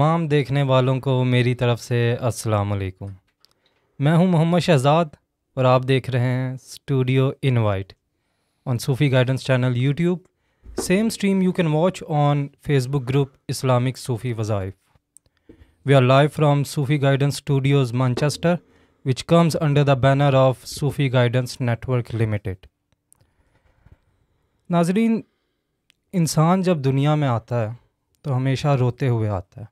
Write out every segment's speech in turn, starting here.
तमाम देखने वालों को मेरी तरफ़ से असलकुम मैं हूं मोहम्मद शहज़ाद और आप देख रहे हैं studio invite on Sufi guidance channel YouTube same stream you can watch on Facebook group Islamic Sufi वज़ाइफ we are live from Sufi guidance studios Manchester which comes under the banner of Sufi guidance network limited नाजरीन इंसान जब दुनिया में आता है तो हमेशा रोते हुए आता है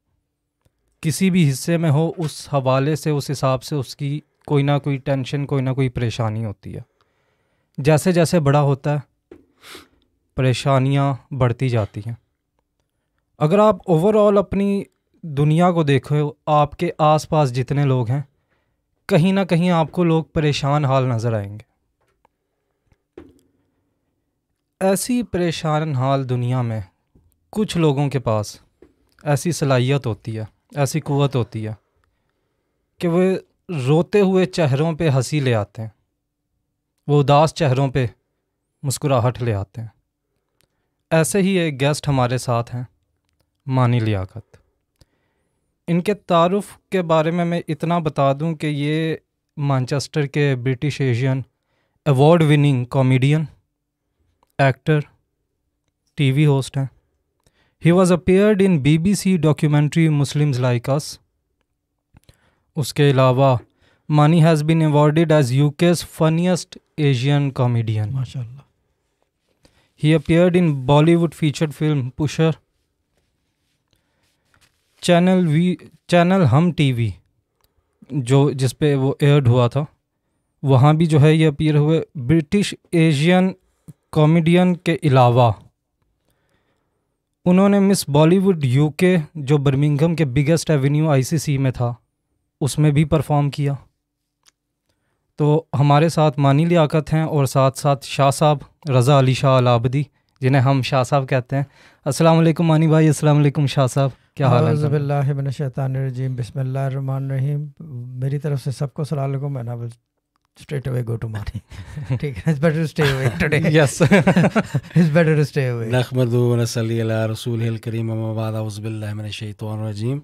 किसी भी हिस्से में हो उस हवाले से उस हिसाब से उसकी कोई ना कोई टेंशन कोई ना कोई परेशानी होती है जैसे जैसे बड़ा होता है परेशानियाँ बढ़ती जाती हैं अगर आप ओवरऑल अपनी दुनिया को देखो आपके आसपास जितने लोग हैं कहीं ना कहीं आपको लोग परेशान हाल नज़र आएंगे ऐसी परेशान हाल दुनिया में कुछ लोगों के पास ऐसी सलाहियत होती है ऐसी क़वत होती है कि वे रोते हुए चेहरों पे हंसी ले आते हैं वो उदास चेहरों पे मुस्कुराहट ले आते हैं ऐसे ही एक गेस्ट हमारे साथ हैं मानी लियाकत इनके तारफ़ के बारे में मैं इतना बता दूं कि ये मानचेस्टर के British Asian award winning comedian actor TV host हैं he appeared in B B C documentary Muslim like us उसके अलावा Mani has been awarded as UK's funniest Asian comedian माशा he appeared in Bollywood feature film Pusher channel V channel Hum T V जो जिसपे वो aired हुआ था वहाँ भी जो है ये अपीयर हुए ब्रिटिश एशियन कॉमेडियन के अलावा उन्होंने मिस बॉलीवुड यूके जो बर्मिंगम के बिगेस्ट एवेन्यू आईसीसी में था उसमें भी परफॉर्म किया तो हमारे साथ मानी लियाकत हैं और साथ साथ शाह साहब रज़ा अली शाह अलाबदी जिन्हें हम शाह साहब कहते हैं अस्सलाम वालेकुम मानी भाई अस्सलाम वालेकुम शाह साहब क्या हाल है बिस्मिल्लाह रहीम मेरी तरफ से सबको सलाम straight away go to money. it's better to stay away today. yes. it's better to stay away. نحمده ونصلي على رسوله الكريم أما بعد أعوذ بالله من الشيطان الرجيم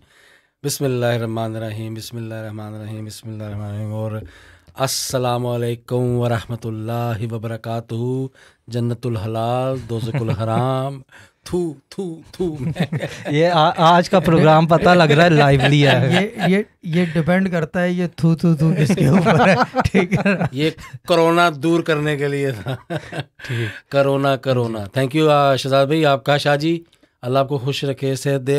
بسم الله الرحمن الرحيم بسم الله الرحمن الرحيم بسم الله الرحمن الرحيم और अस्सलाम वालेकुम वरहमतुल्लाहि वबरकातुहू जन्नतुल हलाल दोजकुल हराम थू थू थू ये आ, आज का प्रोग्राम पता लग रहा है लाइवली है ये ये ये डिपेंड करता है ये थू थू थू किसके ऊपर है ठीक है ये कोरोना दूर करने के लिए था corona corona thank you Shahzad भाई आपका शाह जी अल्लाह आपको खुश रखे सेहत दे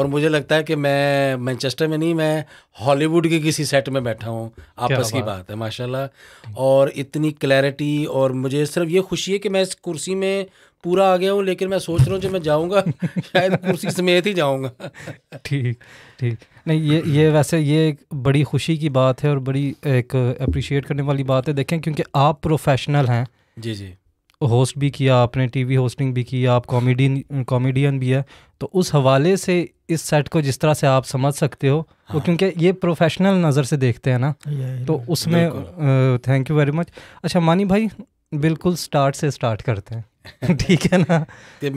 और मुझे लगता है कि मैं मैनचेस्टर में नहीं मैं हॉलीवुड के किसी सेट में बैठा हूँ आपस की बात है माशाल्लाह और इतनी क्लैरिटी और मुझे सिर्फ ये खुशी है कि मैं इस कुर्सी में पूरा आ गया हूँ लेकिन मैं सोच रहा हूँ जब मैं जाऊँगा शायद कुर्सी समेत ही जाऊँगा ठीक ठीक नहीं ये ये वैसे ये एक बड़ी खुशी की बात है और बड़ी एक अप्रिशिएट करने वाली बात है देखें क्योंकि आप प्रोफेशनल हैं जी जी होस्ट भी किया आपने टीवी होस्टिंग भी की आप कॉमेडियन कॉमेडियन भी है तो उस हवाले से इस सेट को जिस तरह से आप समझ सकते हो तो हाँ। तो क्योंकि ये प्रोफेशनल नज़र से देखते हैं ना ये, ये, तो उसमें थैंक यू वेरी मच अच्छा मानी भाई बिल्कुल स्टार्ट से स्टार्ट करते हैं ठीक है ना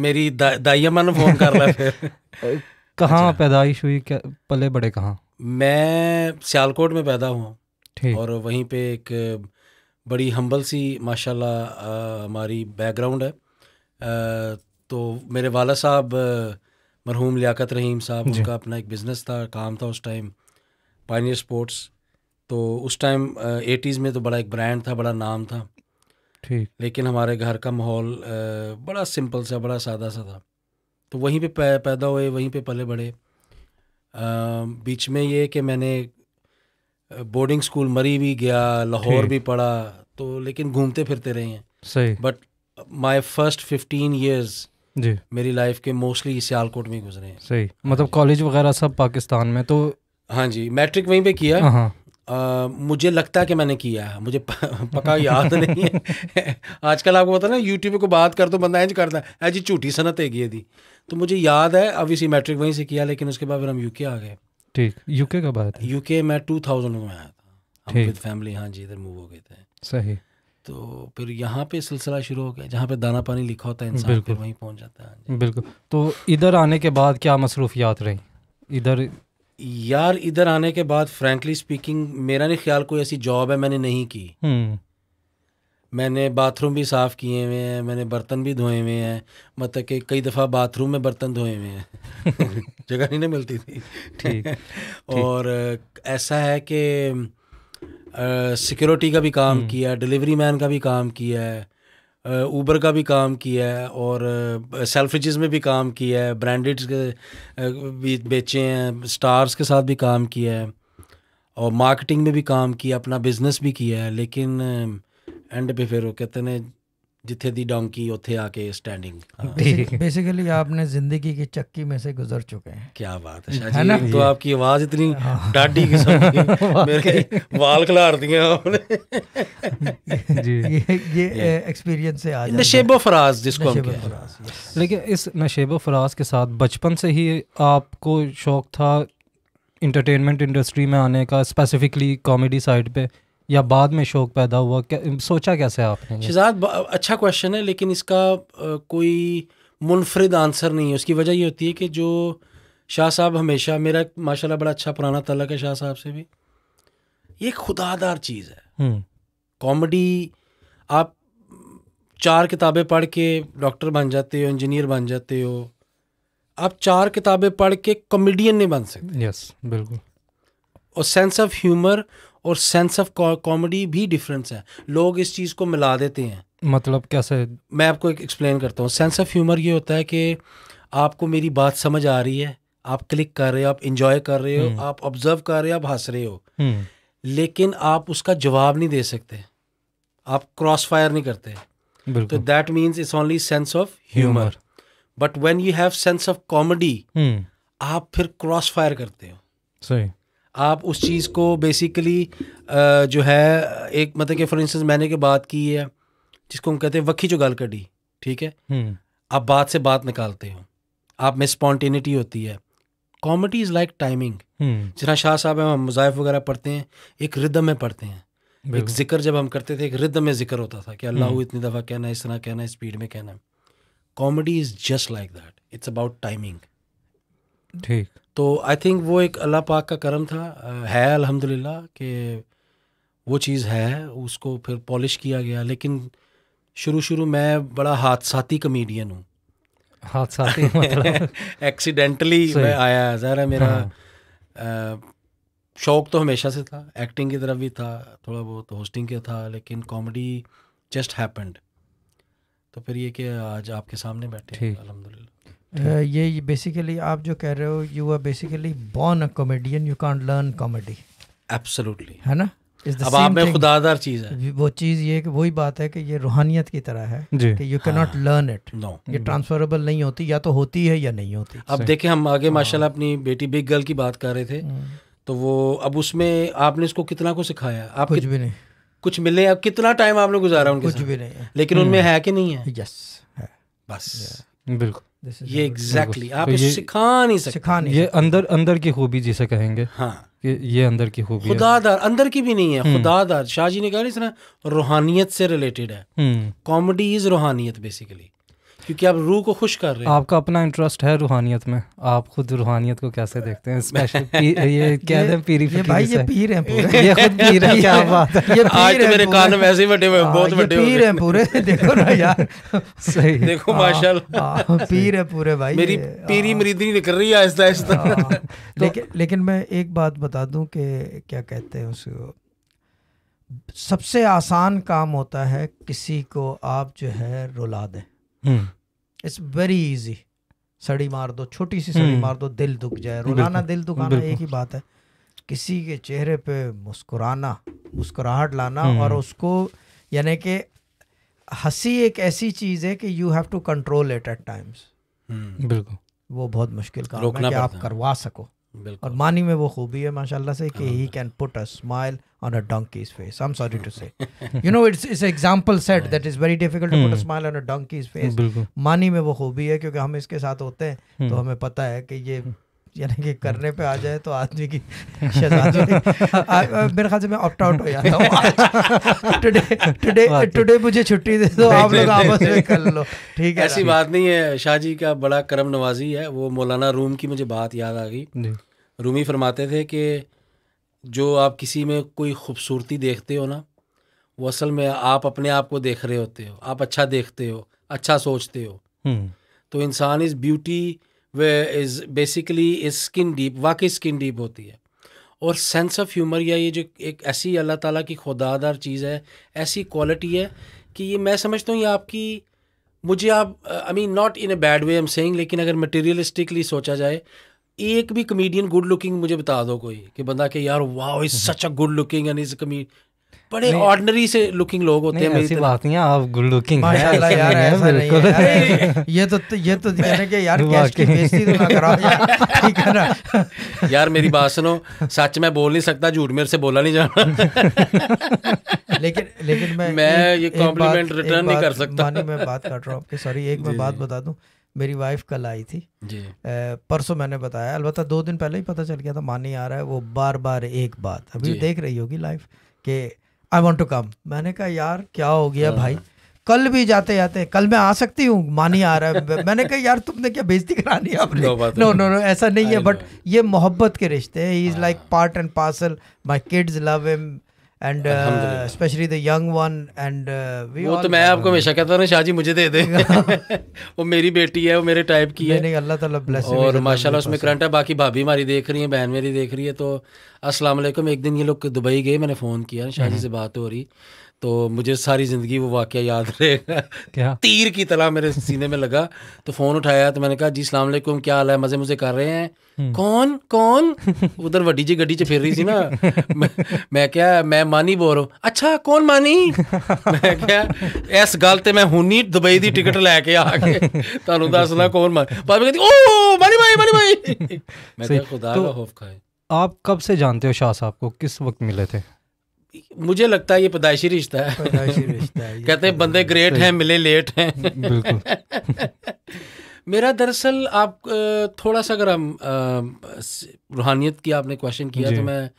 मेरी दा, दाइया मन फोन कर रहा है कहाँ अच्छा। पैदाइश हुई क्या पले बड़े कहाँ मैं सियालकोट में पैदा हुआ और वहीं पे एक बड़ी हम्बल सी माशाल्लाह हमारी बैकग्राउंड है आ, तो मेरे वाला साहब मरहूम लियाकत रहीम साहब उनका अपना एक बिज़नेस था काम था उस टाइम पानियर स्पोर्ट्स तो उस टाइम एटीज़ में तो बड़ा एक ब्रांड था बड़ा नाम था ठीक लेकिन हमारे घर का माहौल बड़ा सिंपल सा बड़ा सादा सा था तो वहीं पे पैदा हुए वहीं पे पले बड़े बीच में ये कि मैंने बोर्डिंग स्कूल मरी भी गया लाहौर भी पढ़ा तो लेकिन घूमते फिरते रहे हैं सही but my first fifteen years जी मेरी लाइफ के मोस्टली सियालकोट में गुजरे हैं सही मतलब कॉलेज वगैरह सब पाकिस्तान में तो हाँ जी मैट्रिक वहीं पे किया आ, हाँ, हाँ। मुझे लगता है कि मैंने किया है मुझे पका याद नहीं है आजकल आपको पता ना यूट्यूब को बात कर तो बंदा इंज करता है जी झूठी सनत है दी तो मुझे याद है अब इसी मैट्रिक वहीं से किया लेकिन उसके बाद फिर हम यूके आ गए ठीक यूके का बात था यूके मैं टू थाउजेंड में आया था विद फैमिली हाँ जी इधर मूव हो गए थे सही तो फिर यहाँ पे सिलसिला शुरू हो गया जहाँ पे दाना पानी लिखा होता है इंसान बिल्कुल वहीं पहुँच जाता है हाँ बिल्कुल तो इधर आने के बाद क्या मसरूफियात रही इधर यार इधर आने के बाद फ्रेंकली स्पीकिंग मेरा नहीं ख्याल कोई ऐसी जॉब है मैंने नहीं की हम्म। मैंने बाथरूम भी साफ़ किए हुए हैं मैंने बर्तन भी धोए हुए हैं मतलब कि कई दफ़ा बाथरूम में बर्तन धोए हुए हैं जगह नहीं ना मिलती थी ठीक और ऐसा है कि सिक्योरिटी हम्म। का भी काम किया है डिलीवरी मैन का भी काम किया है ऊबर का भी काम किया है और सेल्फ्रिजेस में भी काम किया है ब्रांडेड भी बेचे हैं स्टार्स के साथ भी काम किया है और मार्केटिंग में भी काम किया अपना बिजनेस भी किया है लेकिन एंड पे फिर वो कहते ने जिथे दी डोंकी उथे आके स्टैंडिंग बेसिकली हाँ। आपने जिंदगी की चक्की में से गुजर चुके हैं क्या बात है है ना तो आपकी आवाज इतनी हाँ। डाडी किस्म की मेरे बाल खिलार दिए आपने जी ये ये एक्सपीरियंस से आज नशेबो फराज जिसको हम कहते हैं लेकिन इस नशेबो फराज के साथ बचपन से ही आपको शौक था इंटरटेनमेंट इंडस्ट्री में आने का स्पेसिफिकली कॉमेडी साइड पे या बाद में शौक पैदा हुआ क्या सोचा कैसे आपने शिजाद अच्छा क्वेश्चन है लेकिन इसका कोई मुनफरद आंसर नहीं है उसकी वजह ये होती है कि जो शाह साहब हमेशा मेरा माशाल्लाह बड़ा अच्छा पुराना तलक है शाह साहब से भी ये खुदादार चीज़ है हम्म। कॉमेडी आप चार किताबें पढ़ के डॉक्टर बन जाते हो इंजीनियर बन जाते हो आप चार किताबें पढ़ के कॉमेडियन नहीं बन सकते यस yes, बिल्कुल और सेंस ऑफ ह्यूमर और सेंस ऑफ कॉमेडी भी डिफरेंस है लोग इस चीज़ को मिला देते हैं मतलब कैसे मैं आपको एक एक्सप्लेन करता हूँ सेंस ऑफ ह्यूमर ये होता है कि आपको मेरी बात समझ आ रही है आप क्लिक कर रहे हो आप इंजॉय कर रहे हो हम्म। आप ऑब्जर्व कर रहे हो आप हंस रहे हो हम्म। लेकिन आप उसका जवाब नहीं दे सकते आप क्रॉस फायर नहीं करते तो that means it's only sense of humour but when you have sense of comedy आप फिर क्रॉस फायर करते हो सही आप उस चीज़ को बेसिकली जो है एक मतलब कि फॉर इंस्टेंस मैंने के बात की है जिसको हम कहते हैं वक्की जो गाल कटी ठीक है हम्म। आप बात से बात निकालते हो आप में स्पॉन्टेनिटी होती है कॉमेडी इज़ लाइक टाइमिंग जितना शाह साहब हम मुजाइफ वगैरह पढ़ते हैं एक रिदम में पढ़ते हैं एक जिक्र जब हम करते थे एक रिदम में जिक्र होता था कि हम्म। अल्लाह इतनी दफ़ा कहना इस तरह कहना स्पीड में कहना comedy is just like that it's about timing ठीक तो आई थिंक वो एक अल्लाह पाक का करम था है अल्हम्दुलिल्लाह कि वो चीज़ है उसको फिर पॉलिश किया गया लेकिन शुरू शुरू मैं बड़ा हादसाती कमेडियन हूँ हादसाती मतलब एक्सीडेंटली मैं आया ज़ाहिर है मेरा हाँ। शौक़ तो हमेशा से था एक्टिंग की तरफ भी था थोड़ा बहुत होस्टिंग का था लेकिन कॉमेडी जस्ट हैपेंड तो फिर ये कि आज आपके सामने बैठे अलहमदिल्ला ये बेसिकली आप जो कह रहे हो you are basically born a comedian you can't learn comedy absolutely है ना अब आप में खुदादार चीज है वो चीज ये कि वही बात है कि ये रूहानियत की तरह है कि you can not learn it no ये ट्रांसफरेबल नहीं होती या तो होती है या नहीं होती अब देखें हम आगे हाँ। माशाल्लाह अपनी बेटी बिग गर्ल की बात कर रहे थे हम्म। तो वो अब उसमें आपने इसको कितना को सिखाया आप कुछ भी नहीं कुछ मिले अब कितना टाइम आपने गुजारा उनके कुछ भी नहीं लेकिन उनमें हम्म। है कि नहीं है यस है बस बिल्कुल ये एग्जैक्टली तो आप तो सिखा नहीं सकते सिखा नहीं ये अंदर अंदर की खूबी जिसे कहेंगे हाँ कि ये अंदर की खूबी खुदादार अंदर की भी नहीं है हम्म। खुदादार शाह जी ने कहा ना इस रूहानियत से रिलेटेड है कॉमेडी हम्म। इज रूहानियत बेसिकली क्योंकि आप रूह को खुश कर रहे हैं आपका अपना इंटरेस्ट है रूहानियत में आप खुद रूहानियत को कैसे देखते हैं स्पेशल ये कह दें पीरी ये भाई ये पीर हैं पूरे ये खुद पीर है क्या बात है ये आज तो मेरे कान ही बहुत पीर हैं पूरे देखो ना यार सही देखो हाँ। माशाल्लाह हाँ, हाँ, पीर है पूरे भाई मेरी पीरी मरीदनी निकल रही है आहिस्ता आहिस्ता तो लेकिन लेकिन मैं एक बात बता दूं कि क्या कहते हैं उसको सबसे आसान काम होता है किसी को आप जो है रुला दें हम्म। इट्स वेरी ईजी सड़ी मार दो छोटी सी सड़ी हम्म। मार दो दिल दुख जाए रुलाना दिल दुखाना एक ही बात है किसी के चेहरे पे मुस्कुराना मुस्कुराहट लाना हम्म। और उसको यानी कि हंसी एक ऐसी चीज है कि you have to control it at times बिल्कुल वो बहुत मुश्किल काम है कि आप करवा सको और मानी में वो खूबी है माशाल्लाह से कि he can put a smile on a donkey's face. I'm sorry to say. you know, it's it's an example set that is very difficult to put a hmm. smile on a donkey's face Mani में वो खूबी है क्योंकि हम इसके साथ होते हैं तो hmm. हमें पता है कि ये hmm. यानी कि करने पे आ जाए तो आदमी की मेरे ख्याल से मैं ऑप्ट आउट हो जाता हूँ टुडे टुडे टुडे मुझे छुट्टी दे दो आप लोग आपस में कर लो ठीक है ऐसी बात नहीं है शाह जी का बड़ा करम नवाजी है वो मौलाना रूम की मुझे बात याद आ गई रूमी फरमाते थे कि जो आप किसी में कोई खूबसूरती देखते हो ना वो असल में आप अपने आप को देख रहे होते हो आप अच्छा देखते हो अच्छा सोचते हो हम्म। तो इंसान is beauty way is basically is skin deep वाकई स्किन डीप होती है और सेंस ऑफ ह्यूमर या ये जो एक ऐसी अल्लाह ताला की खुदादार चीज़ है ऐसी क्वालिटी है कि ये मैं समझता हूँ ये आपकी मुझे आप I mean not in a bad way am saying लेकिन अगर मटेरियलिस्टिकली सोचा जाए एक भी कमेडियन गुड लुकिंग मुझे बता दो कोई कि बंदा कि यार wow is such a good looking and is कमी बड़े ऑर्डनरी से लुकिंग लोग होते हैं ऐसी तो बात नहीं आप गुड लुकिंग है यार ऐसा नहीं बिल्कुल ये तो ये तो कहने के यार कैश की बेइज्जती तो ना करा ठीक है ना यार मेरी बात सुनो सच मैं बोल नहीं सकता झूठ मेरे से बोला नहीं जाना लेकिन लेकिन मैं मैं ये कॉम्प्लीमेंट रिटर्न नहीं कर सकता मैं बात काट रहा हूँ सॉरी एक मैं बात बता दूं मेरी वाइफ कल आई थी परसों मैंने बताया अलबत्त दो दिन पहले ही पता चल गया था मान नहीं आ रहा है वो बार बार एक बात अभी देख रही होगी लाइफ के आई वॉन्ट टू कम मैंने कहा यार क्या हो गया हाँ। भाई कल भी जाते जाते कल मैं आ सकती हूँ मान ही आ रहा है मैंने कहा यार तुमने क्या बेइज्जती करानी है आपने नो नो नो ऐसा नहीं है बट ये मोहब्बत के रिश्ते हैं he is like part and parcel my kids love him and specially the young one and वो तो मैं आपको हमेशा कहता हूँ शाहजी मुझे दे दे वो मेरी बेटी है वो मेरे टाइप की है नहीं अल्लाह ताला ब्लेस और माशाल्लाह उसमें करंट है बाकी भाभी हमारी देख रही है बहन मेरी देख रही है तो अस्सलाम वालेकुम एक दिन ये लोग दुबई गए मैंने फ़ोन किया शाहजी हम्म। से बात हो रही तो मुझे सारी ज़िंदगी वो वाक़ याद रहेगा क्या तीर की तला मेरे सीने में लगा तो फ़ोन उठाया तो मैंने कहा जी सलाम अलैकुम क्या हाल है मज़े मुझे कर रहे हैं हम्म। कौन कौन उधर वड्डी जी गड्डी च फिर रही थी ना मैं, मैं क्या मैं मानी बोल रहा अच्छा कौन मानी मैं क्या इस गल ते मैं हुनी दुबई दी टिकट लैके आ के ਤੁਹਾਨੂੰ ਦੱਸਣਾ कौन ਮਾਰ ਬਾਬੇ ਕਹਿੰਦੀ ਓ ਮਾਰੀ ਭਾਈ ਮਾਰੀ ਭਾਈ ਮੈਂ ਕਿਹਾ ਖੁਦਾ ਦਾ ਖੌਫ ਖਾਏ आप कब से जानते हो शाह साहब को किस वक्त मिले थे मुझे लगता है ये पैदाइशी रिश्ता है कहते हैं बंदे ग्रेट हैं मिले लेट हैं मेरा दरअसल आप थोड़ा सा अगर हम रूहानियत की आपने क्वेश्चन किया तो मैं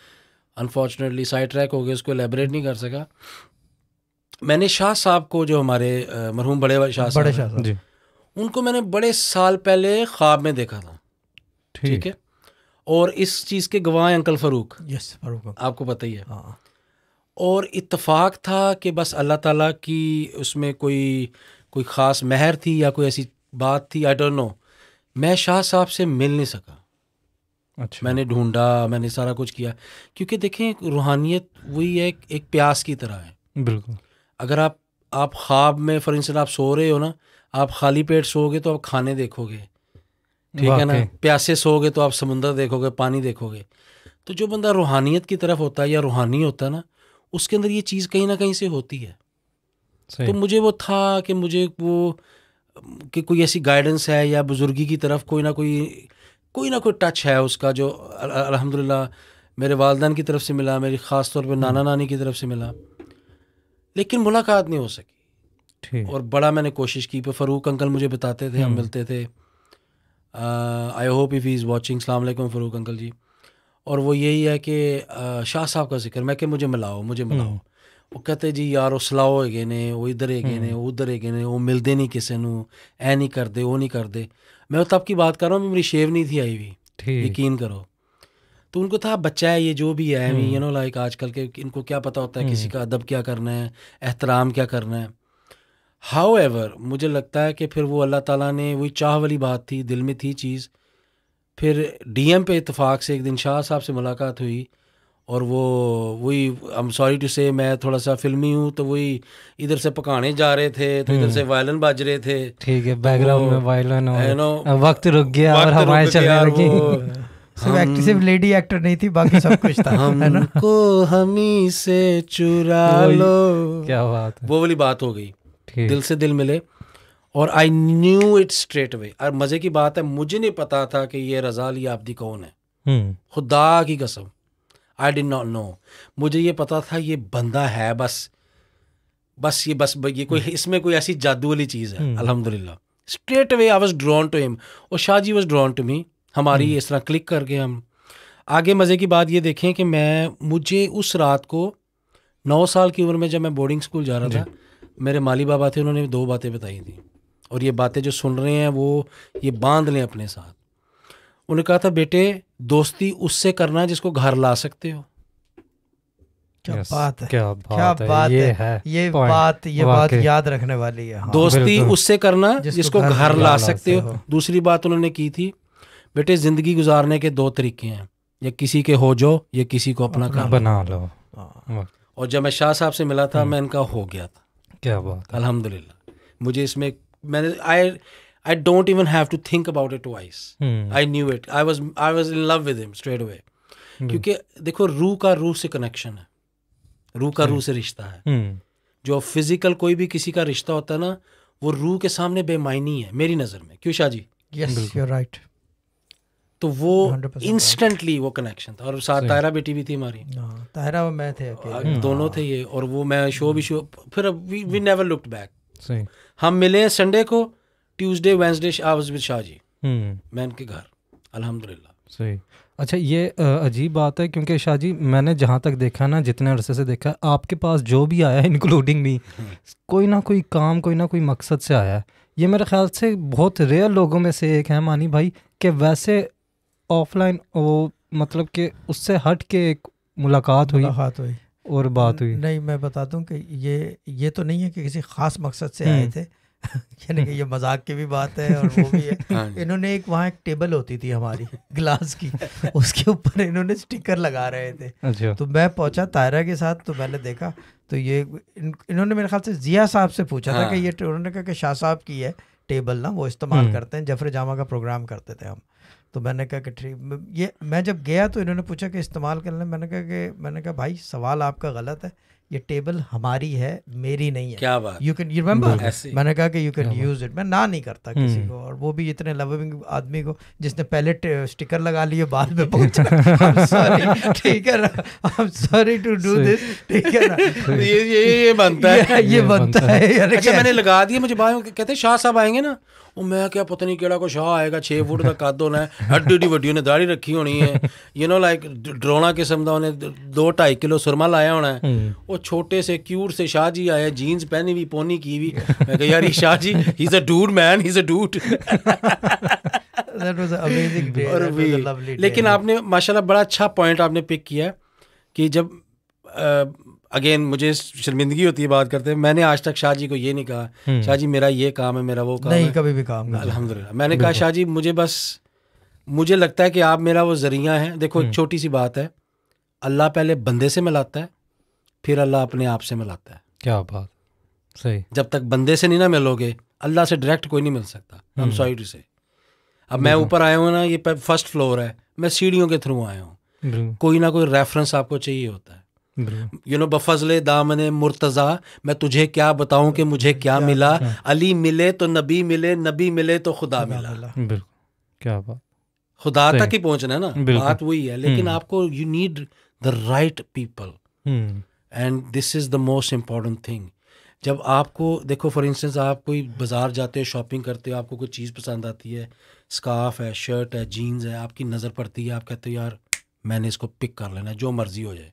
अनफॉर्चुनेटली साइड ट्रैक हो गया उसको एलेबरेट नहीं कर सका मैंने शाह साहब को जो हमारे मरहूम बड़े शाह साहब उनको मैंने बड़े साल पहले ख्वाब में देखा था ठीक है और इस चीज़ के गवाह अंकल फरूक यस फरूक आपको पता ही है हाँ और इतफ़ाक था कि बस अल्लाह ताला की उसमें कोई कोई ख़ास महर थी या कोई ऐसी बात थी आई डोंट नो मैं शाह साहब से मिल नहीं सका अच्छा मैंने ढूंढा मैंने सारा कुछ किया क्योंकि देखें रूहानियत वही है एक प्यास की तरह है बिल्कुल अगर आप आप ख्वाब में फॉर इंस्टेंस आप सो रहे हो ना आप खाली पेट सोओगे तो आप खाने देखोगे ठीक है ना प्यासे सोओगे तो आप समुंदर देखोगे पानी देखोगे तो जो बंदा रूहानियत की तरफ होता है या रूहानी होता है ना उसके अंदर ये चीज़ कहीं ना कहीं से होती है तो मुझे वो था कि मुझे वो कि कोई ऐसी गाइडेंस है या बुज़ुर्गी की तरफ कोई ना कोई कोई ना कोई टच है उसका जो अल्हम्दुलिल्लाह मेरे वालदान की तरफ से मिला मेरी ख़ास तौर पर हम्म। नाना नानी की तरफ से मिला लेकिन मुलाकात नहीं हो सकी और बड़ा मैंने कोशिश की पर फरूक अंकल मुझे बताते थे हम हम्म। मिलते थे I hope if he is watching सलामकुम फ़रूक अंकल जी और वो यही है कि शाह साहब का जिक्र मैं कि मुझे मिलाओ मुझे हम्म। मिलाओ वो कहते जी ਯਾਰ है ਸਲਾਓ ਹੈਗੇ ਨੇ वो ਇਧਰ है ने हम्म। उधर है ਹੈਗੇ ਨੇ ਉਹ ਮਿਲਦੇ ਨਹੀਂ ਕਿਸੇ ਨੂੰ ਐ ਨਹੀਂ ਕਰਦੇ वो ਨਹੀਂ मैं तब की बात कर रहा हूँ मेरी शेव नहीं थी आई हुई यकीन करो तो उनको था बच्चा है ये जो भी है यू नो लाइक आजकल के इनको क्या पता होता है किसी हम्म। का अदब क्या करना है एहतराम क्या करना है हाउ एवर मुझे लगता है कि फिर वो अल्लाह ताला ने वही चाह वाली बात थी दिल में थी चीज़ फिर डीएम पे इतफाक़ से एक दिन शाह साहब से मुलाकात हुई और वो वही आई एम सॉरी टू से मैं थोड़ा सा फिल्मी हूँ तो वही इधर से पकाने जा रहे थे तो इधर से वायलन हम्म। बज रहे थे ठीक है बैकग्राउंड तो में वायलन नो वक्त रुक गया वक्त और हमारे चल लगी सिर्फ सिर्फ लेडी एक्टर नहीं थी बाकी सब कुछ था हम हमको को हमी से चुरा लो क्या बात है वो वाली बात हो गई दिल से दिल मिले और I knew it straight way और मज़े की बात है मुझे नहीं पता था कि ये रजा अली आबदी कौन है हम्म। खुदा की कसम आई डिन नॉट नो मुझे ये पता था ये बंदा है बस बस ये बस ये कोई हम्म। इसमें कोई ऐसी जादू वाली चीज़ है अलहमदिल्ला straight way I was drawn to him और Shah ji was drawn to me हमारी हम्म। इस तरह क्लिक करके हम आगे मज़े की बात ये देखें कि मैं मुझे उस रात को नौ साल की उम्र में जब मैं बोर्डिंग स्कूल जा रहा था मेरे माली बाबा थे उन्होंने दो बातें बताई थी और ये बातें जो सुन रहे हैं वो ये बांध लें अपने साथ उन्हें कहा था बेटे दोस्ती उससे करना जिसको घर ला सकते हो क्या yes, बात है क्या बात, क्या बात है, ये है ये बात ये बात याद रखने वाली है हाँ, दोस्ती उससे करना जिसको, घर ला, ला सकते हो।, दूसरी बात उन्होंने की थी बेटे जिंदगी गुजारने के दो तरीके हैं या किसी के हो जो या किसी को अपना काम बना लो हाँ। और जब मैं शाह साहब से मिला था हम्म। मैं इनका हो गया था क्या बात अलहमदुल्ला मुझे इसमें मैंने I I don't even have to think about it vice I knew it I was I was in love with him straight away क्योंकि देखो रूह का रूह से कनेक्शन है रूह का hmm. रूह से रिश्ता है hmm. जो फिजिकल कोई भी किसी का रिश्ता होता है ना वो रूह के सामने बेमायनी है मेरी नज़र में क्यों शाह जी यूर राइट तो वो इंस्टेंटली वो कनेक्शन था और साथ तायरा बेटी भी थी हमारी हाँ, तायरा और मैं थे दोनों थे ये और वो मैं शो भी शो फिर वी नेवर लुक्ड बैक हम मिले हैं संडे को ट्यूसडे वेंसडे आवाज शाह जी हम्म। मैं के घर अलहमदिल्ला सही अच्छा ये अजीब बात है क्योंकि शाह जी मैंने जहाँ तक देखा ना जितने अरसे से देखा आपके पास जो भी आया इंक्लूडिंग मी कोई ना कोई काम कोई ना कोई मकसद से आया है ये मेरे ख्याल से बहुत रेयर लोगों में से एक है मानी भाई कि वैसे ऑफलाइन वो मतलब कि उससे हट के एक मुलाकात हुई मुलाकात हुई और बात हुई नहीं मैं बता दूं कि ये ये तो नहीं है कि किसी खास मकसद से आए हम्म। थे यानी कि ये मजाक की भी बात है और वो भी है हाँ इन्होंने एक वहाँ एक टेबल होती थी हमारी ग्लास की उसके ऊपर इन्होंने स्टिकर लगा रहे थे अच्छा। तो मैं पहुंचा तायरा के साथ तो मैंने देखा तो ये इन, इन्होंने मेरे ख्याल से जिया साहब से पूछा था कि हाँ। ये उन्होंने कहा कि शाह साहब की है टेबल ना वो इस्तेमाल हम्म। करते हैं जफर जामा का प्रोग्राम करते थे हम तो मैंने कहा कि ठीक ये मैं जब गया तो इन्होंने पूछा कि इस्तेमाल कर लें मैंने कहा कि मैंने कहा भाई सवाल आपका गलत है ये टेबल हमारी है मेरी नहीं है क्या बात यू कैन यू रिमेम्बर मैंने कहा कि यू कैन यूज इट मैं ना नहीं करता हम्म। किसी को और वो भी इतने लविंग आदमी को जिसने पहले स्टिकर लगा लिए बाद में पहुंचा ठीक है ना I am sorry to do this ठीक है ना ये ये ये बनता है ये बनता है अच्छा मैंने लगा दिया मुझे कहते शाह साहब आएंगे ना वो मैं क्या पता नहीं ਕਿਹੜਾ को शाह आएगा 6 फुट का कद होना है हड्डी ਡੀ ਵੱਡੀ ਉਹਨੇ ਦਾੜੀ ਰੱਖੀ ਹੋਣੀ ਹੈ ਯੂ نو ਲਾਈਕ ਡਰੋਣਾ ਕਿਸਮ ਦਾ ਉਹਨੇ 2 2.5 ਕਿਲੋ ਸੁਰਮਾ ਲਾਇਆ ਹੋਣਾ छोटे से क्यूट से शाहजी आए आया जीन्स पहनी हुई पोनी की हुई मैं कहा यार ये he is a dude man he is a dude लेकिन आपने माशाल्लाह बड़ा अच्छा पॉइंट आपने पिक किया कि जब अगेन मुझे शर्मिंदगी होती है बात करते हैं मैंने आज तक शाहजी को ये नहीं कहा हम्म। शाहजी मेरा ये काम है मेरा वो काम नहीं कभी भी काम नहीं अल्हम्दुलिल्लाह मैंने कहा शाहजी मुझे बस मुझे लगता है कि आप मेरा वो जरिया है देखो एक हम्म। छोटी सी बात है अल्लाह पहले बंदे से मिलाता है फिर अल्लाह अपने आप से मिलाता है क्या बात सही जब तक बंदे से नहीं ना मिलोगे अल्लाह से डायरेक्ट कोई नहीं मिल सकता हम सॉरी से अब मैं ऊपर आया हूँ ना ये फर्स्ट फ्लोर है मैं सीढ़ियों के थ्रू आया हूँ कोई ना कोई रेफरेंस आपको चाहिए होता है यू नो बफजले दामन मुर्तज़ा मैं तुझे क्या बताऊं कि मुझे क्या मिला अली मिले तो नबी मिले नबी मिले तो खुदा मिला क्या बात खुदा तक ही पहुंचना है ना बात वही है लेकिन हम्म। आपको you need the right people and this is the most important thing जब आपको देखो फॉर इंस्टेंस आप कोई बाज़ार जाते हो शॉपिंग करते हो आपको कोई चीज़ पसंद आती है स्काफ है शर्ट है जीन्स है आपकी नज़र पड़ती है आप कहते हो यार मैंने इसको पिक कर लेना जो मर्ज़ी हो जाए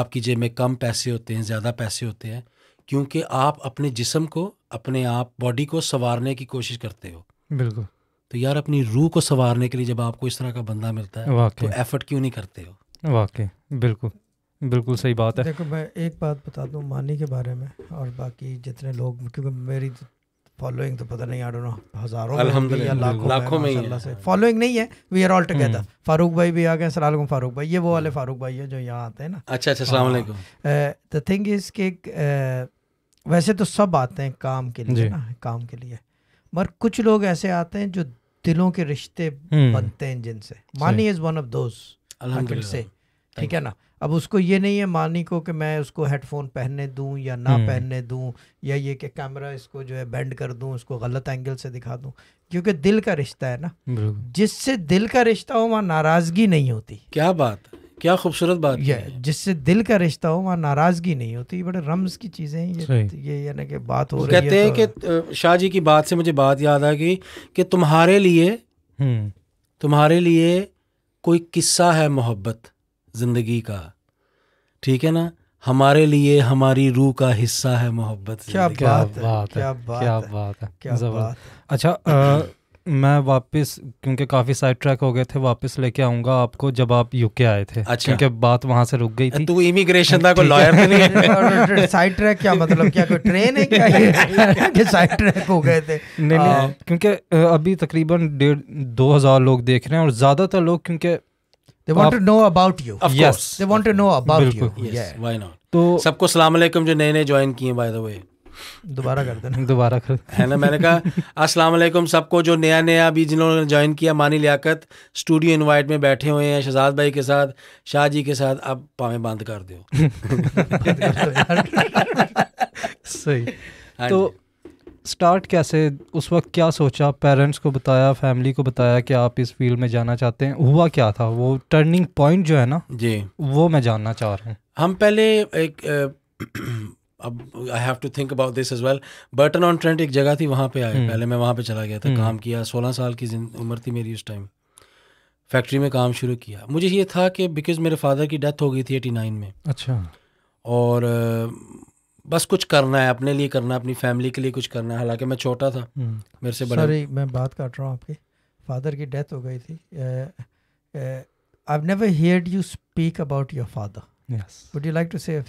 आपकी जेब में कम पैसे होते हैं ज़्यादा पैसे होते हैं क्योंकि आप अपने जिसम को अपने आप बॉडी को संवारने की कोशिश करते हो बिल्कुल तो यार अपनी रूह को संवारने के लिए जब आपको इस तरह का बंदा मिलता है तो एफर्ट क्यों नहीं करते हो वाकई बिल्कुल बिल्कुल सही बात है देखो मैं एक बात बता दूँ मानी के बारे में और बाकी जितने लोग क्योंकि मेरी फॉलोइंग तो, तो पता नहीं आई डोंट नो हजारों लाखों लाखों में, में फॉलोइंग नहीं है we are all together Farooq भाई भी आ गए सलाम फारूक भाई ये वो वाले हम्म। फारूक भाई है जो यहाँ आते हैं ना अच्छा अच्छा सलाम हाँ। वालेकुम द थिंग इज के वैसे तो सब आते हैं काम के लिए ना काम के लिए मगर कुछ लोग ऐसे आते हैं जो दिलों के रिश्ते हम्म। बनते हैं जिनसे मानी इज वन ऑफ दोज से ठीक है ना अब उसको ये नहीं है मानी को कि मैं उसको हेडफोन पहनने दूं या ना हम्म। पहनने दूं या ये कि कैमरा इसको जो है बेंड कर दूं उसको गलत एंगल से दिखा दूं क्योंकि दिल का रिश्ता है ना जिससे दिल का रिश्ता हो वहाँ नाराज़गी नहीं होती क्या बात क्या खूबसूरत बात है जिससे दिल का रिश्ता हो वहाँ नाराज़गी नहीं होती बड़े रम्स की चीज़ें ये ये यानी कि बात हो तो रही है कहते हैं तो कि शाह जी की बात से मुझे बात याद आ गई कि तुम्हारे लिए हम्म। तुम्हारे लिए कोई किस्सा है मोहब्बत ज़िंदगी का ठीक है ना हमारे लिए हमारी रूह का हिस्सा है मोहब्बत क्या क्या बात है बात है, क्या बात है क्या बात है, अच्छा आ, मैं वापस क्योंकि काफ़ी साइड ट्रैक हो गए थे वापस लेके आऊंगा आपको जब आप यूके आए थे अच्छा। क्योंकि बात वहां से रुक गई थी तू तो इमिग्रेशन था कोई लॉयर तो नहीं साइड ट्रैक क्या मतलब क्या कोई ट्रेन है क्या कि साइड ट्रैक हो गए थे नहीं नहीं हाँ। क्योंकि अभी तकरीबन डेढ़ दो हज़ार लोग देख रहे हैं और ज़्यादातर लोग क्योंकि They want to know about you. Of yes. course. They want to know about you. Yes. Yeah. Why not? तो सबको सलाम अलैकुम जो नए नए ज्वाइन किए बाय द वे दोबारा कर देना दोबारा कर है ना मैंने कहा अस्सलाम वालेकुम सबको जो नया नया अभी जिन्होंने ज्वाइन किया मानी लियाकत स्टूडियो इनवाइट में बैठे हुए हैं शहजाद भाई के साथ शाह जी के साथ आप पावे बंद कर दो सही हाँ तो स्टार्ट कैसे उस वक्त क्या सोचा पेरेंट्स को बताया फैमिली को बताया कि आप इस फील्ड में जाना चाहते हैं हुआ क्या था वो टर्निंग पॉइंट जो है ना जी वो मैं जानना चाह रहा हूँ हम पहले एक अब I have to think about this as well Burton on Trent एक जगह थी वहाँ पे आए हम्म। पहले मैं वहाँ पे चला गया था हम्म। काम किया सोलह साल की उम्र थी मेरी उस टाइम फैक्ट्री में काम शुरू किया मुझे ये था कि बिकॉज मेरे फादर की डेथ हो गई थी एटी नाइन में अच्छा और बस कुछ करना है अपने लिए करना है अपनी फैमिली के लिए कुछ करना है हालांकि मैं छोटा था हम्म। मेरे से बड़ा सॉरी मैं बात काट रहा हूँ आपकी फादर की डेथ हो गई थी I never heard you speak about your father would you like to say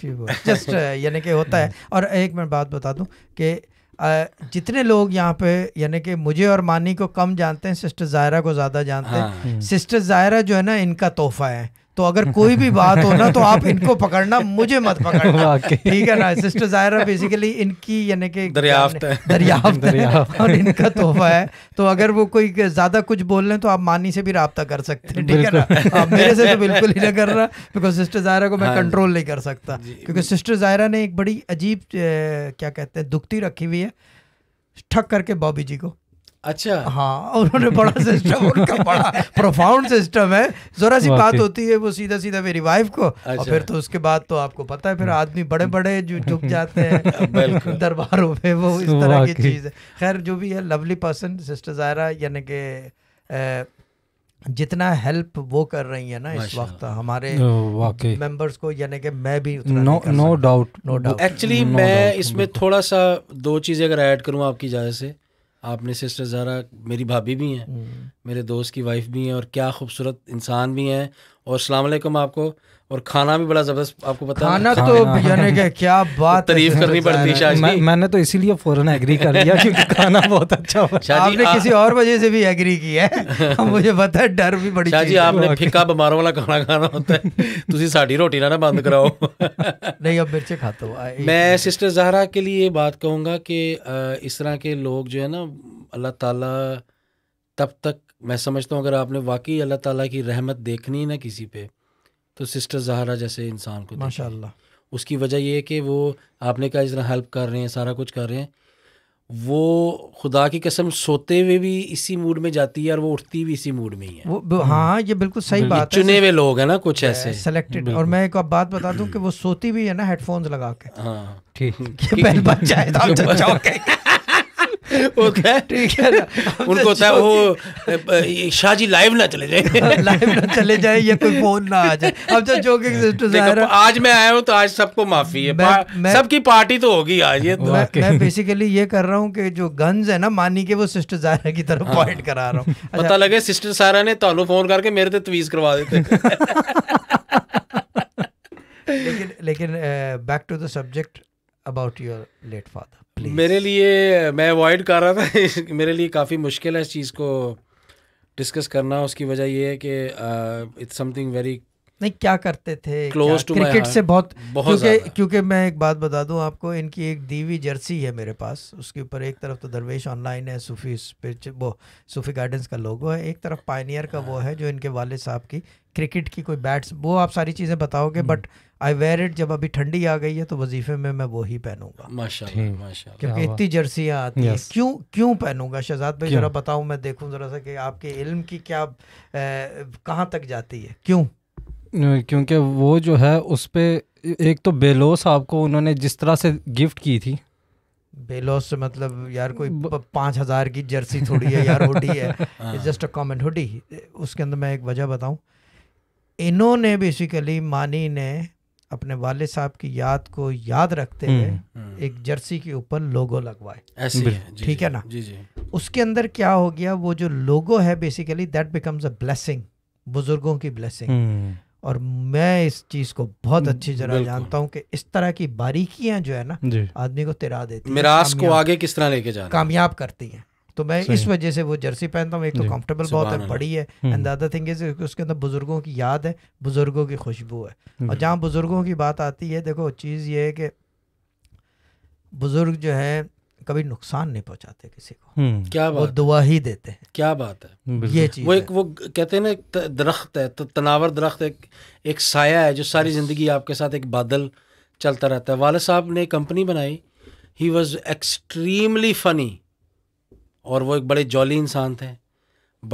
just यानी कि होता है और एक मैं बात बता दूं कि जितने लोग यहाँ पे यानी कि मुझे और मानी को कम जानते हैं सिस्टर जायरा को ज़्यादा जानते हैं हाँ। हम्म। सिस्टर जायरा जो है ना इनका तोहफा है तो अगर कोई भी बात हो ना तो आप इनको पकड़ना मुझे मत पकड़ना ठीक है ना सिस्टर जायरा बेसिकली इनकी यानी कि दरियाफ्त है दरियाफ्त है और इनका तोहफा है तो अगर वो कोई ज़्यादा कुछ बोल रहे तो आप मानी से भी रहा कर सकते हैं ठीक है ना आप मेरे से तो बिल्कुल ही ना कर रहा बिकॉज सिस्टर जायरा को मैं कंट्रोल हाँ। नहीं कर सकता क्योंकि सिस्टर जायरा ने एक बड़ी अजीब क्या कहते हैं दुखती रखी हुई है ठक करके बॉबी जी को अच्छा हाँ उन्होंने बड़ा सिस्टम उनका बड़ा प्रोफाउंड सिस्टम है जरा सी बात होती है वो सीधा सीधा मेरी वाइफ को अच्छा। और फिर तो उसके बाद तो आपको पता है फिर हाँ। आदमी बड़े बड़े जो झुक जाते हैं दरबारों में वो इस तरह की चीज़ है खैर जो भी है लवली पर्सन सिस्टर ज़ायरा यानी कि जितना हेल्प वो कर रही है ना इस वक्त हमारे मेंबर्स को यानी कि मैं भी no doubt no doubt actually मैं इसमें थोड़ा सा दो चीज़ें अगर ऐड करूँ आपकी इजाज़त से आपने सिस्टर ज़रा मेरी भाभी भी हैं हम्म। मेरे दोस्त की वाइफ भी हैं और क्या खूबसूरत इंसान भी हैं और अलैक्म आपको और खाना भी बड़ा जबरदस्त आपको पता खाना तो भैया क्या, क्या बात तारीफ करनी पड़ती है मैं, मैंने तो इसीलिए फौरन एग्री कर लिया क्योंकि खाना बहुत अच्छा आपने आ... किसी और वजह से भी एग्री की है मुझे पता है डर भी बड़ी शाह जी आपने फिक्का बीमारों वाला खाना खाना होता है ਤੁਸੀਂ ਸਾਡੀ ना बंद कराओ नहीं अब मिर्चे ਮਿਰਚੇ ਖਾਤੋ मैं सिस्टर जहरा के लिए बात कहूंगा कि इस तरह के लोग जो है ना अल्लाह ताला तब तक मैं समझता हूँ अगर आपने वाकई अल्लाह ताला की रहमत देखनी है ना किसी पे तो सिस्टर जहरा जैसे इंसान को माशा उसकी वजह यह है कि वो आपने कहा इस तरह हेल्प कर रहे हैं सारा कुछ कर रहे हैं वो खुदा की कसम सोते हुए भी इसी मूड में जाती है और वो उठती भी इसी मूड में ही है वो हाँ ये बिल्कुल सही बात है चुने हुए लोग हैं ना कुछ ऐसे सेलेक्टेड और मैं एक बात बता दूं कि वो सोती भी है ना हेडफोन्स लगा के हाँ ठीक पहले बच जाए तो होता है ठीक है ना उनको होता है वो शाहजी लाइव ना चले जाए लाइव ना चले जाए या कोई फोन ना आ जाए अब जो जोकिंग सिस्टर जाहिर है आज मैं आया हूँ तो आज सबको माफी है सबकी पार्टी तो होगी आज ये तो- मैं बेसिकली ये कर रहा हूँ कि जो गन्स है ना मानी के वो सिस्टर जाहिर की तरफ पॉइंट हाँ। करा रहा हूँ पता अच्छा। लगे सिस्टर सारा ने तानू फोन करके मेरे तो तवीज करवा देते लेकिन लेकिन back to the subject about your late father Please. मेरे लिए मैं अवॉइड कर रहा था मेरे लिए काफ़ी मुश्किल है इस चीज़ को डिस्कस करना उसकी वजह ये है कि इट्स समथिंग वेरी नहीं क्या करते थे क्लोज टू क्रिकेट से बहुत बहुत क्योंकि क्योंकि मैं एक बात बता दूं आपको इनकी एक दीवी जर्सी है मेरे पास उसके ऊपर एक तरफ तो दरवेश ऑनलाइन है सूफी पिच वो सूफी गार्डन्स का लोगो है एक तरफ पाइनियर का वो हाँ। है जो इनके वाले साहब की क्रिकेट की कोई बैट्स वो आप सारी चीज़ें बताओगे but hmm. I wear it जब अभी ठंडी आ गई है तो वजीफे में मैं वो ही पहनूंगा क्योंकि इतनी जर्सियाँ आती हैं क्यों क्यों पहनूंगा शहजाद भाई जरा बताऊँ मैं देखूँ जरा सा कि आपके इल्म की क्या कहाँ तक जाती है क्यों क्योंकि वो जो है उस पर एक तो बेलोस आपको उन्होंने जिस तरह से गिफ्ट की थी बेलोस से मतलब यार कोई पाँच हज़ार की जर्सी थोड़ी है यार हुडी है जस्ट अ कॉमन हुडी उसके अंदर मैं एक वजह बताऊं इन्होंने बेसिकली मानी ने अपने वाले साहब की याद को याद रखते हुए हम्म। हम्म। एक जर्सी के ऊपर लोगो लगवाए ठीक है ना जी जी उसके अंदर क्या हो गया वो जो लोगो है basically that becomes a blessing बुजुर्गों की ब्लेसिंग हम्म। और मैं इस चीज को बहुत अच्छी जरा जानता हूँ कि इस तरह की बारीकियां जो है ना आदमी को तिरा देती मिरास को आगे किस तरह लेके जाना कामयाब करती हैं तो मैं इस वजह से वो जर्सी पहनता हूँ एक तो कंफर्टेबल बहुत है बड़ी है एंड अदर थिंग इज उसके अंदर बुजुर्गों की याद है बुजुर्गों की खुशबू है और जहाँ बुजुर्गों की बात आती है देखो चीज़ ये है कि बुजुर्ग जो है कभी नुकसान नहीं पहुंचाते किसी को हम्म। क्या बात वो दुआ ही देते हैं क्या बात है ये चीज वो एक वो कहते हैं ना दरख्त है तो तनावर दरख्त एक एक साया है जो सारी जिंदगी आपके साथ एक बादल चलता रहता है वाले साहब ने कंपनी बनाई ही वॉज एक्सट्रीमली फनी और वो एक बड़े जॉली इंसान थे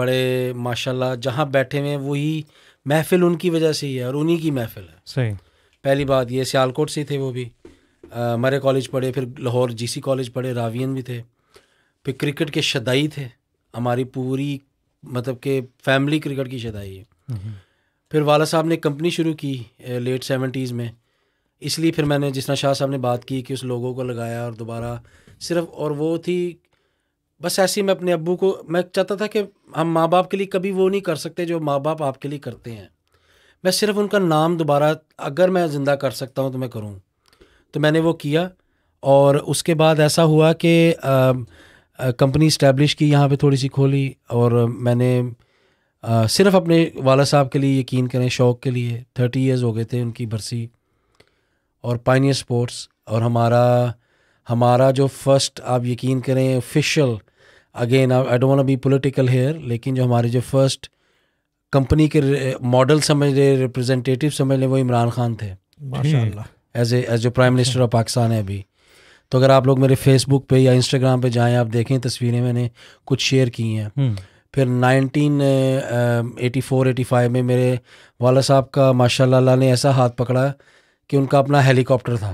बड़े माशाल्लाह जहाँ बैठे हुए हैं वही महफिल उनकी वजह से ही है और उन्हीं की महफिल है सही पहली बात ये सियालकोट से थे वो भी मरे कॉलेज पढ़े फिर लाहौर जीसी कॉलेज पढ़े रावियन भी थे फिर क्रिकेट के शदाई थे हमारी पूरी मतलब के फैमिली क्रिकेट की शदाई है फिर वाला साहब ने कंपनी शुरू की लेट सेवेंटीज़ में इसलिए फिर मैंने जिसना शाह साहब ने बात की कि उस लोगों को लगाया और दोबारा सिर्फ और वो थी बस ऐसे ही मैं अपने अबू को मैं चाहता था कि हम माँ बाप के लिए कभी वो नहीं कर सकते जो माँ बाप आपके लिए करते हैं मैं सिर्फ उनका नाम दोबारा अगर मैं ज़िंदा कर सकता हूँ तो मैं करूँ तो मैंने वो किया और उसके बाद ऐसा हुआ कि कंपनी इस्टेब्लिश की यहाँ पे थोड़ी सी खोली और मैंने आ, सिर्फ अपने वाला साहब के लिए यकीन करें शौक़ के लिए थर्टी इयर्स हो गए थे उनकी बरसी और पाइनियर स्पोर्ट्स और हमारा हमारा जो फर्स्ट आप यकीन करें official again I don't want be political here लेकिन जो हमारे जो फर्स्ट कंपनी के मॉडल समझ रहे रिप्रेजेंटेटिव समझ लें वो इमरान खान थे as as a prime minister of Pakistan है अभी तो अगर आप लोग मेरे फेसबुक पे या इंस्टाग्राम पे जाएं आप देखें तस्वीरें मैंने कुछ शेयर की हैं हम्म। फिर 1984-85 uh, में मेरे वाला साहब का माशा ने ऐसा हाथ पकड़ा कि उनका अपना हेलीकॉप्टर था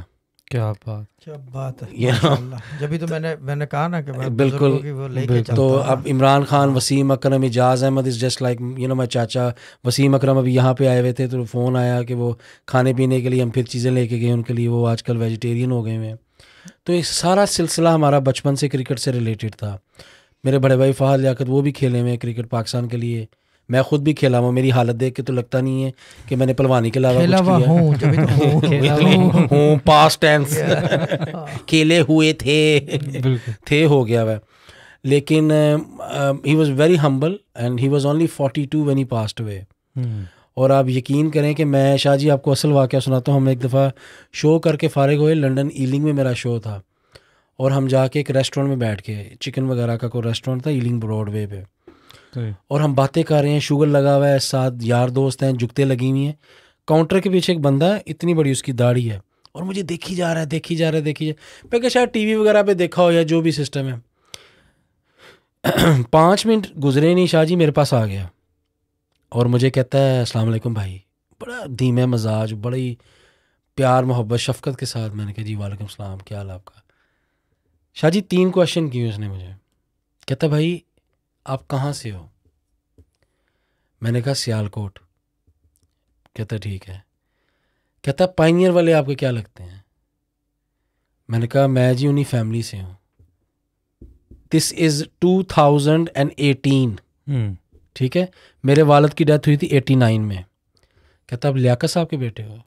क्या बात क्या बात है या जब भी तो, तो मैंने मैंने कहा ना कि बिल्कुल तो अब Imran Khan Wasim Akram Ijaz Ahmed is just like you know मैं चाचा वसीम अकरम अभी यहाँ पे आए हुए थे तो फ़ोन आया कि वो खाने पीने के लिए हम फिर चीज़ें लेके गए उनके लिए वो आजकल वेजिटेरियन हो गए हुए हैं तो ये सारा सिलसिला हमारा बचपन से क्रिकेट से रिलेटेड था मेरे बड़े भाई फ़हद लियाकत वो भी खेले हुए हैं क्रिकेट पाकिस्तान के लिए मैं खुद भी खेला हुआ मेरी हालत देख के तो लगता नहीं है कि मैंने पलवानी के अलावा खेला तो हुआ हूँ हूँ टेंस खेले हुए थे थे हो गया वह लेकिन he was very humble and he was only forty two when he passed हुए और आप यकीन करें कि मैं शाह जी आपको असल वाक़ सुनाता हूँ हम एक दफ़ा शो करके फारग हुए लंदन ईलिंग में मेरा शो था और हम जाके एक रेस्टोरेंट में बैठ के चिकन वगैरह का कोई रेस्टोरेंट था ईलिंग ब्रॉडवे पे और हम बातें कर रहे हैं शुगर लगा हुआ है साथ यार दोस्त हैं जुगते लगी हुई हैं काउंटर के पीछे एक बंदा है इतनी बड़ी उसकी दाढ़ी है और मुझे देखी जा रहा है देखी जा रहा है देखी जा मैं क्या शायद टी वगैरह पे देखा हो या जो भी सिस्टम है पाँच मिनट गुजरे नहीं जी मेरे पास आ गया और मुझे कहता है असलम भाई बड़ा धीमे मजाज बड़ी प्यार मोहब्बत शफकत के साथ मैंने कहा जी वालेकुम सलाम क्या हाल आपका शाह जी तीन क्वेश्चन किए उसने मुझे कहता भाई आप कहाँ से हो मैंने कहा सियालकोट कहता ठीक है कहता पाइनियर वाले आपको क्या लगते हैं मैंने कहा मैं जी उन्हीं फैमिली से हूँ this is two thousand and eighteen ठीक है मेरे वालद की डेथ हुई थी एटी नाइन में कहता आप लियाकत साहब के बेटे हो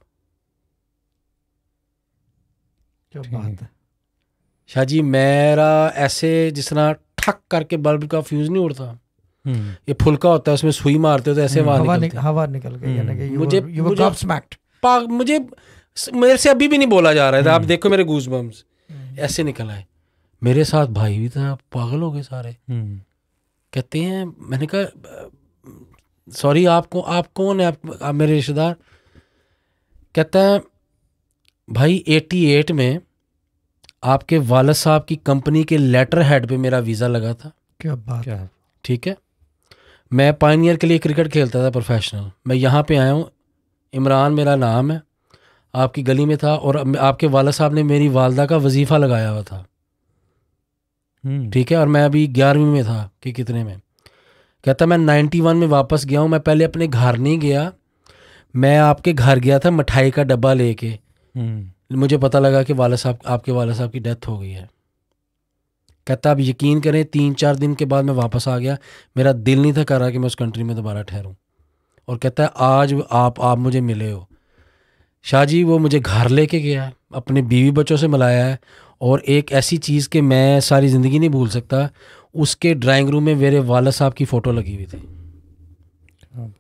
क्या बात है शाह जी मेरा ऐसे जिस तरह ठक करके बल्ब का फ्यूज नहीं उड़ता हम्म। ये फुलका होता है उसमें सुई मारते हो तो ऐसे हम्म। हवा निकल, हवा निकल गई मुझे मुझे मुझे मेरे से अभी भी नहीं बोला जा रहा था आप हम्म। देखो मेरे गूज बम्स ऐसे निकल आए मेरे साथ भाई भी था पागल हो गए सारे कहते हैं मैंने कहा सॉरी आपको आप कौन है आप, आप मेरे रिश्तेदार कहता है भाई 88 में आपके वालद साहब की कंपनी के लेटर हेड पे मेरा वीज़ा लगा था क्या बात क्या ठीक है मैं ईयर के लिए क्रिकेट खेलता था प्रोफेशनल मैं यहाँ पे आया हूँ इमरान मेरा नाम है आपकी गली में था और आपके वालद साहब ने मेरी वालदा का वजीफ़ा लगाया हुआ था हम्म। ठीक है और मैं अभी ग्यारहवीं में था कि कितने में कहता मैं नाइन्टी वन में वापस गया हूँ मैं पहले अपने घर नहीं गया मैं आपके घर गया था मिठाई का डब्बा ले मुझे पता लगा कि वाला साहब आपके वाला साहब की डेथ हो गई है कहता आप यकीन करें तीन चार दिन के बाद मैं वापस आ गया मेरा दिल नहीं था कर रहा कि मैं उस कंट्री में दोबारा ठहरूँ और कहता है आज आप आप मुझे मिले हो शाह जी वो मुझे घर लेके गया अपने बीवी बच्चों से मिलाया है और एक ऐसी चीज़ के मैं सारी ज़िंदगी नहीं भूल सकता उसके ड्राइंग रूम में मेरे वाला साहब की फ़ोटो लगी हुई थी हाँ।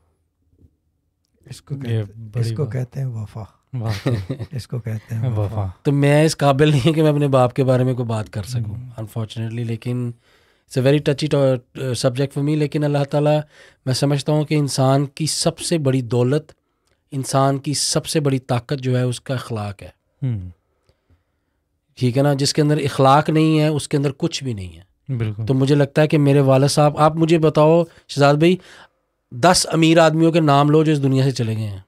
इसको कहते, इसको कहते हैं वफा तो इसको कहते हैं वफा तो मैं इस काबिल नहीं कि मैं अपने बाप के बारे में कोई बात कर सकूं अनफॉर्चुनेटली हम्म। लेकिन it's a very touchy subject for me लेकिन अल्लाह ताला मैं समझता हूँ कि इंसान की सबसे बड़ी दौलत इंसान की सबसे बड़ी ताकत जो है उसका अखलाक है हम्म। ठीक है ना जिसके अंदर इखलाक नहीं है उसके अंदर कुछ भी नहीं है बिल्कुल तो मुझे लगता है कि मेरे वाल साहब आप मुझे बताओ शहजाद भाई दस अमीर आदमियों के नाम लो जो इस दुनिया से चले गए हैं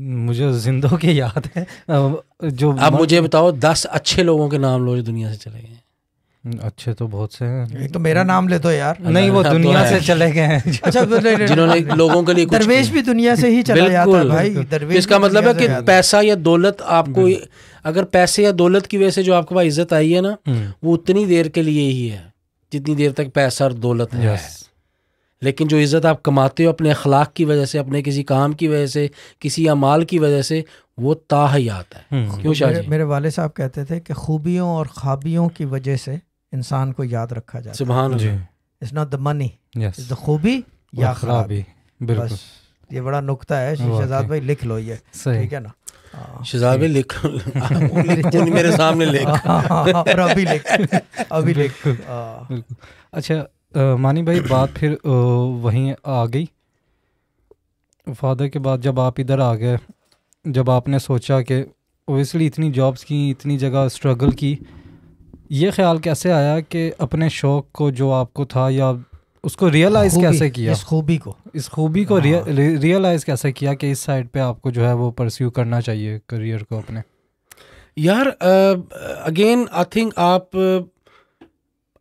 मुझे जिंदों की याद है जो अब मुझे बताओ दस अच्छे लोगों के नाम लो जो दुनिया से चले गए अच्छे तो बहुत से हैं एक तो मेरा नाम ले दो यार नहीं वो दुनिया तो से चले गए हैं अच्छा तो जिन्होंने लोगों के लिए दरवेश भी दुनिया से ही चला जाता है भाई दरवेश इसका मतलब है कि पैसा या दौलत आपको अगर पैसे या दौलत की वजह से जो आपके पास इज्जत आई है ना हम्म। वो उतनी देर के लिए ही है जितनी देर तक पैसा और दौलत है लेकिन जो इज़्ज़त आप कमाते हो अपने अखलाक की वजह से अपने किसी काम की वजह से किसी अमाल की वजह से वो ताहयात है हम्म। क्यों शाह मेरे, मेरे वाले साहब कहते थे कि खूबियों और खाबियों की वजह से इंसान को याद रखा जाए सुबह जी it's not the money the खूबी या खराबी बस ये बड़ा नुकता है शहजाद भाई लिख लो ये ठीक है ना हाँ। शहजाद भाई लिख मेरे सामने लिख हाँ, हाँ, और अभी लिख अभी लिख अच्छा मानी भाई बात फिर वहीं आ गई फादर के बाद जब आप इधर आ गए जब आपने सोचा कि ओबियसली इतनी जॉब्स की इतनी जगह स्ट्रगल की ये ख्याल कैसे आया कि अपने शौक़ को जो आपको था या उसको रियलाइज़ कैसे किया इस खूबी को इस खूबी को रिय, रियलाइज़ हाँ। कैसे किया कि इस साइड पे आपको जो है वो परस्यू करना चाहिए करियर को अपने यार अगेन आई थिंक आप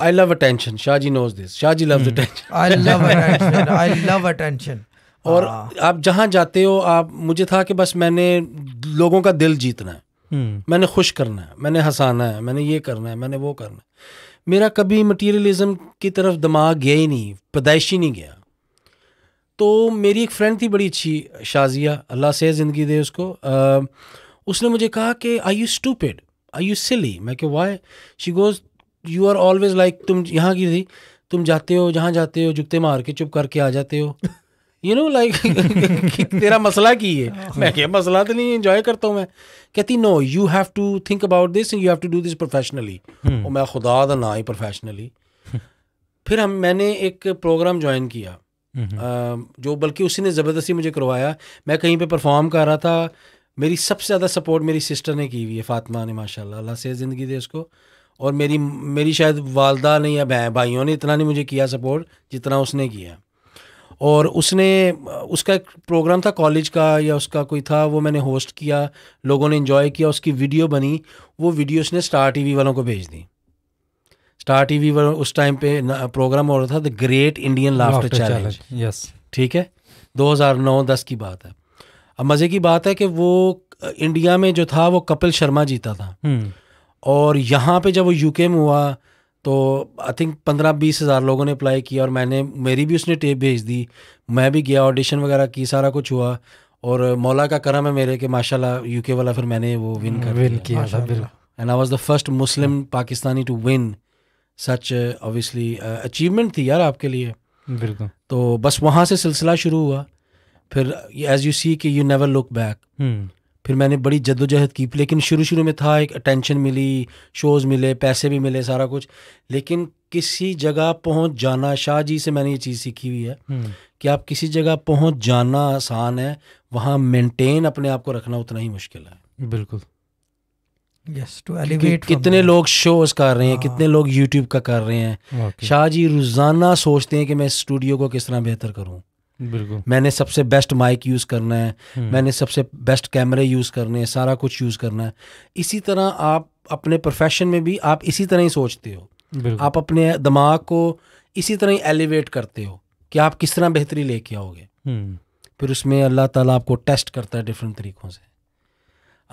I love attention. Shahji knows this. Shahji loves hmm. attention. I love attention. I love attention. और हाँ। आप जहाँ जाते हो आप मुझे था कि बस मैंने लोगों का दिल जीतना है hmm. मैंने खुश करना है मैंने हंसाना है मैंने ये करना है मैंने वो करना है मेरा कभी मटेरियलिज्म की तरफ दिमाग गया ही नहीं पैदाइश ही नहीं गया तो मेरी एक फ्रेंड थी बड़ी अच्छी शाजिया अल्लाह से ज़िंदगी दे उसको आ, उसने मुझे कहा कि I you stupid I you silly मैं क्यों why she goes you are always like तुम यहाँ की थी तुम जाते हो जहाँ जाते हो जुते मार के चुप करके आ जाते हो यू नो लाइक तेरा मसला की है मैं क्या मसला तो नहीं इंजॉय करता हूँ मैं कहती no you have to think about this you have to do this professionally और मैं खुदा दा ना ही प्रोफेशनली फिर हम मैंने एक प्रोग्राम ज्वाइन किया hmm. जो बल्कि उसी ने ज़बरदस्ती मुझे करवाया मैं कहीं पे परफॉर्म कर रहा था मेरी सबसे ज़्यादा सपोर्ट मेरी सिस्टर ने की हुई है फातिमा ने माशाल्लाह अल्लाह से ज़िंदगी दे उसको और मेरी मेरी शायद वालदा ने या भाइयों ने इतना नहीं मुझे किया सपोर्ट जितना उसने किया और उसने उसका एक प्रोग्राम था कॉलेज का या उसका कोई था वो मैंने होस्ट किया लोगों ने इन्जॉय किया उसकी वीडियो बनी वो वीडियो उसने स्टार टीवी वालों को भेज दी स्टार टीवी वालों उस टाइम पे प्रोग्राम हो रहा था the great Indian laughter challenge yes ठीक है 2009-10 की बात है अब मज़े की बात है कि वो इंडिया में जो था वो कपिल शर्मा जीता था हम्म। और यहाँ पे जब वो यूके में हुआ तो आई थिंक पंद्रह बीस हज़ार लोगों ने अप्लाई किया और मैंने मेरी भी उसने टेप भेज दी मैं भी गया ऑडिशन वगैरह की सारा कुछ हुआ और मौला का करम है मेरे कि माशाल्लाह यूके वाला फिर मैंने वो विन कर विन किया and I was the first Muslim Pakistani to win such obviously achievement थी यार आपके लिए बिल्कुल तो बस वहाँ से सिलसिला शुरू हुआ फिर एज यू सी कि यू नेवर लुक बैक फिर मैंने बड़ी जद्दोजहद की लेकिन शुरू शुरू में था एक अटेंशन मिली शोज़ मिले पैसे भी मिले सारा कुछ लेकिन किसी जगह पहुंच जाना शाह जी से मैंने ये चीज़ सीखी हुई है हम्म। कि आप किसी जगह पहुंच जाना आसान है वहाँ मेंटेन अपने आप को रखना उतना ही मुश्किल है बिल्कुल यस टू एलिवेट कितने लोग शोज कर रहे हैं हाँ। कितने लोग यूट्यूब का कर रहे हैं शाह जी रोज़ाना सोचते हैं कि मैं स्टूडियो को किस तरह बेहतर करूँ मैंने सबसे बेस्ट माइक यूज़ करना है हम्म। मैंने सबसे बेस्ट कैमरे यूज़ करने हैं सारा कुछ यूज़ करना है इसी तरह आप अपने प्रोफेशन में भी आप इसी तरह ही सोचते हो आप अपने दिमाग को इसी तरह ही एलिवेट करते हो कि आप किस तरह बेहतरी लेके आओगे हम्म। फिर उसमें अल्लाह ताला आपको टेस्ट करता है डिफरेंट तरीक़ों से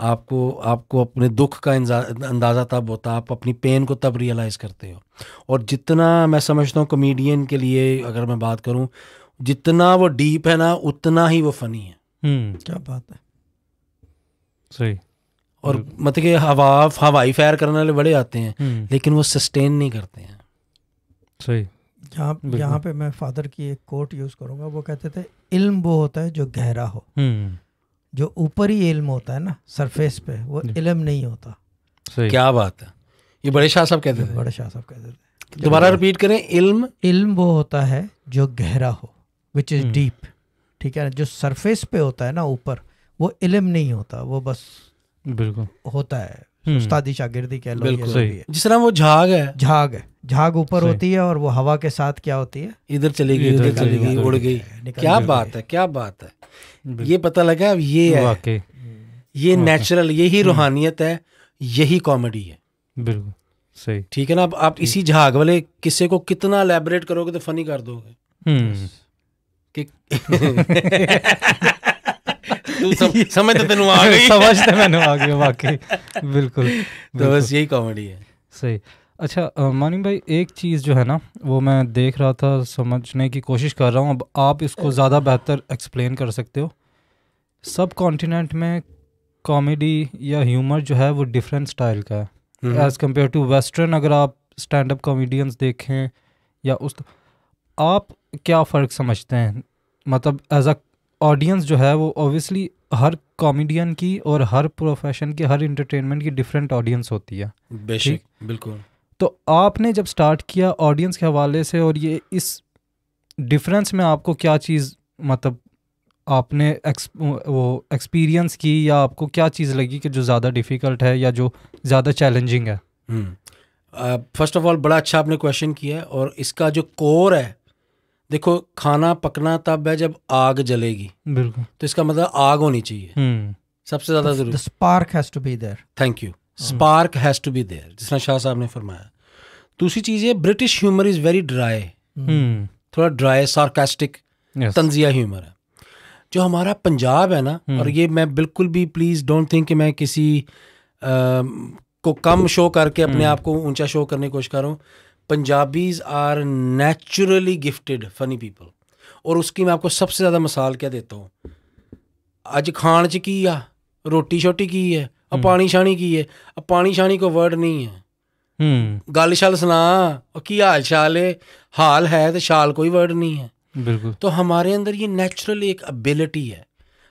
आपको आपको अपने दुख का अंदाज़ा तब होता है आप अपनी पेन को तब रियलाइज़ करते हो और जितना मैं समझता हूँ कॉमेडियन के लिए अगर मैं बात करूँ जितना वो डीप है ना उतना ही वो फनी है हम्म। क्या बात है सही और मतलब कि हवा हवाई फायर करने वाले बड़े आते हैं हम्म। लेकिन वो सस्टेन नहीं करते हैं सही यहाँ यहाँ पे मैं फादर की एक कोट यूज करूंगा वो कहते थे इल्म वो होता है जो गहरा हो हम्म। जो ऊपर ही इल्म होता है ना सरफेस पे वो इल्म नहीं होता क्या बात है ये बड़े शाह साहब कहते थे बड़े शाह साहब कहते थे दोबारा रिपीट करें इल्म इल्म वो होता है जो गहरा हो विच इज़ डीप ठीक है जो सरफेस पे होता है ना ऊपर वो इलम नहीं होता वो बस बिल्कुल होता है हम्म। उस्तादी शागिर्दी कह लो बिल्कुल सही है जिस तरह वो झाग है झाग है झाग ऊपर होती है और वो हवा के साथ क्या होती है इधर चली गई इधर चली गई उड़ गई क्या बात है क्या बात है ये पता लगा ये है ये नेचुरल यही हम्म। रूहानियत है यही कॉमेडी है बिल्कुल सही ठीक है ना अब आप इसी झाग वाले किस्से को कितना लेबरेट करोगे तो फनी कर दोगे हम्म। ਕਿ ਤੂੰ ਸਮਝ ਤਾਂ ਤੈਨੂੰ ਆ ਗਈ ਸਮਝ ਤਾਂ ਮੈਨੂੰ ਆ ਗਈ ਵਾਕਈ बिल्कुल तो बस यही कॉमेडी है सही अच्छा मानिंग भाई एक चीज़ जो है ना वो मैं देख रहा था समझने की कोशिश कर रहा हूँ अब आप इसको ज़्यादा बेहतर एक्सप्लेन कर सकते हो सब कॉन्टिनेंट में कॉमेडी या ह्यूमर जो है वो डिफरेंट स्टाइल का है एज़ कम्पेयर टू वेस्टर्न अगर आप स्टैंड अप कॉमेडियंस देखें या उस आप क्या फ़र्क समझते हैं मतलब एज अ ऑडियंस जो है वो ऑब्वियसली हर कॉमेडियन की और हर प्रोफेशन की हर इंटरटेनमेंट की डिफरेंट ऑडियंस होती है बेशक बिल्कुल तो आपने जब स्टार्ट किया ऑडियंस के हवाले से और ये इस डिफरेंस में आपको क्या चीज़ मतलब आपने एक्स वो एक्सपीरियंस की या आपको क्या चीज़ लगी कि जो ज़्यादा डिफ़िकल्ट है या जो ज़्यादा चैलेंजिंग है फर्स्ट ऑफ ऑल बड़ा अच्छा आपने क्वेश्चन किया है और इसका जो कोर है देखो खाना पकना तब है जब आग जलेगी बिल्कुल तो इसका मतलब आग होनी चाहिए हम्म। सबसे ज्यादा जरूरी spark has to be there thank you spark has to be there जिसना शाह साहब ने फरमाया दूसरी चीज ये British humour is very dry थोड़ा ड्राई सार्कास्टिक yes. तंजिया ह्यूमर है जो हमारा पंजाब है ना हम्म। और ये मैं बिल्कुल भी प्लीज डोंट थिंक कि मैं किसी आ, को कम शो करके अपने हम्म। आप को ऊंचा शो करने की कोशिश कर रहा हूँ Punjabis are naturally gifted funny people और उसकी मैं आपको सबसे ज़्यादा मिसाल क्या देता हूँ अज खाण च की आ रोटी शोटी की है और हम्म। पानी शानी की है अब पानी शानी को वर्ड नहीं है हम्म। गल शल सुना की हाल शाल है हाल है तो शाल कोई वर्ड नहीं है बिल्कुल तो हमारे अंदर ये नेचुरली एक एबिलिटी है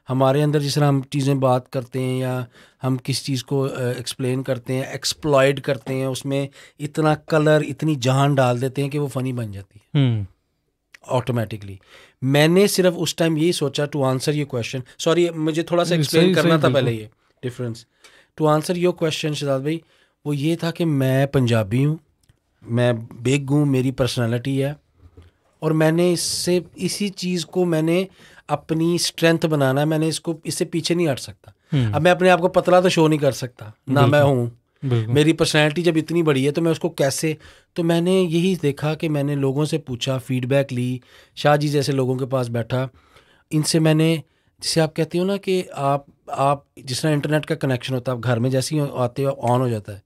हमारे अंदर जिस तरह हम चीज़ें बात करते हैं या हम किस चीज़ को एक्सप्लेन करते हैं एक्सप्लॉयड करते हैं उसमें इतना कलर इतनी जान डाल देते हैं कि वो फ़नी बन जाती है ऑटोमेटिकली हम्म। मैंने सिर्फ उस टाइम यही सोचा टू आंसर ये क्वेश्चन सॉरी मुझे थोड़ा सा एक्सप्लेन करना था पहले ये difference to answer your question Shahzad भाई वो ये था कि मैं पंजाबी हूँ मैं बिग हूँ मेरी पर्सनैलिटी है और मैंने इससे इसी चीज़ को मैंने अपनी स्ट्रेंथ बनाना है मैंने इसको इससे पीछे नहीं हट सकता हम्म। अब मैं अपने आप को पतला तो शो नहीं कर सकता ना मैं हूँ मेरी पर्सनैलिटी जब इतनी बड़ी है तो मैं उसको कैसे तो मैंने यही देखा कि मैंने लोगों से पूछा फीडबैक ली शाह जी जैसे लोगों के पास बैठा इनसे मैंने जिसे आप कहते हो ना कि आप आप जिस तरह इंटरनेट का कनेक्शन होता है आप घर में जैसे ही आते हो ऑन हो जाता है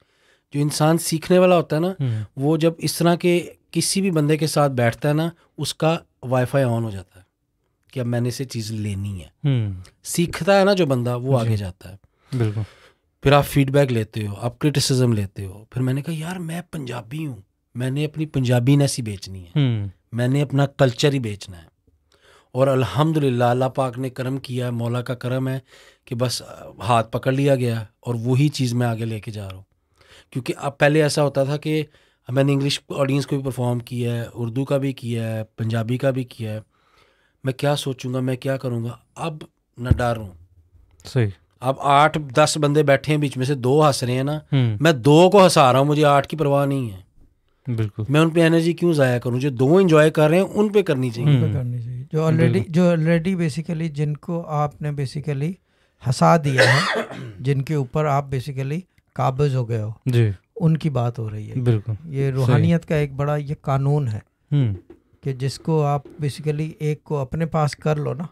जो इंसान सीखने वाला होता है ना हम्म। वो जब इस तरह के किसी भी बंदे के साथ बैठता है ना उसका वाईफाई ऑन हो जाता है कि अब मैंने इसे चीज़ लेनी है हम्म। सीखता है ना जो बंदा वो आगे जाता है बिल्कुल फिर आप फीडबैक लेते हो आप क्रिटिसिज्म लेते हो फिर मैंने कहा यार मैं पंजाबी हूँ मैंने अपनी पंजाबी नैसी बेचनी है हम्म। मैंने अपना कल्चर ही बेचना है और अल्हम्दुलिल्लाह अल्लाह पाक ने करम किया है मौला का करम है कि बस हाथ पकड़ लिया गया और वही चीज़ मैं आगे लेके जा रहा हूँ क्योंकि अब पहले ऐसा होता था कि मैंने इंग्लिश ऑडियंस को भी परफॉर्म किया है उर्दू का भी किया है पंजाबी का भी किया है मैं क्या सोचूंगा मैं क्या करूँगा अब ना डर सही अब आठ दस बंदे बैठे हैं बीच में से दो हंस रहे हैं ना हम्म। मैं दो को हंसा रहा हूँ मुझे आठ की परवाह नहीं है बिल्कुल मैं उन पे एनर्जी क्यों जाया करूँ जो दो एंजॉय कर रहे हैं उन पे करनी चाहिए हम्म। पे करनी चाहिए जो ऑलरेडी जो ऑलरेडी बेसिकली जिनको आपने बेसिकली हंसा दिया है जिनके ऊपर आप बेसिकली काबज हो गए हो जी उनकी बात हो रही है बिल्कुल ये रूहानियत का एक बड़ा ये कानून है हम्म। कि जिसको आप बेसिकली एक को अपने पास कर लो ना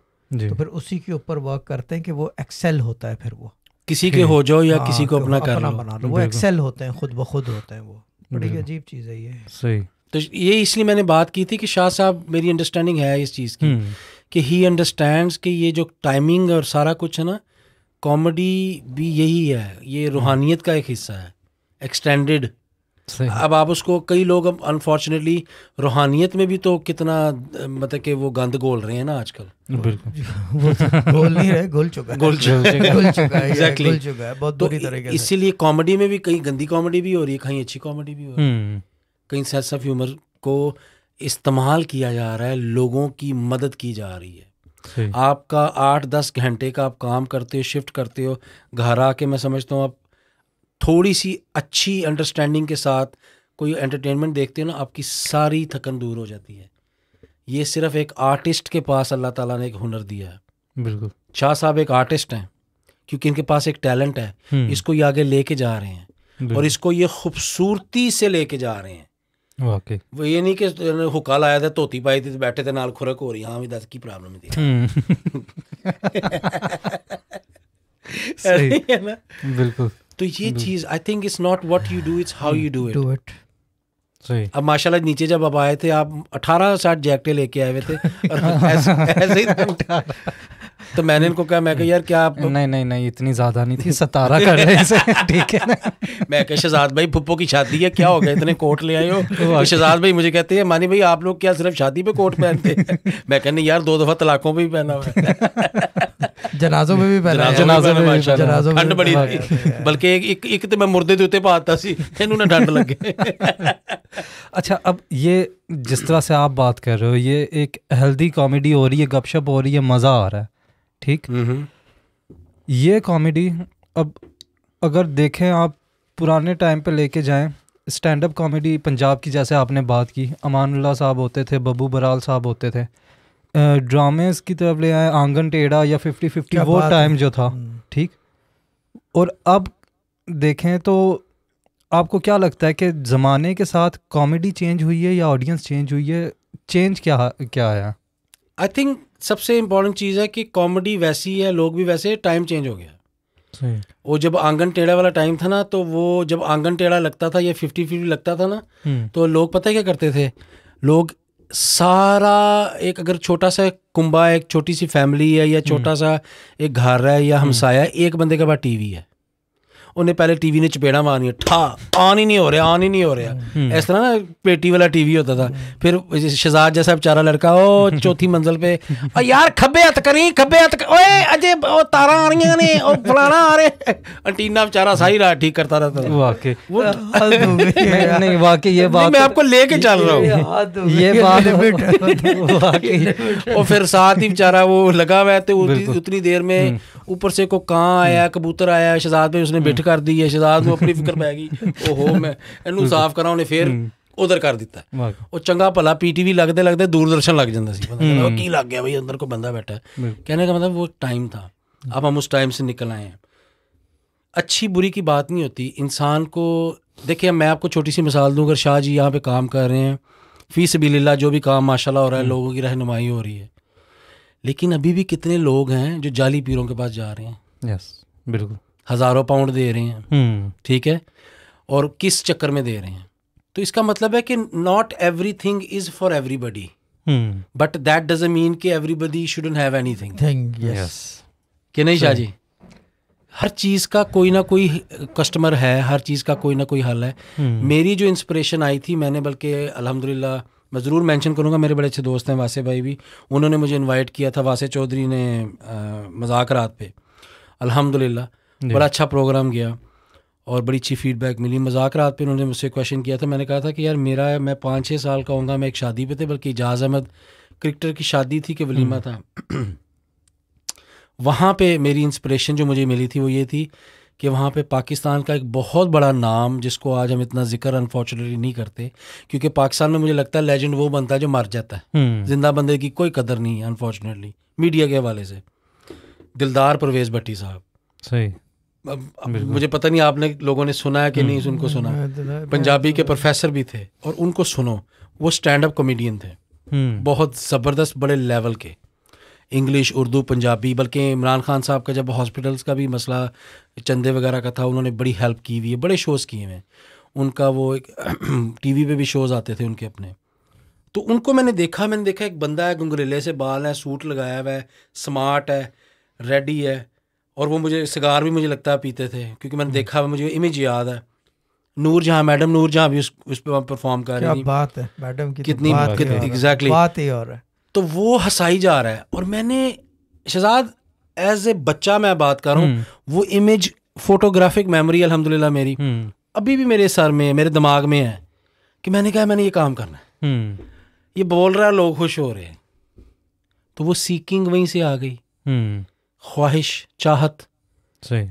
तो फिर उसी के ऊपर वर्क करते हैं कि वो एक्सेल होता है फिर वो किसी के हो जाओ या आ, हाँ, किसी को अपना, अपना कर लो बना लो वो एक्सेल होते हैं खुद ब खुद होते हैं वो बड़ी अजीब चीज़ है ये सही तो ये इसलिए मैंने बात की थी कि शाह साहब मेरी अंडरस्टैंडिंग है इस चीज़ की हम्म। कि ही अंडरस्टैंड कि ये जो टाइमिंग और सारा कुछ है ना कॉमेडी भी यही है ये हम्म। रूहानियत का एक हिस्सा है एक्सटेंडेड अब आप उसको कई लोग अब अनफॉर्चुनेटली रूहानियत में भी तो कितना मतलब कि वो गंद गोल रहे हैं ना आजकल बिल्कुल गोल नहीं रहे गोल चुका है तो इसीलिए कॉमेडी में भी कहीं गंदी कॉमेडी भी हो रही है कहीं अच्छी कॉमेडी भी हो रही है हम्म। कहीं सेंस ऑफ ह्यूमर को इस्तेमाल किया जा रहा है लोगों की मदद की जा रही है आपका आठ दस घंटे का आप काम करते हो शिफ्ट करते हो घर आके मैं समझता हूँ आप थोड़ी सी अच्छी अंडरस्टैंडिंग के साथ कोई एंटरटेनमेंट देखते हो ना आपकी सारी थकन दूर हो जाती है ये सिर्फ एक आर्टिस्ट के पास अल्लाह ताला ने एक हुनर दिया है बिल्कुल शाह साहब एक आर्टिस्ट हैं क्योंकि इनके पास एक टैलेंट है हम्म। इसको ये आगे लेके जा रहे हैं और इसको ये खूबसूरती से लेके जा रहे हैं वाकई वो ये नहीं कि हुक्का लाया था धोती पाई थी बैठे थे नाल खुरक हो रही हाँ भी दस की प्रॉब्लम हम्म। थी सही है ना बिल्कुल तो ये चीज I think it's not what you do it's how you do it do it सही अब माशाल्लाह नीचे जब आप आए थे आप अठारह साठ जैकेटें लेके आए हुए थे और ऐसे, ऐसे ही तो मैंने इनको कहा मैं कहा यार क्या आप नहीं नहीं नहीं इतनी ज्यादा नहीं थी सतारा कर रहे इसे ठीक है मैं कह शहजाद भाई पुप्पो की शादी है क्या हो गया इतने कोट ले आए हो तो शहजाद भाई मुझे कहते हैं मानी भाई आप लोग क्या सिर्फ शादी पे कोट पहनते हैं मैं कहने यार दो दफा तलाकों पे भी पहना हुआ ਜਨਾਜ਼ੋ ਵਿੱਚ ਵੀ ਪਹਿਨਾਇਆ ਜਨਾਜ਼ੋ ਵਿੱਚ ਮਾਸ਼ਾਅੱਲਾ ਠੰਡ ਬੜੀ ਬਲਕਿ ਇੱਕ ਇੱਕ ਤੇ ਮੈਂ ਮੁਰਦੇ ਦੇ ਉੱਤੇ ਪਾਤਾ ਸੀ ਇਹਨੂੰ ਨਾ ਠੰਡ ਲੱਗੇ अच्छा अब ये जिस तरह से आप बात कर रहे हो ये एक हेल्दी कॉमेडी हो रही है गपशप हो रही है मज़ा आ रहा है ठीक हम्म, हम्म। ये कॉमेडी अब अगर देखें आप पुराने टाइम पर लेके जाए स्टैंड अप कॉमेडी पंजाब की जैसे आपने बात की अमानुल्ला साहब होते थे बबू बराल साहब होते थे ड्रामेस की तरफ ले आए आंगन टेढ़ा या फिफ्टी फिफ्टी वो टाइम जो था हम्म। ठीक और अब देखें तो आपको क्या लगता है कि ज़माने के साथ कॉमेडी चेंज हुई है या ऑडियंस चेंज हुई है चेंज क्या क्या आया आई थिंक सबसे इम्पोर्टेंट चीज़ है कि कॉमेडी वैसी है लोग भी वैसे टाइम चेंज हो गया वो जब आंगन टेढ़ा वाला टाइम था ना तो वो जब आंगन टेढ़ा लगता था या फिफ्टी फिफ्टी लगता था ना हम्म। तो लोग पता क्या करते थे लोग सारा एक अगर छोटा सा कुंबा एक छोटी सी फैमिली है या छोटा हम्म। सा एक घर है या हम्म। हमसाया एक बंदे के पास टीवी है ਉਹਨੇ ਪਹਿਲੇ ਟੀਵੀ ਨੇ ਚਪੇੜਾਂ ਮਾਰਨੀਆਂ ਠਾ ਆਨ ਹੀ ਨਹੀਂ ਹੋ ਰਿਹਾ ਆਨ ਹੀ नहीं हो रहा हम्म। इस तरह ना पेटी वाला टीवी होता था फिर शहजाद जैसा बेचारा लड़का ओ चौथी मंजिल पे और यार खब्बे हथ करी खब्बे हथ ओए अजय तारा आ रही ने और आ रहे अंटीना बेचारा सारी रात ठीक करता रहता था वाकई वाकई ये बात मैं आपको लेके चल रहा हूँ ये बात और फिर साथ ही बेचारा वो लगा हुआ है तो उतनी देर में हम्म। ऊपर से को कहाँ आया कबूतर आया शहजाद पे उसने बैठे ਪਿੱਠ ਕਰਦੀ ਹੈ ਸ਼ਹਜ਼ਾਦ ਨੂੰ ਆਪਣੀ ਫਿਕਰ ਪੈ ਗਈ ਓਹੋ ਮੈਂ ਇਹਨੂੰ ਸਾਫ਼ ਕਰਾਂ ਉਹਨੇ ਫੇਰ ਉਧਰ ਕਰ ਦਿੱਤਾ ਉਹ ਚੰਗਾ ਭਲਾ ਪੀਟੀਵੀ ਲੱਗਦੇ ਲੱਗਦੇ ਦੂਰਦਰਸ਼ਨ ਲੱਗ ਜਾਂਦਾ ਸੀ ਪਤਾ ਨਹੀਂ ਕੀ ਲੱਗ ਗਿਆ ਬਈ ਅੰਦਰ ਕੋ ਬੰਦਾ ਬੈਠਾ ਹੈ कहने का मतलब वो टाइम था अब हम उस टाइम से निकल आए हैं अच्छी बुरी की बात नहीं होती इंसान को देखिए मैं आपको छोटी सी मिसाल दूँ अगर शाह जी यहाँ पे काम कर रहे हैं फी सबीला जो भी काम माशाल्लाह हो रहा है हम्म। लोगों की रहनुमाई हो रही है लेकिन अभी भी कितने लोग हैं जो जाली पीरों के पास जा रहे हैं यस बिल्कुल हज़ारों पाउंड दे रहे हैं हम्म। ठीक है और किस चक्कर में दे रहे हैं तो इसका मतलब है कि not everything is for everybody but that does mean कि everybody shouldn't have anything कि नहीं शाह जी हर चीज़ का कोई ना कोई कस्टमर है हर चीज़ का कोई ना कोई हल है hmm. मेरी जो इंस्पिरेशन आई थी मैंने बल्कि अल्हम्दुलिल्लाह मैं ज़रूर मेंशन करूंगा मेरे बड़े अच्छे दोस्त हैं वासे भाई भी उन्होंने मुझे इनवाइट किया था वासे चौधरी ने मजाक रात पे अल्हम्दुलिल्लाह बड़ा अच्छा प्रोग्राम गया और बड़ी अच्छी फीडबैक मिली मजाक रात पे उन्होंने मुझसे क्वेश्चन किया था मैंने कहा था कि यार मेरा मैं पाँच छः साल का होगा मैं एक शादी पे थे बल्कि इजाज़ अहमद क्रिकेटर की शादी थी कि वलीमा हम्म। था वहाँ पे मेरी इंस्पिरेशन जो मुझे मिली थी वो ये थी कि वहाँ पे पाकिस्तान का एक बहुत बड़ा नाम जिसको आज हम इतना जिक्र अनफॉर्चुनेटली नहीं करते क्योंकि पाकिस्तान में मुझे लगता है लेजेंड वो बनता है जो मर जाता है हम्म। जिंदा बंदे की कोई कदर नहीं है अनफॉर्चुनेटली मीडिया के हवाले से दिलदार परवेज़ भट्टी साहब सही मुझे पता नहीं आपने लोगों ने सुना है कि हम्म। नहीं उनको सुना तो पंजाबी तो के प्रोफेसर भी थे और उनको सुनो वो स्टैंड अप कॉमेडियन थे हम्म। बहुत ज़बरदस्त बड़े लेवल के इंग्लिश उर्दू पंजाबी बल्कि इमरान खान साहब का जब हॉस्पिटल्स का भी मसला चंदे वगैरह का था उन्होंने बड़ी हेल्प की हुई है बड़े शोज़ किए हैं उनका वो एक टी वी भी शोज़ आते थे उनके अपने तो उनको मैंने देखा मैंने देखा एक बंदा है गुंगरेले से बाल है सूट लगाया हुआ है स्मार्ट है रेडी है और वो मुझे सिगार भी मुझे लगता है पीते थे क्योंकि मैंने देखा मुझे इमेज याद है नूर जहाँ मैडम नूर जहाँ भी उस उस पर परफॉर्म कर रही थी बात है मैडम की तो कितनी बात एग्जैक्टली बात ही और है तो वो हंसाई जा रहा है और मैंने शहजाद एज ए बच्चा मैं बात कर रहा हूँ हम्म। वो इमेज फोटोग्राफिक मेमोरी अल्हम्दुलिल्लाह मेरी हम्म। अभी भी मेरे सर में मेरे दिमाग में है कि मैंने कहा मैंने ये काम करना है हम्म। ये बोल रहा है लोग खुश हो रहे हैं तो वो सीकिंग वहीं से आ गई ख्वाहिश चाहत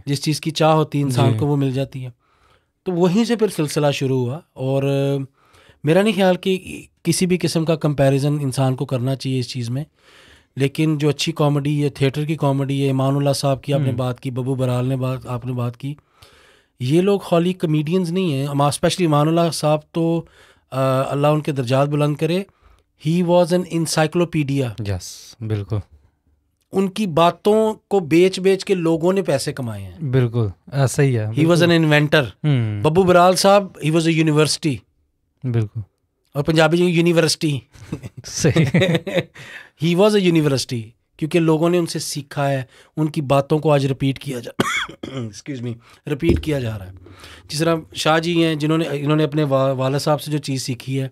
जिस चीज़ की चाह होती है इंसान को वो मिल जाती है तो वहीं से फिर सिलसिला शुरू हुआ और मेरा नहीं ख्याल कि किसी भी किस्म का कंपैरिजन इंसान को करना चाहिए इस चीज़ में लेकिन जो अच्छी कॉमेडी है थिएटर की कॉमेडी है इमानुल्ला साहब की आपने हम्म। बात की बबू बराल ने बात आपने बात की ये लोग हॉली कमेडियंस नहीं हैं स्पेशली इमानुल्ला साहब तो अल्लाह उनके दर्जात बुलंद करे he was an encyclopaedia yes बिल्कुल उनकी बातों को बेच बेच के लोगों ने पैसे कमाए हैं बिल्कुल ऐसा ही है he was an inventor Babbu Baral साहब ही वॉज ए यूनिवर्सिटी बिल्कुल और Punjabi university he was a university क्योंकि लोगों ने उनसे सीखा है उनकी बातों को आज रिपीट किया जा एक्सक्यूज मी रिपीट किया जा रहा है जिस तरह शाह जी हैं जिन्होंने इन्होंने अपने वा, वाला साहब से जो चीज़ सीखी है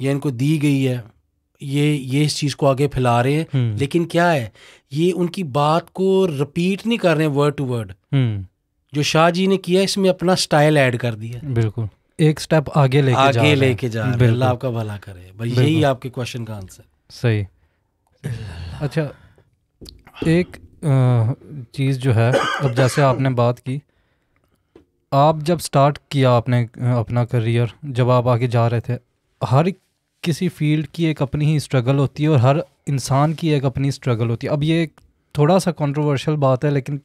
या इनको दी गई है ये ये इस चीज़ को आगे फैला रहे हैं हम्म। लेकिन क्या है ये उनकी बात को रिपीट नहीं कर रहे हैं वर्ड टू वर्ड जो शाह जी ने किया इसमें अपना स्टाइल ऐड कर दिया बिल्कुल एक स्टेप आगे लेके आगे लेके जा रहे हैं अल्लाह आपका भला करे भाई यही आपके क्वेश्चन का आंसर सही अच्छा एक चीज़ जो है अब जैसे आपने बात की आप जब स्टार्ट किया आपने अपना करियर जब आप आगे जा रहे थे हर किसी फील्ड की एक अपनी ही स्ट्रगल होती है और हर इंसान की एक अपनी स्ट्रगल होती है अब ये थोड़ा सा कंट्रोवर्शियल बात है लेकिन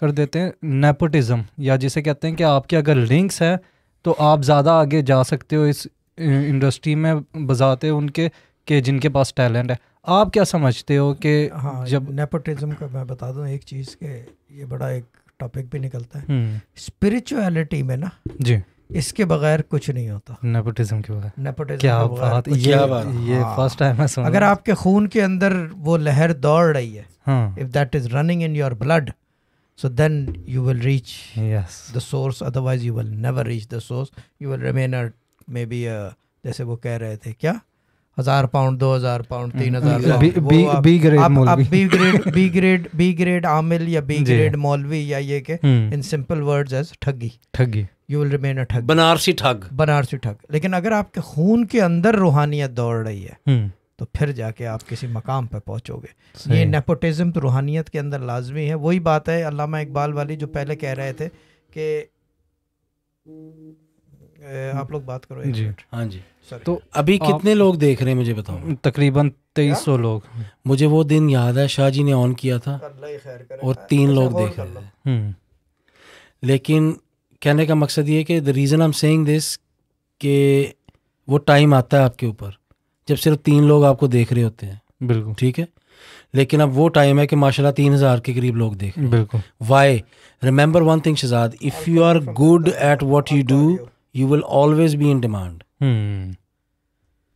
कर देते हैं नेपोटिज़म या जिसे कहते हैं कि आपके अगर लिंक्स हैं तो आप ज़्यादा आगे जा सकते हो इस इंडस्ट्री में बजाते उनके के जिनके पास टैलेंट है आप क्या समझते हो कि हाँ जब नेपोटिज्म का मैं बता दूँ एक चीज़ के ये बड़ा एक टॉपिक भी निकलता है स्पिरिचुअलिटी हम्म। में ना जी इसके बगैर कुछ नहीं होता नेपोटिज्म के बगैर नेपोटिज्म क्या बात ये ये फर्स्ट टाइम है अगर आपके खून के अंदर वो लहर दौड़ रही है if that is running in your blood so then you will reach yes the source otherwise you will never reach the source you will remain a maybe a जैसे वो कह रहे थे क्या हजार पाउंड दो हजार पाउंड तीन mm-hmm. हजार B grade B grade B grade B grade आमिल या बी ग्रेड मौलवी या ये के इन सिंपल वर्ड्स एज ठगी ठगी यू विल रिमेन अ ठग बनारसी ठग बनारसी ठग लेकिन अगर आपके खून के अंदर रूहानियत दौड़ रही है हम्म। तो फिर जाके आप किसी मकाम पर पहुंचोगे ये नेपोटिज्म तो रूहानियत के अंदर लाजमी है वही बात है अलामा इकबाल वाली जो पहले कह रहे थे कि आप लोग बात करो जी हाँ जी तो अभी कितने लोग देख रहे हैं मुझे बताओ तकरीबन तेईस सौ लोग मुझे वो दिन याद है शाह जी ने ऑन किया था और तीन लोग देख रहे हैं लेकिन कहने का मकसद ये कि the reason I am saying this कि वो टाइम आता है आपके ऊपर जब सिर्फ तीन लोग आपको देख रहे होते हैं बिल्कुल ठीक है लेकिन अब वो टाइम है कि माशाल्लाह तीन हज़ार के करीब लोग देख बिल्कुल why remember one thing Shahzad if you are good at what you do you will always be in demand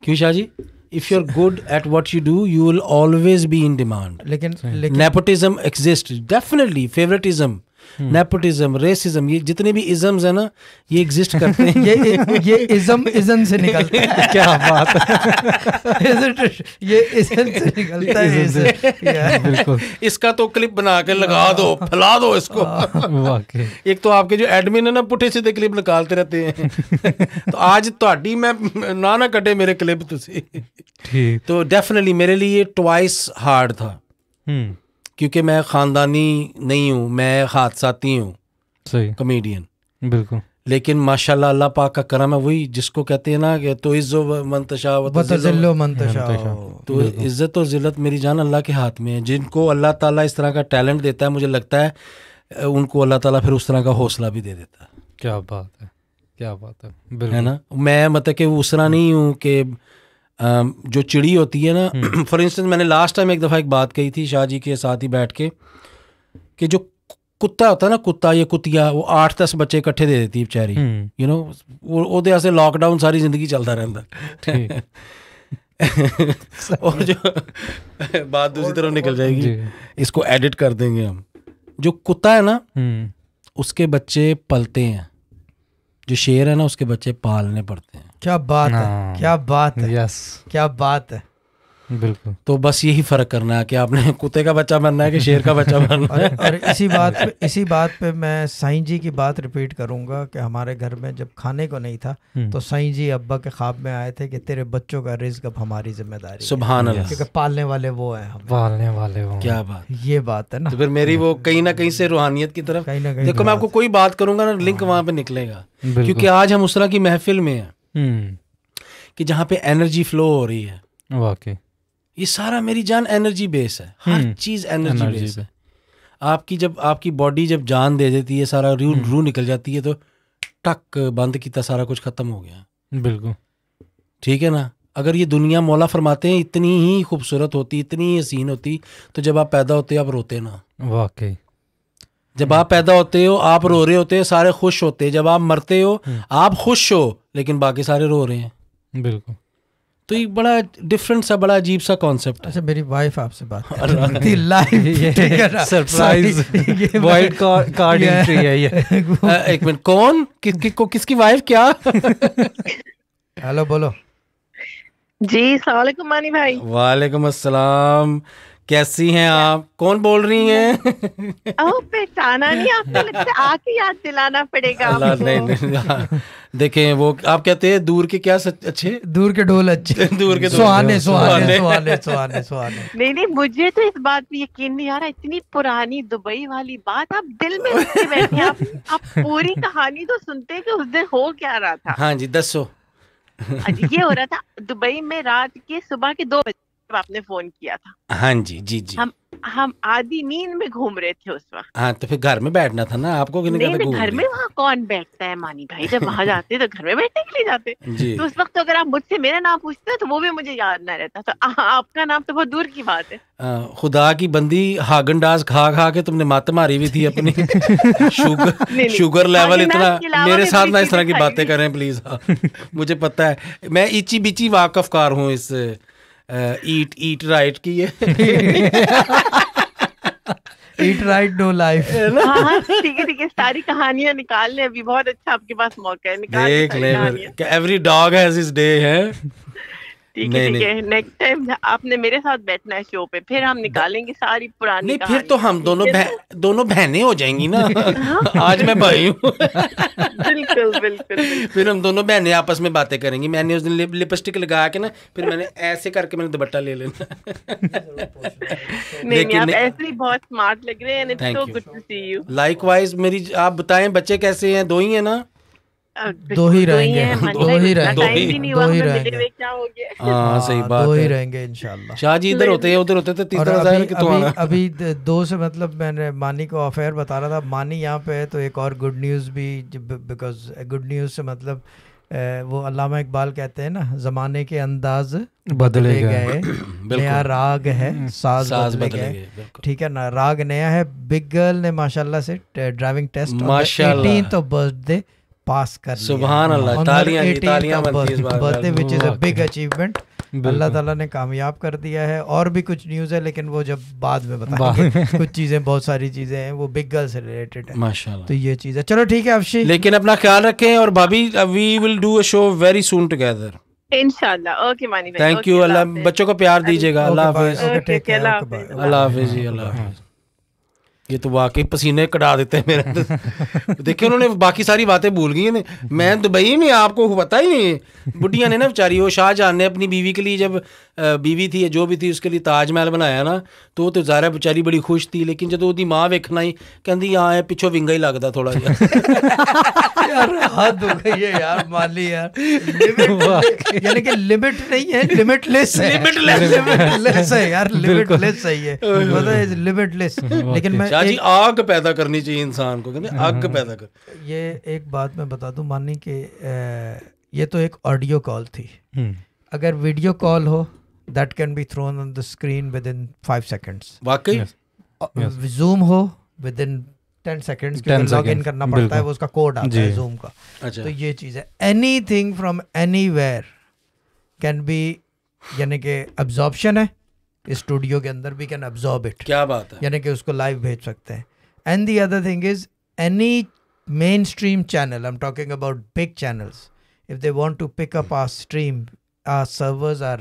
क्यों Shah ji if you are good at what you do you will always be in demand लेकिन nepotism exist definitely favouritism nepotism hmm. Racism ये जितने भी isms है ना ये exist करते हैं ये ये इजम इजम से निकलते हैं क्या बात है ये इजम से निकलता है इजम बिल्कुल इसका तो क्लिप बना के लगा दो फैला दो इसको एक तो आपके जो एडमिन है ना पुठे सीधे क्लिप निकालते रहते हैं तो आज ਤੁਹਾਡੀ ਮੈਂ ਨਾ ਨਾ ਕੱਢੇ ਮੇਰੇ ਕਲਿੱਪ ਤੁਸੀਂ ਠੀਕ तो डेफिनेटली मेरे लिए ट्वाइस हार्ड था हम्म क्योंकि मैं ख़ानदानी नहीं हूँ मैं हादसाती हूँ सही कमेडियन बिल्कुल लेकिन माशाल्लाह अल्लाह पाक का करम है वही जिसको कहते हैं ना कि तो इज्जो मनतशा तो इज्जत और जिलत मेरी जान अल्लाह के हाथ में है जिनको अल्लाह ताला इस तरह का टैलेंट देता है मुझे लगता है उनको अल्लाह ताला फिर उस तरह का हौसला भी दे देता है क्या बात है क्या बात है है ना मैं मतलब कि उस तरह नहीं हूँ कि Um, जो चिड़ी होती है ना फॉर हम्म। इंस्टेंस मैंने लास्ट टाइम एक दफ़ा एक बात कही थी शाह जी के साथ ही बैठ के कि जो कुत्ता होता है ना कुत्ता या कुतिया वो आठ दस बच्चे इकट्ठे दे देती है बेचारी यू हम्म। नो वो ओहदे लॉकडाउन सारी जिंदगी चलता रहता और जो बात दूसरी तरफ निकल जाएगी इसको एडिट कर देंगे हम जो कुत्ता है ना हम्म। उसके बच्चे पलते हैं जो शेर है ना उसके बच्चे पालने पड़ते हैं क्या बात है हाँ। क्या बात है यस क्या बात है बिल्कुल तो बस यही फर्क करना है कि आपने कुत्ते का बच्चा बनना है कि शेर का बच्चा बनना है और इसी बात पे इसी बात पे मैं साईं जी की बात रिपीट करूंगा कि हमारे घर में जब खाने को नहीं था हम्म। तो साईं जी अब्बा के ख्वाब में आए थे कि तेरे बच्चों का रिज्क अब हमारी जिम्मेदारी सुबह क्योंकि पालने वाले वो है पालने वाले वो क्या बात ये बात है ना तो फिर मेरी वो कहीं ना कहीं से रूहानियत की तरफ कहीं ना कहीं देखो मैं आपको कोई बात करूंगा ना लिंक हाँ। वहां पे निकलेगा क्योंकि आज हम उस तरह की महफिल में है हम्म। कि जहाँ पे एनर्जी फ्लो हो रही है वाकई ये सारा मेरी जान एनर्जी बेस है हर चीज एनर्जी बेस है आपकी जब आपकी बॉडी जब जान दे देती है सारा रू हम्म। रू निकल जाती है तो टक बंद किया सारा कुछ खत्म हो गया बिल्कुल ठीक है ना अगर ये दुनिया मौला फरमाते हैं इतनी ही खूबसूरत होती इतनी ही हसीन होती तो जब आप पैदा होते आप रोते ना वाकई जब आप पैदा होते हो आप रो रहे होते हो सारे खुश होते जब आप मरते हो हम्म। आप खुश हो लेकिन बाकी सारे रो रहे हैं बिल्कुल तो ये बड़ा डिफरेंट सा बड़ा अजीब सा कॉन्सेप्ट अच्छा मेरी वाइफ आपसे बात करती लाइव ये सरप्राइज वाइल्ड कार्ड एंट्री है ये एक मिनट कौन किसकी को किसकी वाइफ क्या हेलो बोलो जी सलाम मानी भाई वालेकुम अस्सलाम कैसी हैं आप कौन बोल रही हैं ओ पहचाना नहीं आपको लगता आके याद दिलाना पड़ेगा आपको नहीं नहीं हाँ। देखें वो आप कहते हैं दूर के क्या सच, अच्छे दूर के ढोल अच्छे दूर के सुहाने सुहाने सुहाने सुहाने सुहाने नहीं नहीं मुझे तो इस बात पे यकीन नहीं आ रहा इतनी पुरानी दुबई वाली बात आप दिल में रखे बैठे आप आप पूरी कहानी तो सुनते हैं कि उस दिन हो क्या रहा था हाँ जी दसो हाँ ये हो रहा था दुबई में रात के सुबह के दो बजे जब आपने फोन किया था हाँ जी जी जी हम हम आधी नींद में घूम रहे थे उस वक्त हाँ तो फिर घर में बैठना था ना आपको नहीं नहीं घर में वहाँ कौन बैठता है मानी भाई जब वहाँ जाते तो घर में बैठने के लिए जाते जी। तो उस वक्त तो अगर आप मुझसे मेरा नाम पूछते तो वो भी मुझे याद ना रहता तो आ, आपका नाम तो बहुत दूर की बात है आ, खुदा की बंदी हागन डाज खा खा के तुमने मात मारी हुई थी अपनी शुगर शुगर लेवल इतना मेरे साथ ना इस तरह की बातें करें प्लीज हाँ, मुझे पता है मैं इची बिची वाकफकार हूँ इस ईट ईट राइट की है ईट राइट नो लाइफ ठीक है ठीक है सारी कहानियां निकाल लें अभी बहुत अच्छा आपके पास मौका है निकाल देख ले every dog has his day है ठीक है ठीक है नेक्स्ट टाइम आपने मेरे साथ बैठना है शो पे फिर हम निकालेंगे सारी पुरानी नहीं फिर तो हम दोनों बह, तो- दोनों बहनें हो जाएंगी ना हाँ। आज मैं भाई हूँ बिल्कुल बिल्कुल फिर हम दोनों बहनें आपस में बातें करेंगी मैंने उस दिन लिप, लिपस्टिक लगा के ना फिर मैंने ऐसे करके मैंने दुपट्टा ले लेना नहीं ऐसे ही बहुत स्मार्ट लग रहे हैं वाइज मेरी आप बताएं बच्चे कैसे हैं दो ही है ना दो ही रहेंगे दो ही रहेंगे दो ही रहेंगे हाँ सही हाँ, बात दो ही रहेंगे इंशाल्लाह शाह जी इधर होते हैं उधर होते थे तो तीसरा जाहिर कि तुम्हारा अभी तो दो से मतलब मैंने मानी को ऑफेयर बता रहा था मानी यहाँ पे है तो एक और गुड न्यूज़ भी बिकॉज गुड न्यूज़ से मतलब वो अलामा इकबाल कहते हैं ना जमाने के अंदाज बदले गए नया राग है हम्म, साज, साज बदले, बदले गए ठीक है ना राग नया है बिग गर्ल ने माशाल्लाह से ड्राइविंग टेस्ट माशाल्लाह तो बर्थडे पास कर सुबहान अल्लाह तालियां तालियां birthday which is a big achievement अल्लाह ताला ने कामयाब कर दिया है और भी कुछ न्यूज़ है लेकिन वो जब बाद में बताएंगे कुछ चीज़ें बहुत सारी चीज़ें हैं वो बिग गर्ल से रिलेटेड है माशाल्लाह तो ये चीज़ है चलो ठीक है अफशी लेकिन अपना ख्याल रखें और भाभी we will do a show very soon together इंशाल्लाह ओके मानी थैंक यू अल्लाह बच्चों को प्यार दीजिएगा अल्लाह हाफिज़ अल्लाह हाफिज़ जी अल्लाह हाफिज़ ये तो वाकई पसीने कटा देते हैं मेरे देखिए उन्होंने बाकी सारी बातें भूल गई मैं दुबई तो में आपको पता ही नहीं बुढ़िया ने ना बेचारी वो शाहजहान ने अपनी बीवी के लिए जब बीवी थी जो भी थी उसके लिए ताजमहल बनाया ना तो वो तो ज़ारा बेचारी बड़ी खुश थी लेकिन जो ओदी माँ वेखना ही कहती हाँ है पिछों विंगा ही लगता थोड़ा जहा यार यार यार एक आग पैदा करनी चाहिए इंसान को कहते आग हाँ। पैदा कर ये एक बात मैं बता दूं मानी कि ये तो एक ऑडियो कॉल थी हम्म। अगर वीडियो कॉल हो that can be thrown on the screen within five seconds वाकई जूम हो within ten seconds log in करना पड़ता है वो उसका कोड आता है जूम का अच्छा। तो ये चीज़ है anything from anywhere can be यानी कि एब्जॉर्बशन है स्टूडियो के अंदर वी कैन अब्जॉर्ब इट क्या बात है यानी कि उसको लाइव भेज सकते हैं and the other thing is any mainstream channel I am talking about big channels if they want to pick up our stream our servers are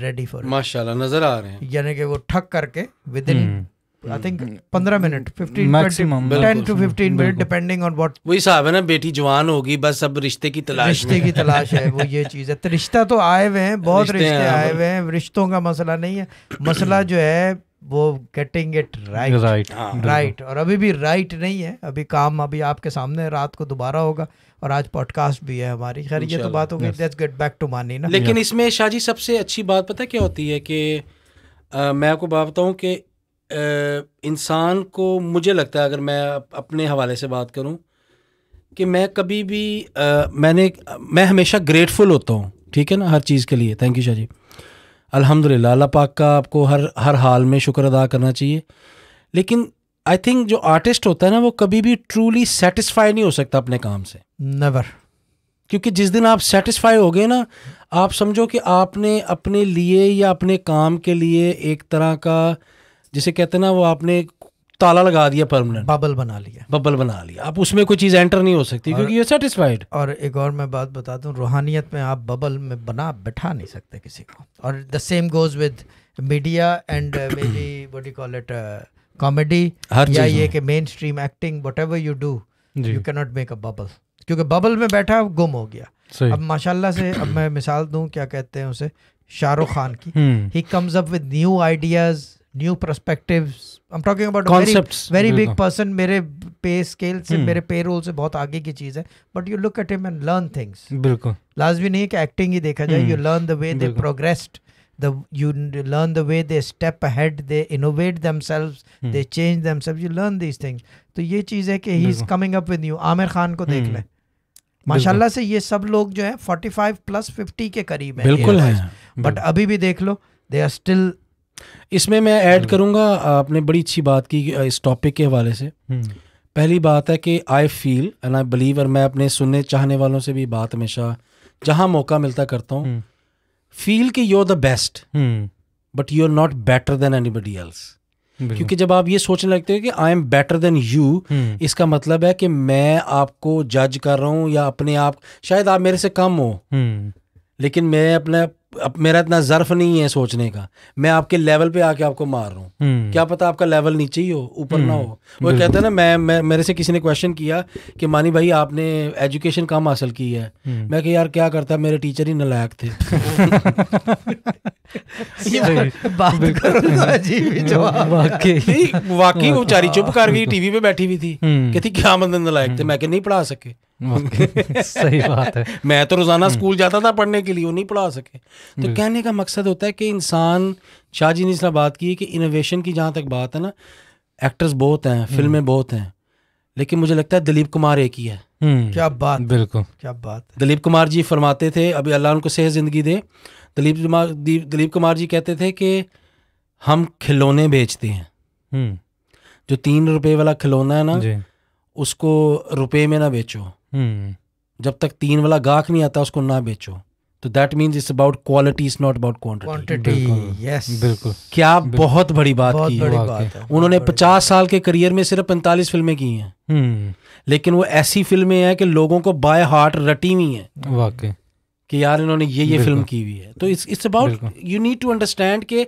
ready for माशाल्लाह नजर आ रहे हैं यानी कि वो ठक करके with in hmm. I think mm-hmm. पंद्रह minute maximum to fifteen minute depending on what वही साहब है ना बेटी जवान होगी बस अब रिश्ते की तलाश रिश्ते की तलाश है वो ये चीज़ है तो रिश्ता तो आए हुए हैं बहुत रिश्ते हाँ, आए हुए हैं रिश्तों का मसला नहीं है मसला जो है वो getting it right right right और अभी भी राइट right नहीं है अभी काम अभी आपके सामने रात को दोबारा होगा और आज पॉडकास्ट भी है हमारी खैर ये तो बात हो गई लेट्स गेट बैक टू मानी ना लेकिन इसमें शाह जी सबसे अच्छी बात पता क्या होती है कि मैं आपको बात बताऊँ कि इंसान को मुझे लगता है अगर मैं अपने हवाले से बात करूं कि मैं कभी भी आ, मैंने मैं हमेशा ग्रेटफुल होता हूं ठीक है ना हर चीज़ के लिए थैंक यू शाह जी अलहमदिल्ला अल्लाह पाक का आपको हर हर हाल में शुक्र अदा करना चाहिए लेकिन आई थिंक जो आर्टिस्ट होता है ना वो कभी भी ट्रूली सेटिस्फाई नहीं हो सकता अपने काम से नवर क्योंकि जिस दिन आप सेटिस्फाई हो गए ना आप समझो कि आपने अपने लिए या अपने काम के लिए एक तरह का जिसे कहते ना वो आपने ताला लगा दिया परमानेंट बबल बना लिया बबल बना लिया आप उसमें कोई चीज़ एंटर नहीं हो सकती क्योंकि ये सेटिस्फाइड और एक और मैं बात बता दूं रूहानियत में आप बबल में बना बैठा नहीं सकते किसी को और the same goes with media and मेरी what you call it comedy या ये कि mainstream acting whatever you do you can cannot make a bubble क्योंकि बबल में बैठा गुम हो गया अब माशाल्लाह से अब मैं मिसाल दूं क्या कहते हैं उसे शाहरुख खान की he comes up with new ideas new prospectives I talking about concept very big person मेरे पे स्केल से hmm. मेरे पे रोल से बहुत आगे की चीज है but you look at him and learn things बिल्कुल लाजमी नहीं है कि एक्टिंग ही देखा जाए you learn the way they progressed the you learn the way they step ahead they innovate themselves hmm. they change themselves you learn these things तो ये चीज़ है कि he is coming up with new Aamir Khan को देख hmm. लें माशाल्लाह से ये सब लोग जो है 45 प्लस 50 के करीब हैं बिल्कुल है बट अभी भी देख लो दे आर स्टिल इसमें मैं ऐड हम्म। करूँगा आपने बड़ी अच्छी बात की इस टॉपिक के हवाले से हम्म। पहली बात है कि I feel and I believe और मैं अपने सुनने चाहने वालों से भी बात हमेशा जहाँ मौका मिलता करता हूँ फील हम्म। कि you are the best but you are not better than anybody else क्योंकि जब आप ये सोचने लगते हो कि I am better than you इसका मतलब है कि मैं आपको जज कर रहा हूँ या अपने आप शायद आप मेरे से कम हो लेकिन मैं अपने अब मेरा इतना ज़र्फ नहीं है सोचने का मैं आपके लेवल पे आके आपको मार रहा हूँ हम्म। क्या पता आपका लेवल नीचे ही हो ऊपर ना हो हम्म। वो कहते हैं ना मैं, मैं मेरे से किसी ने क्वेश्चन किया कि मानी भाई आपने एजुकेशन कम हासिल की है हम्म। मैं यार क्या करता मेरे टीचर ही नलायक थे वाकई वो बेचारी चुप कर गई टीवी पे बैठी हुई थी कहती क्या मतलब नलायक थे मैं नहीं पढ़ा सके सही बात है मैं तो रोज़ाना हम्म। स्कूल जाता था पढ़ने के लिए वो नहीं पढ़ा सके तो कहने का मकसद होता है कि इंसान शाहजी ने इसलिए बात की कि इनोवेशन की जहाँ तक बात है ना एक्टर्स बहुत हैं हम्म। फिल्में बहुत हैं लेकिन मुझे लगता है दिलीप कुमार एक ही है हम्म। क्या बात बिल्कुल क्या बात दिलीप कुमार जी फरमाते थे अभी अल्लाह उनको सेहत ज़िंदगी दे दिलीप दिलीप कुमार जी कहते थे कि हम खिलौने बेचते हैं जो तीन रुपए वाला खिलौना है ना उसको रुपए में ना बेचो Hmm. जब तक तीन वाला गाहक नहीं आता उसको ना बेचो तो that mean it's about quality is not about quantity बिल्कुल क्या बहुत बड़ी बात बहुत की बड़ी है, बात है। उन्होंने पचास साल के करियर में सिर्फ पैंतालीस फिल्में की हैं hmm. लेकिन वो ऐसी फिल्में हैं कि लोगों को बाय हार्ट रटी हुई हैं वाकई कि यार इन्होंने ये ये फिल्म की हुई है तो it's it's about you need to understand कि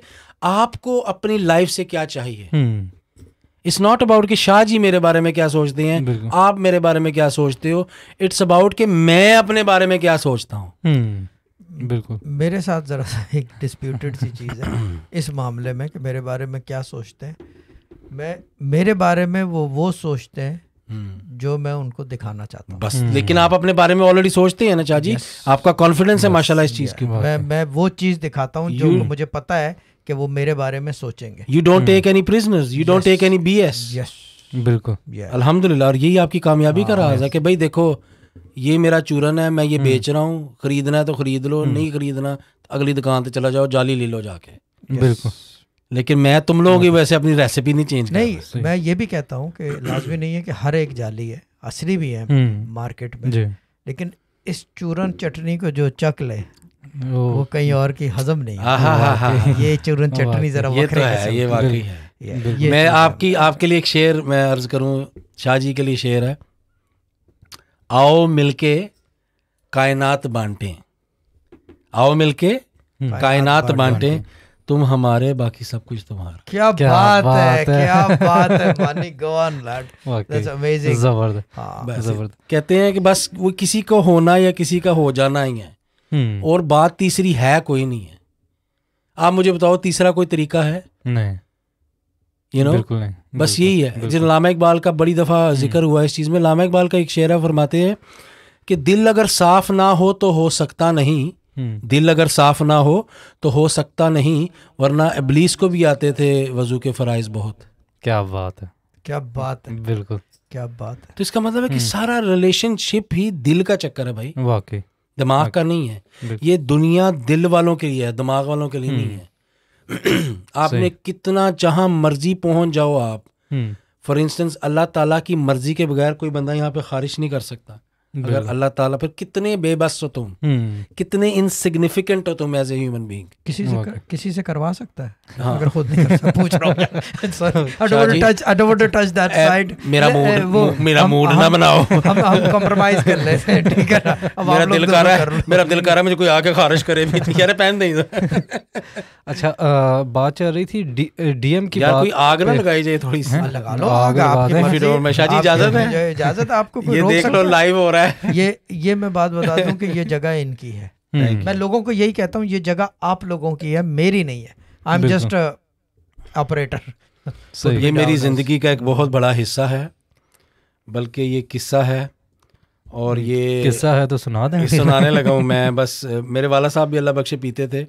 आपको अपनी लाइफ से क्या चाहिए hmm. इट्स नॉट अबाउट कि शाह जी मेरे बारे में क्या सोचते हैं आप मेरे बारे में क्या सोचते हो इट्स अबाउट कि मैं अपने बारे में क्या सोचता हूँ हम्म, बिल्कुल मेरे साथ ज़रा सा एक डिस्प्यूटेड सी चीज़ है इस मामले में कि मेरे बारे में क्या सोचते हैं मैं मेरे बारे में वो वो सोचते हैं हम्म। जो मैं उनको दिखाना चाहता हूँ बस हम्म। लेकिन आप अपने बारे में ऑलरेडी सोचते हैं ना चाची आपका कॉन्फिडेंस है माशाल्लाह इस चीज़ की मैं मैं वो चीज़ दिखाता हूँ जो मुझे पता है कि वो मेरे बारे में सोचेंगे you don't take any prisoners you don't take any BS yes बिल्कुल yeah. अल्हम्दुलिल्लाह और यही आपकी कामयाबी का हाँ, राज है कि भाई देखो ये मेरा चूरन है मैं ये hmm. बेच रहा हूँ खरीदना है तो खरीद लो hmm. नहीं खरीदना तो अगली दुकान पर चला जाओ जाली ले लो जाके बिल्कुल लेकिन मैं तुम लोगों की हाँ। वैसे अपनी रेसिपी नहीं चेंज नहीं मैं ये भी कहता हूँ कि लाजमी नहीं है कि हर एक जाली है असली भी है मार्केट hmm. में लेकिन इस चूरन चटनी को जो चक ले वो कहीं और की हजम नहीं ये चूरन चटनी जरा ये तो है ये वाकई तो है मैं आपकी आपके लिए एक शेर मैं अर्ज करूं शाह जी के लिए शेर है आओ मिलके कायनात बांटे आओ मिलके हम्म। कायनात बांटे तुम हमारे बाकी सब कुछ तुम्हारा क्या, क्या बात, बात है, है क्या बात है लैड अमेजिंग जबरदस्त हाँ। जबरदस्त कहते हैं कि बस वो किसी को होना या किसी का हो जाना ही है हम्म। और बात तीसरी है कोई नहीं है आप मुझे बताओ तीसरा कोई तरीका है नहीं यू नो नो नहीं बस यही है जिन लामा इकबाल का बड़ी दफ़ा हम्म। जिक्र हुआ इस चीज़ में लामा इकबाल का एक शेर है फरमाते हैं कि दिल अगर साफ ना हो तो हो सकता नहीं हम्म। दिल अगर साफ ना हो तो हो सकता नहीं वरना एबलीस को भी आते थे वजू के फ़राइज़ बहुत क्या बात है क्या बात है बिल्कुल क्या बात है तो इसका मतलब है कि सारा रिलेशनशिप ही दिल का चक्कर है भाई वाकई दिमाग का नहीं है ये दुनिया दिल वालों के लिए है दिमाग वालों के लिए हम्म। नहीं है आपने कितना जहां मर्जी पहुंच जाओ आप फॉर हम्म। इंस्टेंस अल्लाह ताला की मर्जी के बगैर कोई बंदा यहाँ पे खारिज नहीं कर सकता अगर अल्लाह ताला फिर कितने बेबस हो तुम हम्म। कितने इनसिग्निफिकेंट हो तुम एज ए ह्यूमन बीइंग किसी से कर, किसी से करवा सकता है हाँ। अगर खुद नहीं कर सकता पूछ रहा हूं I don't touch I don't touch that side मेरा मूड मेरा मूड ना बनाओ हम हम कॉम्प्रोमाइज कर लेते हैं ठीक है अब मेरा दिल कर रहा है मेरा दिल कर रहा है मुझे कोई आके खारिज करे भी यार पहन नहीं तो। अच्छा बात चल रही थी डीएम की यार कोई आग ना लगाई जाए थोड़ी सी हाँ, लगा लो आग आपकी में शाह जी इजाजत है इजाजत आपको ये देख लो लाइव हो रहा है है ये ये मैं बात बता दूं कि ये जगह इनकी है मैं लोगों को यही कहता हूँ ये जगह आप लोगों की है मेरी नहीं है आई एम जस्ट ऑपरेटर ये मेरी जिंदगी का एक बहुत बड़ा हिस्सा है बल्कि ये किस्सा है और ये किस्सा है तो सुना दें सुनाने लगा हूँ मैं बस मेरे वाला साहब भी अल्लाह बख्शे पीते थे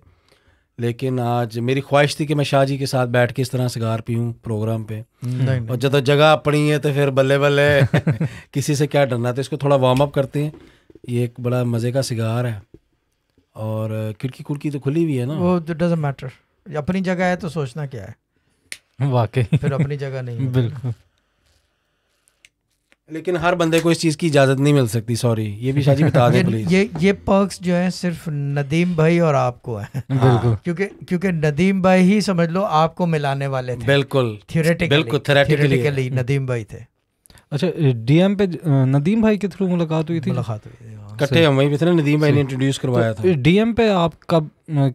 लेकिन आज मेरी ख्वाहिश थी कि मैं शाह जी के साथ बैठ के इस तरह सिगार पीऊँ प्रोग्राम पे हम्म। और जब जगह अपनी है तो फिर बल्ले बल्ले किसी से क्या डरना तो इसको थोड़ा वार्म अप करते हैं ये एक बड़ा मज़े का सिगार है और खिड़की कुड़की तो खुली हुई है ना वो डजेंट तो मैटर अपनी जगह है तो सोचना क्या है वाकई फिर अपनी जगह नहीं बिल्कुल लेकिन हर बंदे को इस चीज़ की इजाज़त नहीं मिल सकती सॉरी ये भी शाजी बता दें प्लीज ये ये पर्क्स जो है सिर्फ नदीम भाई और आपको है हाँ। बिल्कुल क्योंकि क्योंकि नदीम भाई ही समझ लो आपको मिलाने वाले थे बिल्कुल थियोरेटिकली बिल्कुल थियोरेटिकली नदीम भाई थे अच्छा डीएम पे नदीम भाई के थ्रू मुलाकात हुई थी मुलाकात हुई थी हाँ। हम वहीं पे थे नदीम भाई ने इंट्रोड्यूस करवाया तो था डीएम पे आप कब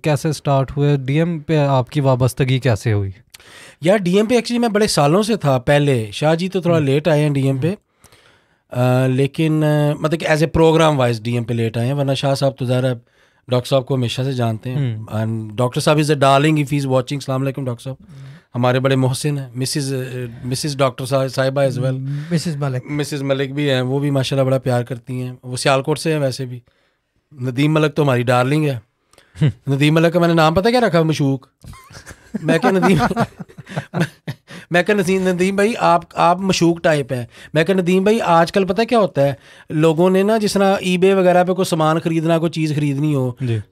कैसे स्टार्ट हुए डीएम पे आपकी वाबस्तगी कैसे हुई यार डीएम पे एक्चुअली मैं बड़े सालों से था पहले शाह जी तो थोड़ा लेट हम्म। आए हैं डीएम पे लेकिन मतलब कि as a programme wise DM पे लेट आए हैं वरना शाह साहब तो ज़रा डॉक्टर साहब को हमेशा से जानते हैं एंड हम्म। डॉक्टर साहब is a darling if is watching अलैक्म डॉक्टर साहब हमारे बड़े मोहसिन हैं मिसिज मिसिज डॉक्टर साहिबा as well Mrs Malik Mrs Malik भी हैं वो भी माशाल्लाह बड़ा प्यार करती हैं वो सियालकोट से हैं वैसे भी नदीम मलिक तो हमारी डार्लिंग है हम्म। नदीम मलिक का मैंने नाम पता क्या रखा मशूक मैं क्या नदीम मैं कह नदीम नदीम भाई आप आप मशूक टाइप है मैं कह नदीम भाई आजकल पता क्या होता है लोगों ने ना जिस तरह ई वगैरह पे कोई सामान खरीदना कोई चीज़ खरीदनी हो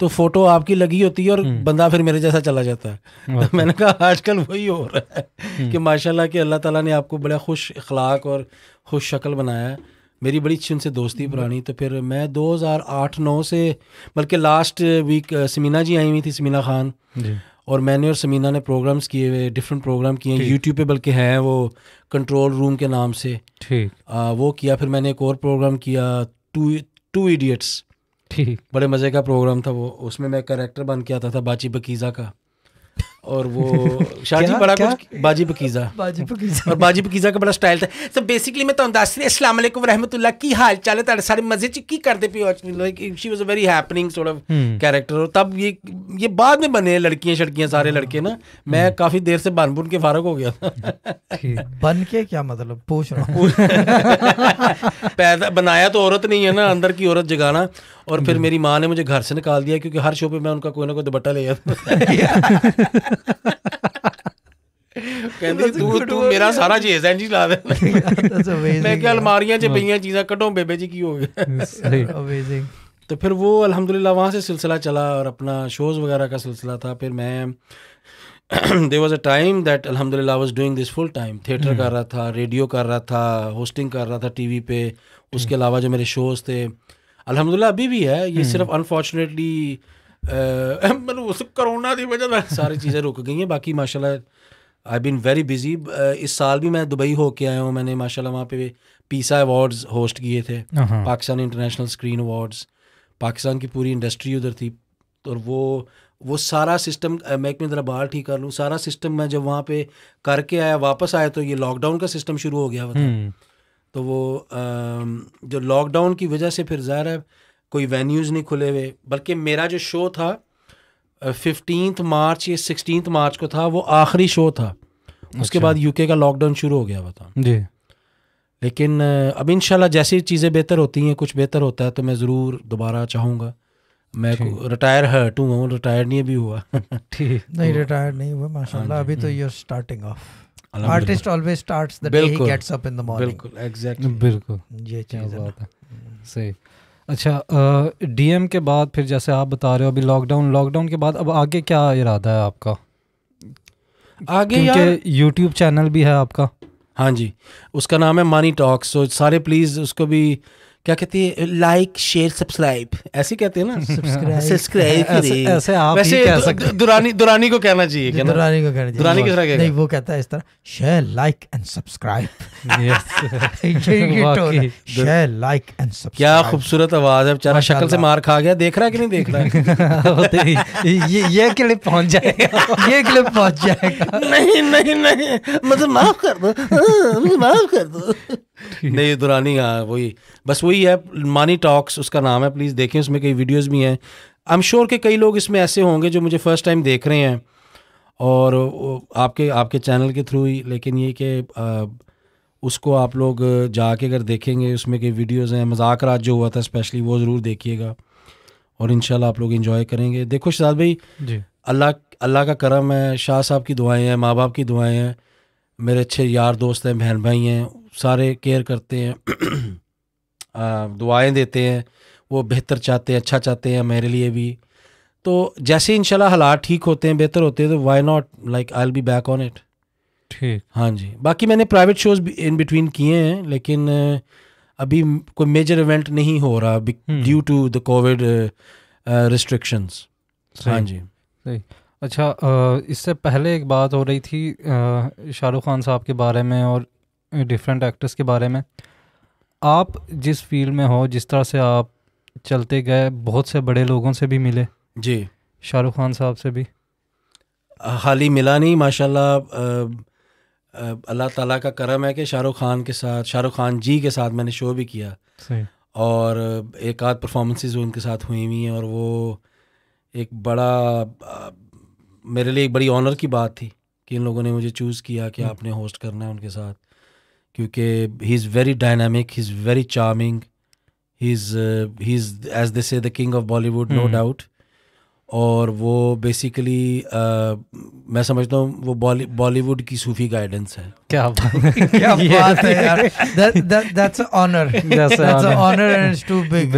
तो फोटो आपकी लगी होती है और हम्म। बंदा फिर मेरे जैसा चला जाता है तो मैंने कहा आजकल वही हो रहा है हम्म। कि माशा कि अल्लाह तला ने आपको बड़ा खुश अखलाक और खुश शक्ल बनाया है मेरी बड़ी अच्छी उनसे दोस्ती हम्म। पुरानी तो फिर मैं 2008-9 से बल्कि लास्ट वीक समीना जी आई हुई थी समीना खान और मैंने और समीना ने प्रोग्राम्स किए हुए डिफरेंट प्रोग्राम किए हैं यूट्यूब पे बल्कि हैं वो कंट्रोल रूम के नाम से ठीक वो किया फिर मैंने एक और प्रोग्राम किया टू टू इडियट्स ठीक बड़े मज़े का प्रोग्राम था वो उसमें मैं करेक्टर बन के आता था बाची बकीज़ा का और वो शाहजी बड़ा क्या? कुछ बाजी पकीजा बाजी पकीजा और बाजी पकीजा का बड़ा स्टाइल था सो बेसिकली मैं तो ਦੱਸ ਰਹੀ ਅਸਲਾਮ ਵਾਲੇਕੁਮ ਰਹਿਮਤੁਲਲਾ ਕੀ ਹਾਲ है ਹੈ ਤੁਹਾਡੇ ਸਾਰੇ ਮਜ਼ੇ ਚ ਕੀ ਕਰਦੇ ਪਿਓ ਅੱਜ like she was a very happening sort character और तब ये ये बाद में बने लड़कियां शड़कियां सारे हाँ। लड़के ना मैं हम्म। काफी देर से बन बुन के फारक हो गया था बन के क्या मतलब पूछ रहा हूँ पैदा बनाया तो औरत नहीं है ना अंदर की औरत जगाना और फिर हम्म। मेरी माँ ने मुझे घर से निकाल दिया क्योंकि हर शो पे मैं उनका कोई ना कोई दुपट्टा ले जाता ਕਹਿੰਦੀ ਤੂੰ ਤੂੰ ਮੇਰਾ ਸਾਰਾ ਚੇਜ਼ ਐਂ ਜੀ ਲਾ ਦੇ ਮੈਂ ਕਿ ਅਲਮਾਰੀਆਂ 'ਚ ਪਈਆਂ ਚੀਜ਼ਾਂ ਕਢੋ ਬੇਬੇ ਜੀ ਕੀ ਹੋ ਗਿਆ तो फिर वो अल्हम्दुलिल्लाह वहां से सिलसिला चला और अपना शोज़ वगैरह का सिलसिला था फिर मैं there was a time that अल्हम्दुलिल्लाह was doing this full time theatre कर रहा था रेडियो कर रहा था होस्टिंग कर रहा था टी वी पे उसके hmm. अलावा जो मेरे शोज़ थे ਅਲਹਮਦੁਲਿਲਾ अभी भी है ये हम्म। सिर्फ अनफॉर्चुनेटली मतलब उस की वजह से सारी चीज़ें रुक गई हैं बाकी माशाल्लाह आई बिन वेरी बिजी इस साल भी मैं दुबई होके आया हूँ मैंने माशाल्लाह वहाँ पे पीसा अवार्ड्स होस्ट किए थे Pakistan international screen awards Pakistan की पूरी इंडस्ट्री उधर थी तो वो वो सारा सिस्टम मैं एक मिनट ज़रा बाल ठीक कर लूँ सारा सिस्टम मैं जब वहाँ पे करके आया वापस आया तो ये लॉकडाउन का सिस्टम शुरू हो गया तो वो जो लॉकडाउन की वजह से फिर ज़ाहिर है कोई वेन्यूज़ नहीं खुले हुए बल्कि मेरा जो शो था फिफ्टींथ मार्च या सिक्सटीन मार्च को था वो आखिरी शो था अच्छा। उसके बाद यूके का लॉकडाउन शुरू हो गया हुआ था जी लेकिन अब इन जैसी चीज़ें बेहतर होती हैं कुछ बेहतर होता है तो मैं ज़रूर दोबारा चाहूँगा मैं रिटायर हर्ट हूँ रिटायर नहीं भी हुआ ठीक नहीं रिटायर नहीं हुआ माशाल्लाह हाँ अभी तो you starting of artist always starts the day he gets up in the morning बिल्कुल एग्जैक्टली बिल्कुल ये चीज बात है सही अच्छा डीएम के बाद फिर जैसे आप बता रहे हो अभी लॉकडाउन लॉकडाउन के बाद अब आगे क्या इरादा है आपका आगे क्योंकि यूट्यूब चैनल भी है आपका हाँ जी उसका नाम है मानी टॉक्स तो सारे प्लीज़ उसको भी क्या कहती है लाइक शेयर सब्सक्राइब ऐसे कहते हैं ना सब्सक्राइब ऐसे, आप वैसे कह सकते दु, दु, दुरानी दुरानी को कहना चाहिए क्या दुरानी को कहना दुरानी किस तरह कहेगा नहीं वो कहता है इस तरह share like and subscribe share like and subscribe क्या खूबसूरत आवाज है बेचारा शक्ल से मार खा गया देख रहा है कि नहीं देख रहा है तो ये ये क्लिप पहुंच जाएगा ये क्लिप पहुंच जाएगा नहीं नहीं नहीं मतलब माफ कर दो माफ कर दो नहीं दुरानी हाँ, वही बस वही है मानी टॉक्स उसका नाम है प्लीज़ देखें उसमें कई वीडियोस भी हैं आई एम श्योर के कई लोग इसमें ऐसे होंगे जो मुझे फ़र्स्ट टाइम देख रहे हैं और आपके आपके चैनल के थ्रू ही लेकिन ये कि उसको आप लोग जाके अगर देखेंगे उसमें कई वीडियोज़ हैं मजाक रात जो हुआ था स्पेशली वो ज़रूर देखिएगा और इन आप लोग इन्जॉय करेंगे देखो शहजाद भाई जी अल्लाह अल्लाह का करम है शाह साहब की दुआएँ हैं माँ बाप की दुआएँ हैं मेरे अच्छे यार दोस्त हैं बहन भाई हैं सारे केयर करते हैं दुआएं देते हैं वो बेहतर चाहते हैं अच्छा चाहते हैं मेरे लिए भी तो जैसे इंशाल्लाह हालात ठीक होते हैं बेहतर होते हैं तो why not like I be back on it ठीक हाँ जी बाकी मैंने प्राइवेट शोज इन बिटवीन किए हैं लेकिन अभी कोई मेजर इवेंट नहीं हो रहा due to the COVID restrictions हाँ जी सही अच्छा इससे पहले एक बात हो रही थी शाहरुख खान साहब के बारे में और डिफरेंट एक्टर्स के बारे में आप जिस फील्ड में हो जिस तरह से आप चलते गए बहुत से बड़े लोगों से भी मिले जी शाहरुख खान साहब से भी हाल ही मिला नहीं माशाल्लाह अल्लाह ताला का करम है कि शाहरुख खान के साथ शाहरुख खान जी के साथ मैंने शो भी किया और एक आध परफॉर्मेंसेज उनके साथ हुई हुई हैं और वो एक बड़ा मेरे लिए एक बड़ी ऑनर की बात थी कि इन लोगों ने मुझे चूज़ किया कि हम्म। आपने होस्ट करना है उनके साथ क्योंकि he is very dynamic he is very charming he is he is as this say the king of Bollywood no doubt और वो बेसिकली uh, मैं समझता हूँ वो बॉलीवुड की सूफी गाइडेंस है क्या क्या बात है यार that's honour that's honour and it's too big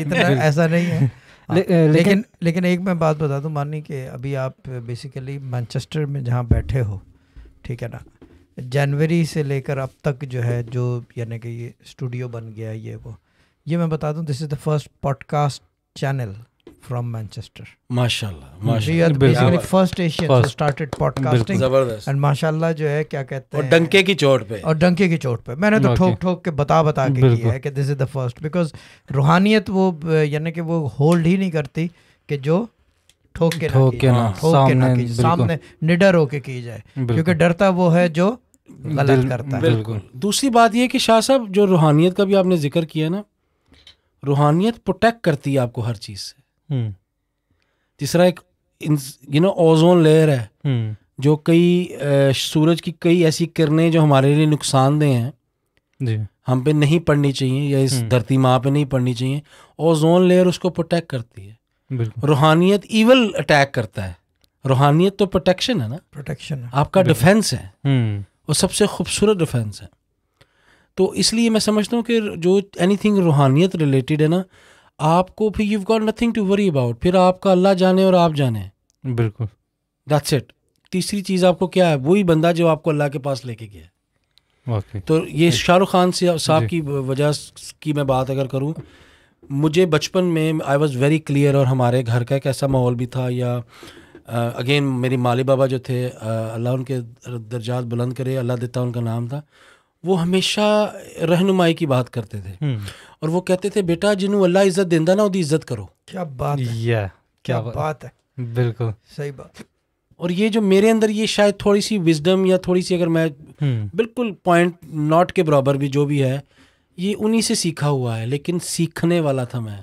इतना ऐसा नहीं है ले, हाँ। लेकिन, लेकिन लेकिन एक मैं बात बता दूं मानी कि अभी आप बेसिकली मैनचेस्टर में जहाँ बैठे हो ठीक है ना जनवरी से लेकर अब तक जो है जो यानी कि ये स्टूडियो बन गया ये वो ये मैं बता दूं this is the first podcast channel from Manchester माशाल्लाह first Asian started podcasting and माशाल्लाह जो है क्या कहते हैं डंके की चोट पे और डंके की चोट पे मैंने तो ठोक ठोक के बता बता के किया है कि this is the first because रूहानियत वो यानी कि वो होल्ड ही नहीं करती कि जो ठोक के ठोक के ना सामने निडर होके की जाए क्योंकि डरता वो है जो गलत करता है बिल्कुल दूसरी बात यह कि शाह साहब जो रूहानियत का भी आपने जिक्र किया ना रूहानियत प्रोटेक्ट करती है आपको हर चीज़ से हम्म। तीसरा एक यू नो ओजोन लेयर है हम्म। जो कई सूरज की कई ऐसी किरणें जो हमारे लिए नुकसानदेह हैं हम पे नहीं पड़नी चाहिए या इस हम्म। धरती माँ पे नहीं पड़नी चाहिए ओजोन लेयर उसको प्रोटेक्ट करती है रूहानियत इवल अटैक करता है रूहानियत तो प्रोटेक्शन है ना प्रोटेक्शन आपका डिफेंस है और सबसे खूबसूरत डिफेंस है तो इसलिए मैं समझता हूँ कि जो एनी थिंग रूहानियत रिलेटेड है ना आपको फिर you got nothing to worry about फिर आपका अल्लाह जाने और आप जाने बिल्कुल दैट्स इट तीसरी चीज़ आपको क्या है वही बंदा जो आपको अल्लाह के पास लेके गया ओके तो ये शाहरुख खान साहब की वजह की मैं बात अगर करूँ मुझे बचपन में आई वॉज़ वेरी क्लियर और हमारे घर का एक ऐसा माहौल भी था या अगेन मेरी माली बाबा जो थे अल्लाह उनके दर्जात बुलंद करे अल्लाह देता उनका नाम था वो हमेशा रहनुमाई की बात करते थे हम्म। और वो कहते थे बेटा जिन्होंने अल्लाह इज्जत देंदा ना उसकी इज्जत करो क्या बात है या, क्या, क्या बात है बिल्कुल सही बात और ये जो मेरे अंदर ये शायद थोड़ी सी विजडम या थोड़ी सी अगर मैं हम्म। बिल्कुल पॉइंट नॉट के बराबर भी जो भी है ये उन्हीं से सीखा हुआ है लेकिन सीखने वाला था मैं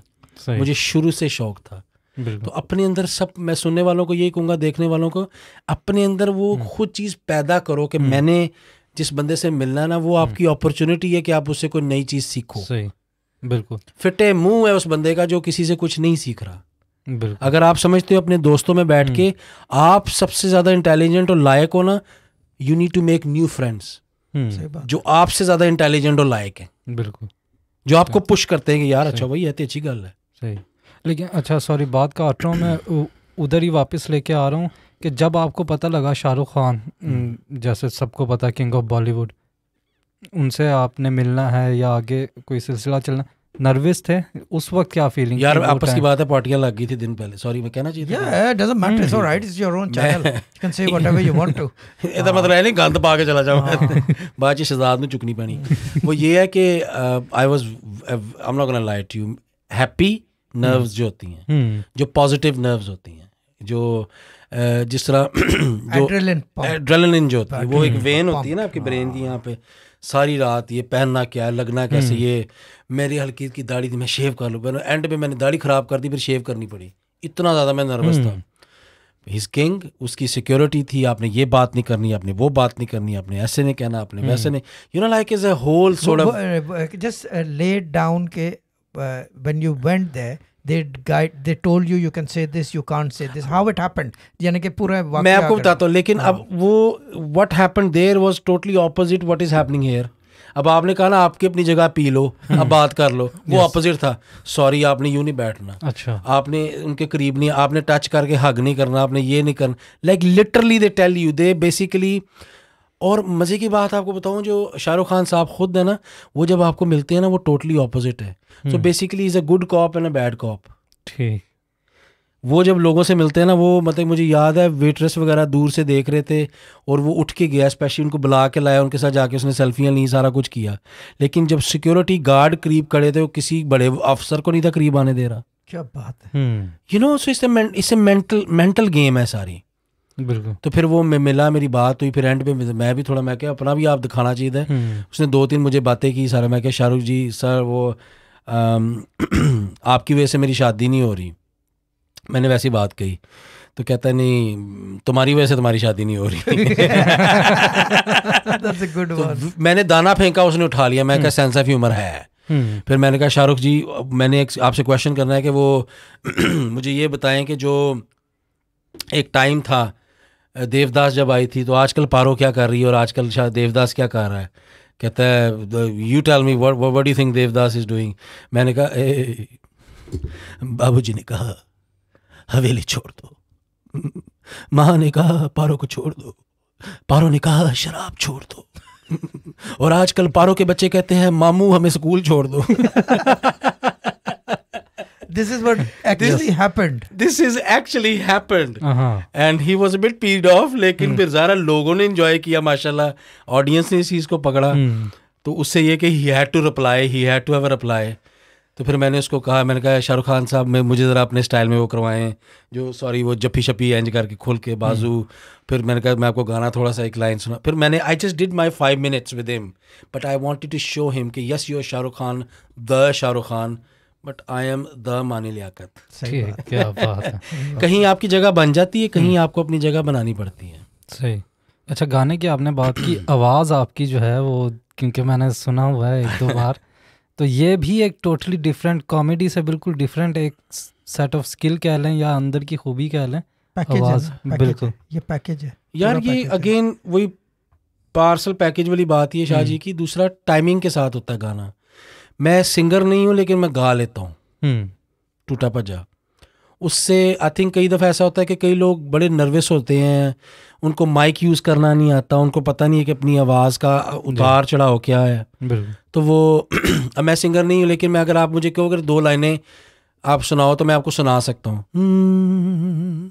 मुझे शुरू से शौक था तो अपने अंदर सब मैं सुनने वालों को यही कहूँगा देखने वालों को अपने अंदर वो हम्म। खुद चीज़ पैदा करो कि हम्म। मैंने जिस बंदे से मिलना ना वो हम्म। आपकी अपॉर्चुनिटी है कि आप उससे कोई नई चीज़ सीखो बिल्कुल फिटे मुंह है उस बंदे का जो किसी से कुछ नहीं सीख रहा अगर आप समझते हो अपने दोस्तों में बैठ के आप सबसे ज्यादा इंटेलिजेंट और लायक हो ना you need to make new friends जो आपसे ज्यादा इंटेलिजेंट और लायक है बिल्कुल जो आपको पुश करते हैं कि यार अच्छा भाई ये तो अच्छी गल है सही लेकिन अच्छा सॉरी बात काट रहा हूँ मैं उधर ही वापस लेके आ रहा हूँ कि जब आपको पता लगा शाहरुख खान हम्म। जैसे सबको पता किंग ऑफ बॉलीवुड उनसे आपने मिलना है या आगे कोई सिलसिला चलना नर्वस थे उस वक्त क्या फीलिंग यार आपस की बात है पार्टियां लग गई थी दिन पहले सॉरी मैं कहना चाहिए या it doesn't matter it's alright it's your own channel you can say whatever you want to इधर ਮਤਲਬ ਹੈ ਨਹੀਂ ਗੰਦ ਪਾ ਕੇ ਚਲਾ ਜਾਵਾਂ ਬਾਅਦ ਚ ਸ਼ਹਜ਼ਾਦ ਨੂੰ ਚੁਕਣੀ ਪੈਣੀ ਉਹ ਇਹ ਹੈ ਕਿ ਆਈ ਵਾਸ ਆਮ ਨॉट ਗੋਣਾ ਲਾਈ ਟੂ यू हैप्पी नर्व्स जो होती हैं हम्म। जो पॉजिटिव नर्व्स होती हैं जो जिस तरह जो एड्रेलिन जो होती है वो एक वेन होती है ना आपकी ब्रेन की हाँ। यहाँ पे सारी रात ये पहनना क्या है लगना कैसे हम्म। ये मेरी हल्की की दाढ़ी थी मैं शेव कर लूँ एंड पे मैंने दाढ़ी ख़राब कर दी फिर शेव करनी पड़ी इतना ज़्यादा मैं नर्वस था हिज हम्म। किंग उसकी सिक्योरिटी थी आपने ये बात नहीं करनी आपने वो बात नहीं करनी आपने ऐसे नहीं कहना आपने वैसे नहीं you know like is a whole sort just let down के uh, when you went there they guide they told you you can say this you can't say this how it happened yani ke pura main aapko batata hu lekin ab wo what happened there was totally opposite what is happening here अब आपने कहा ना आपकी अपनी जगह P low अब बात कर लो वो अपोजिट था सॉरी आपने यूं नहीं बैठना अच्छा आपने उनके करीब नहीं आपने टच करके हग नहीं करना आपने ये नहीं करना like literally they tell you they basically और मज़े की बात आपको बताऊं जो शाहरुख खान साहब खुद है ना वो जब आपको मिलते हैं ना वो टोटली ऑपोजिट है so basically is a good cop and a bad cop ठीक वो जब लोगों से मिलते हैं ना वो मतलब मुझे याद है वेटरेस वगैरह दूर से देख रहे थे और वो उठ के गया स्पेशली उनको बुला के लाया उनके साथ जाके उसने सेल्फियाँ ली सारा कुछ किया लेकिन जब सिक्योरिटी गार्ड करीब खड़े थे वो किसी बड़े अफसर को नहीं था करीब आने दे रहा क्या बात है यू नो सो इससे इससे मेंटल मेंटल गेम है सारी बिल्कुल तो फिर वो मिला मेरी बात हुई फिर एंड पे मैं भी थोड़ा मैं क्या अपना भी आप दिखाना चाहिए था हम्म। उसने दो तीन मुझे बातें की सारा मैं क्या शाहरुख जी सर वो आपकी वजह से मेरी शादी नहीं हो रही मैंने वैसी बात कही तो कहता नहीं तुम्हारी वजह से तुम्हारी शादी नहीं हो रही तो मैंने दाना फेंका उसने उठा लिया मैं क्या सेंस ऑफ ह्यूमर है हम्म। फिर मैंने कहा शाहरुख जी मैंने एक आपसे क्वेश्चन करना है कि वो मुझे ये बताएं कि जो एक टाइम था देवदास जब आई थी तो आजकल पारो क्या कर रही है और आजकल शायद देवदास क्या कर रहा है कहता है you tell me what you think Devdas is doing मैंने कहा बाबू जी ने कहा हवेली छोड़ दो माँ ने कहा पारो को छोड़ दो पारो ने कहा शराब छोड़ दो और आजकल पारो के बच्चे कहते हैं मामू हमें स्कूल छोड़ दो this is what actually this, happened this is actually happened uh-huh. And he was a bit peed off लेकिन hmm. फिर ज़ारा लोगों ने एंजॉय किया माशाल्लाह ऑडियंस ने इस चीज़ को पकड़ा hmm. तो उससे ये कि he had to reply he had to have reply तो फिर मैंने उसको कहा मैंने कहा शाहरुख खान साहब मैं मुझे ज़रा अपने स्टाइल में वो करवाएं जो सॉरी वो जफी शफी एंज करके खोल के बाजू hmm. फिर मैंने कहा मैं आपको गाना थोड़ा सा एक लाइन सुना फिर मैंने I just did my five minutes with him but I wanted to show him कि yes your Shahrukh Khan the Shahrukh Khan but I am the माने लियाकत सही है क्या बात है कहीं आपकी जगह बन जाती है कहीं हम्म। आपको अपनी जगह बनानी पड़ती है सही अच्छा गाने की आपने बात की आवाज़ आपकी जो है वो क्योंकि मैंने सुना हुआ है एक दो बार तो ये भी एक टोटली डिफरेंट कॉमेडी से बिल्कुल डिफरेंट एक सेट ऑफ स्किल कह लें या अंदर की खूबी कह लें आवाज़ बिल्कुल ये पैकेज है यार ये अगेन वही पार्सल पैकेज वाली बात ही है शाह जी हम्म। की दूसरा टाइमिंग के साथ होता है गाना मैं सिंगर नहीं हूँ लेकिन मैं गा लेता हूँ हम्म। टूटा भजा उससे आई थिंक कई दफ़ा ऐसा होता है कि कई लोग बड़े नर्वस होते हैं उनको माइक यूज़ करना नहीं आता उनको पता नहीं है कि अपनी आवाज़ का उतार चढ़ाव क्या है तो वो अब मैं सिंगर नहीं हूँ लेकिन मैं अगर आप मुझे क्यों अगर दो लाइनें आप सुनाओ तो मैं आपको सुना सकता हूँ हम्म।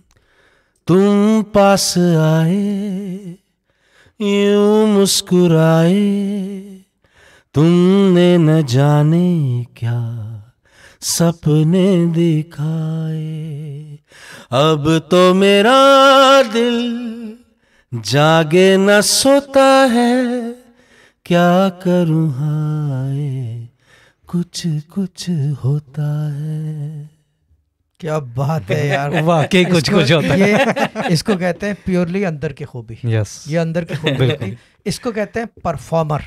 तुम पास आए यूं मुस्कुराए तुमने न जाने क्या सपने दिखाए अब तो मेरा दिल जागे न सोता है क्या करूँ हाय कुछ कुछ होता है क्या बात है यार वाकई कुछ कुछ होता है इसको कहते हैं प्योरली अंदर की खूबी यस ये अंदर की खूबी इसको कहते हैं performer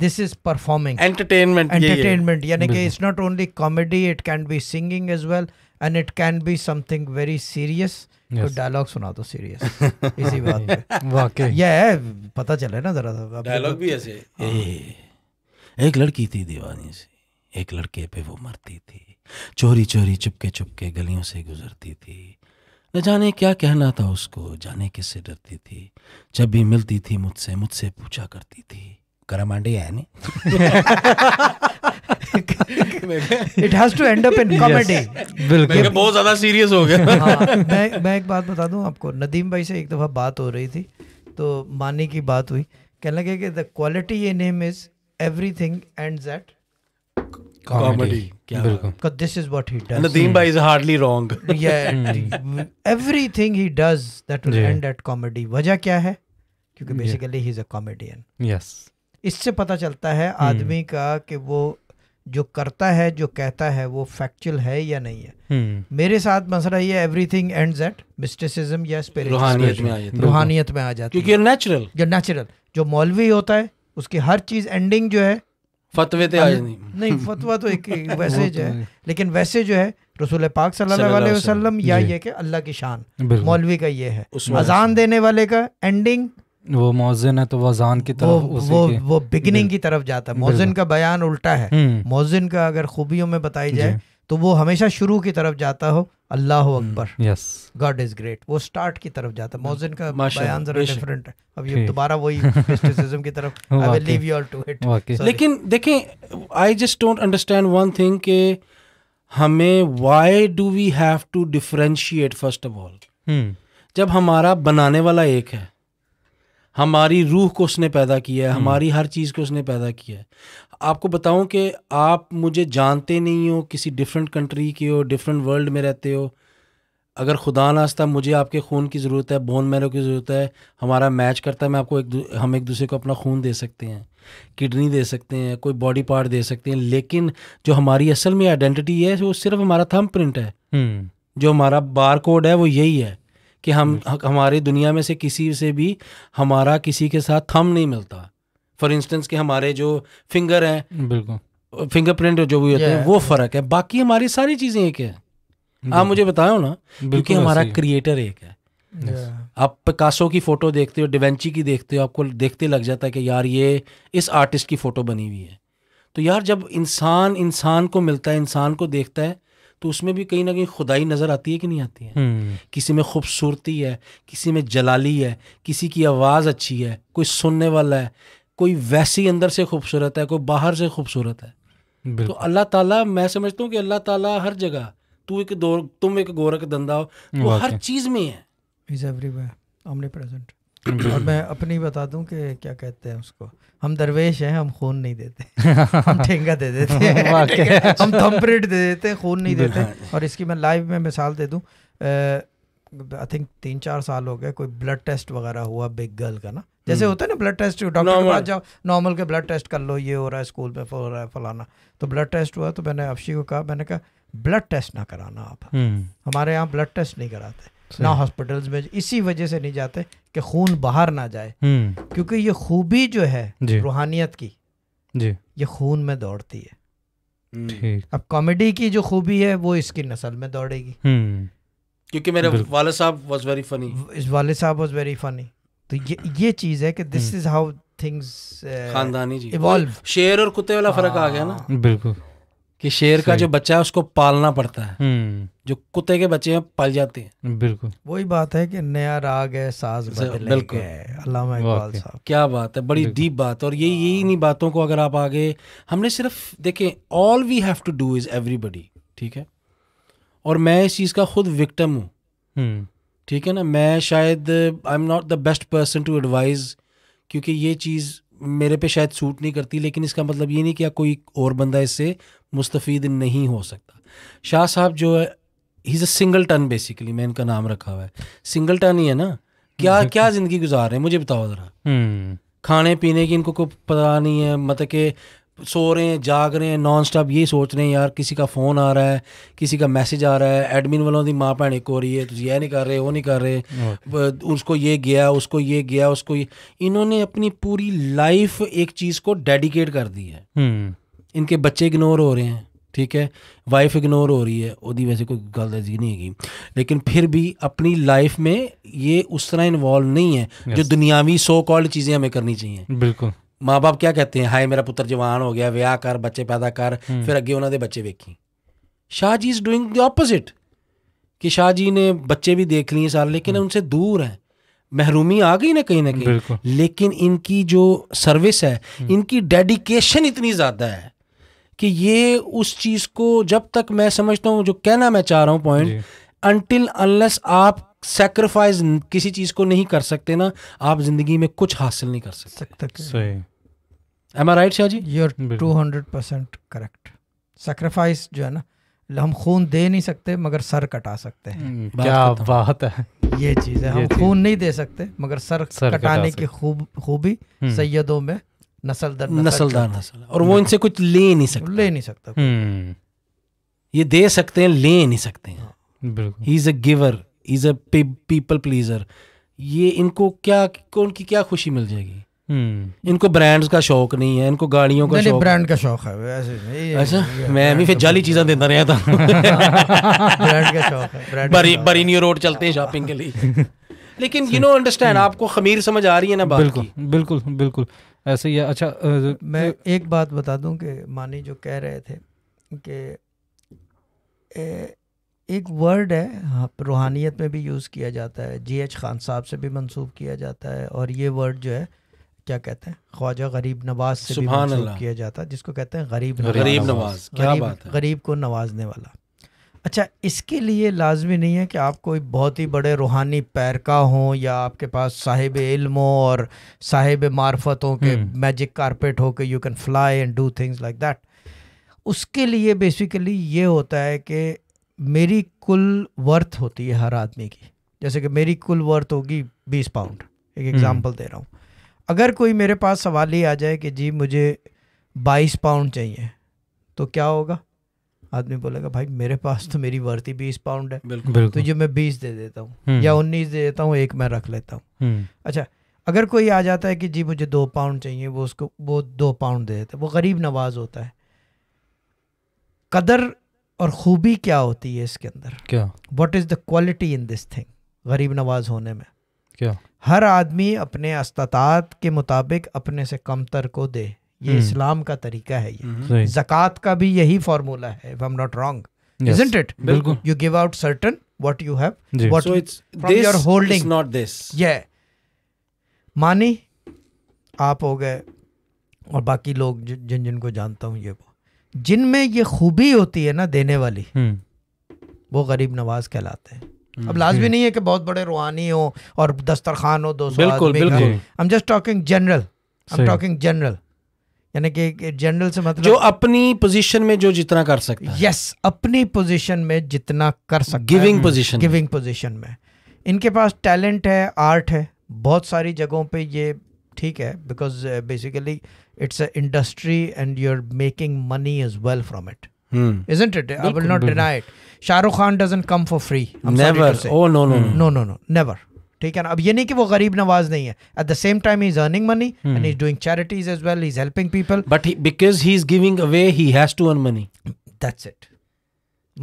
this is performing entertainment entertainment यानी कि it's not only comedy it can be singing as well and it can be something very serious तो डायलॉग सुना दो सीरियस इसी बात पे वाकई ये है पता चले ना जरा डायलॉग भी ऐसे हाँ। एक लड़की थी दीवानी से एक लड़के पे वो मरती थी चोरी चोरी चुपके चुपके गलियों से गुजरती थी न जाने क्या कहना था उसको जाने किससे डरती थी जब भी मिलती थी मुझसे मुझसे पूछा करती थी करा मांडे है नहीं it has to end up in comedy बिल्कुल बहुत ज्यादा सीरियस हो गया हाँ, मैं मैं एक बात बता दूं आपको नदीम भाई से एक दफा बात हो रही थी तो माने की बात हुई कहने लगे कि the quality in him is everything ends at comedy. comedy. Because this is what he does. Nadeem mm. Bhai is hardly wrong. yeah, everything he does that will yeah. end at comedy. वजह क्या है? क्योंकि basically yeah. he's a comedian. Yes. इससे पता चलता है हम्म। आदमी का कि वो जो करता है जो कहता है वो फैक्चुअल है या नहीं है हम्म। मेरे साथ मसला ये एवरीथिंग एंड्स एट मिस्टिसिज्म या रूहानियत में रूहानियत में आ जाती क्योंकि नेचुरल जो नेचुरल जो मौलवी होता है उसकी हर चीज एंडिंग जो है फतवे थे आज नहीं नहीं फतवा तो एक वैसे जो तो है लेकिन वैसे जो है रसूल पाक सल्लल्लाहु अलैहि वसल्लम या ये कि अल्लाह की शान मौलवी का ये है अजान देने वाले का एंडिंग वो मोजिन है तो वो की तरफ वो वो, की वो बिगिनिंग की तरफ जाता है मोजिन का बयान उल्टा है हम्म। मोजिन का अगर खूबियों में बताई जाए तो वो हमेशा शुरू की तरफ जाता हो अल्लाह हम्म, अकबर यस गॉड इज ग्रेट वो स्टार्ट की तरफ जाता है मोजिन का बयान जरा डिफरेंट है अब ये दोबारा वही क्रिटिसिज्म की तरफ I will leave you all to it लेकिन देखें I just don't understand one thing के हमें why do we have to differentiate first of all जब हमारा बनाने वाला एक है हमारी रूह को उसने पैदा किया है हम्म। हमारी हर चीज़ को उसने पैदा किया है आपको बताऊं कि आप मुझे जानते नहीं हो किसी डिफरेंट कंट्री के हो डिफरेंट वर्ल्ड में रहते हो अगर खुदा नास्ता मुझे आपके खून की ज़रूरत है बोन मैरो की ज़रूरत है हमारा मैच करता है मैं आपको एक हम एक दूसरे को अपना खून दे सकते हैं किडनी दे सकते हैं कोई बॉडी पार्ट दे सकते हैं लेकिन जो हमारी असल में आइडेंटिटी है वो सिर्फ हमारा थम प्रिंट है हम्म। जो हमारा बार कोड है वो यही है कि हम हम्म। हमारे दुनिया में से किसी से भी हमारा किसी के साथ थम नहीं मिलता फॉर इंस्टेंस कि हमारे जो फिंगर हैं बिल्कुल फिंगरप्रिंट जो भी होते हैं वो फ़र्क है बाकी हमारी सारी चीज़ें एक है आप मुझे बताओ ना क्योंकि हमारा क्रिएटर एक है आप पिकासो की फ़ोटो देखते हो डिवेंची की देखते हो आपको देखते लग जाता है कि यार ये इस आर्टिस्ट की फ़ोटो बनी हुई है तो यार जब इंसान इंसान को मिलता है इंसान को देखता है तो उसमें भी कहीं ना कहीं खुदाई नज़र आती है कि नहीं आती है हम्म। किसी में खूबसूरती है किसी में जलाली है किसी की आवाज़ अच्छी है कोई सुनने वाला है कोई वैसी अंदर से खूबसूरत है कोई बाहर से खूबसूरत है तो अल्लाह ताला मैं समझता हूँ कि अल्लाह ताला हर जगह तू एक दो तुम एक गोरख धंधा हो वो हर चीज़ में है इज एवरीवेयर ओमनीप्रेजेंट और मैं अपनी बता दूं कि क्या कहते हैं उसको हम दरवेश हैं हम खून नहीं देते हम ठेंगा दे देते हैं हम थम्परेट दे देते हैं खून नहीं देते और इसकी मैं लाइव में मिसाल दे दूँ आई थिंक तीन चार साल हो गए कोई ब्लड टेस्ट वगैरह हुआ बिग गर्ल का ना जैसे हम्म। होता है ना ब्लड टेस्ट डॉक्टर के पास जाओ नॉर्मल के ब्लड टेस्ट कर लो ये हो रहा है स्कूल में हो रहा है फलाना तो ब्लड टेस्ट हुआ तो मैंने अफशी को कहा मैंने कहा ब्लड टेस्ट ना कराना आप हम्म। हमारे यहाँ ब्लड टेस्ट नहीं कराते ना हॉस्पिटल्स में इसी वजह से नहीं जाते कि खून बाहर ना जाए हम्म। क्योंकि ये खूबी जो है रूहानियत की जी ये खून में दौड़ती है हम्म। अब कॉमेडी की जो खूबी है वो इसकी नस्ल में दौड़ेगी हम्म। क्योंकि मेरे वाले साहब वाज वेरी फनी इस वाले साहब वाज वेरी फनी तो ये ये चीज है कि दिस इज हाउ थिंग्स खानदानी जी इवॉल्व शेर और कुत्ते वाला फर्क आ गया ना बिल्कुल कि शेर का जो बच्चा है उसको पालना पड़ता है हम्म। जो कुत्ते के बच्चे हैं पल जाते हैं बिल्कुल वही बात है कि नया राग है साज बिल्कुल अल्लाह इकबाल साहब क्या बात है बड़ी डीप बात और यही यही हाँ। इन्हीं बातों को अगर आप आगे हमने सिर्फ देखें all we have to do is everybody ठीक है और मैं इस चीज़ का खुद विक्टम हूँ हम्म। ठीक है ना मैं शायद I am not the best person to advise क्योंकि ये चीज़ मेरे पे शायद सूट नहीं करती लेकिन इसका मतलब ये नहीं कि कोई और बंदा इससे मुस्तफ़ नहीं हो सकता शाह साहब जो है he a singleton basically मैं इनका नाम रखा हुआ है सिंगल टन ही है ना क्या क्या ज़िंदगी गुजार रहे हैं मुझे बताओ ज़रा हम्म। खाने पीने की इनको कोई पता नहीं है मतलब के सो रहे हैं जाग रहे हैं नॉन स्टॉप ये सोच रहे हैं यार किसी का फ़ोन आ रहा है किसी का मैसेज आ रहा है एडमिन वालों की माँ भैन एक हो रही है तुझे यह नहीं कर रहे वो नहीं कर रहे उसको ये गया उसको ये गया उसको ये इन्होंने अपनी पूरी लाइफ एक चीज़ को डेडिकेट कर दी है हम्म। इनके बच्चे इग्नोर हो रहे हैं ठीक है वाइफ इग्नोर हो रही है ओदी वैसे कोई गलत अजी नहीं है लेकिन फिर भी अपनी लाइफ में ये उस तरह इन्वॉल्व नहीं है जो दुनियावी सो कॉल्ड चीज़ें हमें करनी चाहिए बिल्कुल माँ बाप क्या कहते हैं हाय मेरा पुत्र जवान हो गया विह कर बच्चे पैदा कर हम्म। फिर अगे उन्होंने बच्चे वेखी Shah ji is doing the opposite कि शाह जी ने बच्चे भी देख लिए सारे लेकिन हम्म। उनसे दूर हैं महरूमी आ गई ना कहीं ना कहीं लेकिन इनकी जो सर्विस है हम्म। इनकी डेडिकेशन इतनी ज़्यादा है कि ये उस चीज़ को जब तक मैं समझता हूँ जो कहना मैं चाह रहा हूँ पॉइंट अनटिल अनलेस आप सेक्रीफाइस किसी चीज को नहीं कर सकते ना आप जिंदगी में कुछ हासिल नहीं कर सकते सही am right Shah ji you're two hundred percent correct sacrifice जो है ना हम खून दे नहीं सकते मगर सर कटा सकते हैं हम्म, क्या बात है ये चीज है हम खून नहीं दे सकते मगर सर, सर कटाने की खूब खूबी हम्म। सैयदों में नसल दर नसल दर नसल और वो इनसे कुछ ले नहीं सकते ले नहीं सकता हम्म। ये दे सकते हैं ले नहीं सकते हैं हाँ। He is a giver is a people pleaser ये इनको क्या उनकी क्या खुशी मिल जाएगी Hmm. इनको ब्रांड्स का शौक नहीं है इनको गाड़ियों का शौक ब्रांड का शौक है वैसे अच्छा मैं भी फिर जाली चीजें देता रहा था ब्रांड का शौक है बरी बरीनियो रोड चलते हैं शॉपिंग के लिए लेकिन यू नो अंडरस्टैंड आपको खमीर समझ आ रही है ना बात बिल्कुल की? बिल्कुल बिल्कुल ऐसे ही अच्छा मैं एक बात बता दूं कि मानी जो कह रहे थे कि एक वर्ड है हाँ, रूहानियत में भी यूज़ किया जाता है जी एच खान साहब से भी मंसूब किया जाता है और ये वर्ड जो है क्या कहते हैं ख्वाजा गरीब नवाज से भी मंसूब किया जाता है जिसको कहते हैं गरीब गरीब नवाज क्या बात है गरीब को नवाजने वाला अच्छा इसके लिए लाजमी नहीं है कि आप कोई बहुत ही बड़े रूहानी पैरका हों या आपके पास साहिब इल्म हो और साहिब मार्फत के मैजिक कारपेट हो के you can fly and do things like that उसके लिए बेसिकली ये होता है कि मेरी कुल वर्थ होती है हर आदमी की जैसे कि मेरी कुल वर्थ होगी बीस पाउंड एक एग्जाम्पल हम्म। दे रहा हूँ अगर कोई मेरे पास सवाल ही आ जाए कि जी मुझे बाईस पाउंड चाहिए तो क्या होगा आदमी बोलेगा भाई मेरे पास तो मेरी वर्थ ही बीस पाउंड है बिल्कुल तो ये मैं बीस दे देता हूँ हम्म। या उन्नीस दे देता हूँ एक मैं रख लेता हूँ हम्म। अच्छा अगर कोई आ जाता है कि जी मुझे दो पाउंड चाहिए वो उसको वो दो पाउंड दे देता है वो गरीब नवाज होता है कदर और खूबी क्या होती है इसके अंदर क्या what is the quality in this thing गरीब नवाज होने में क्या हर आदमी अपने अस्तात के मुताबिक अपने से कमतर को दे ये हम्म। इस्लाम का तरीका है ये जक़ात का भी यही फार्मूला है if I am not wrong isn't it बिल्कुल you give out certain what you have जी. what so it's from this मानी आप हो गए और बाकी लोग जिन जिनको जानता हूँ ये वो जिनमें ये खूबी होती है ना देने वाली हम्म। वो गरीब नवाज कहलाते हैं हम्म, अब लाजमी नहीं है कि बहुत बड़े रूहानी हो और दस्तरखान हो दो सौ I am just talking general I am talking general यानी कि जनरल से मतलब जो अपनी पोजीशन में जो जितना कर सकता है यस yes, अपनी पोजीशन में जितना कर सकता गिविंग पोजीशन गिविंग पोजीशन में इनके पास टैलेंट है आर्ट है बहुत सारी जगहों पे ये ठीक है because basically uh, it's an industry and you're making money as well from it hmm. isn't it i will not deny it Shah Rukh Khan doesn't come for free no no no no no never ठीक है ना अब ये नहीं कि वो गरीब नवाज नहीं है at the same time is earning money and is doing charities as well is helping people but because he is giving away he has to earn money that's it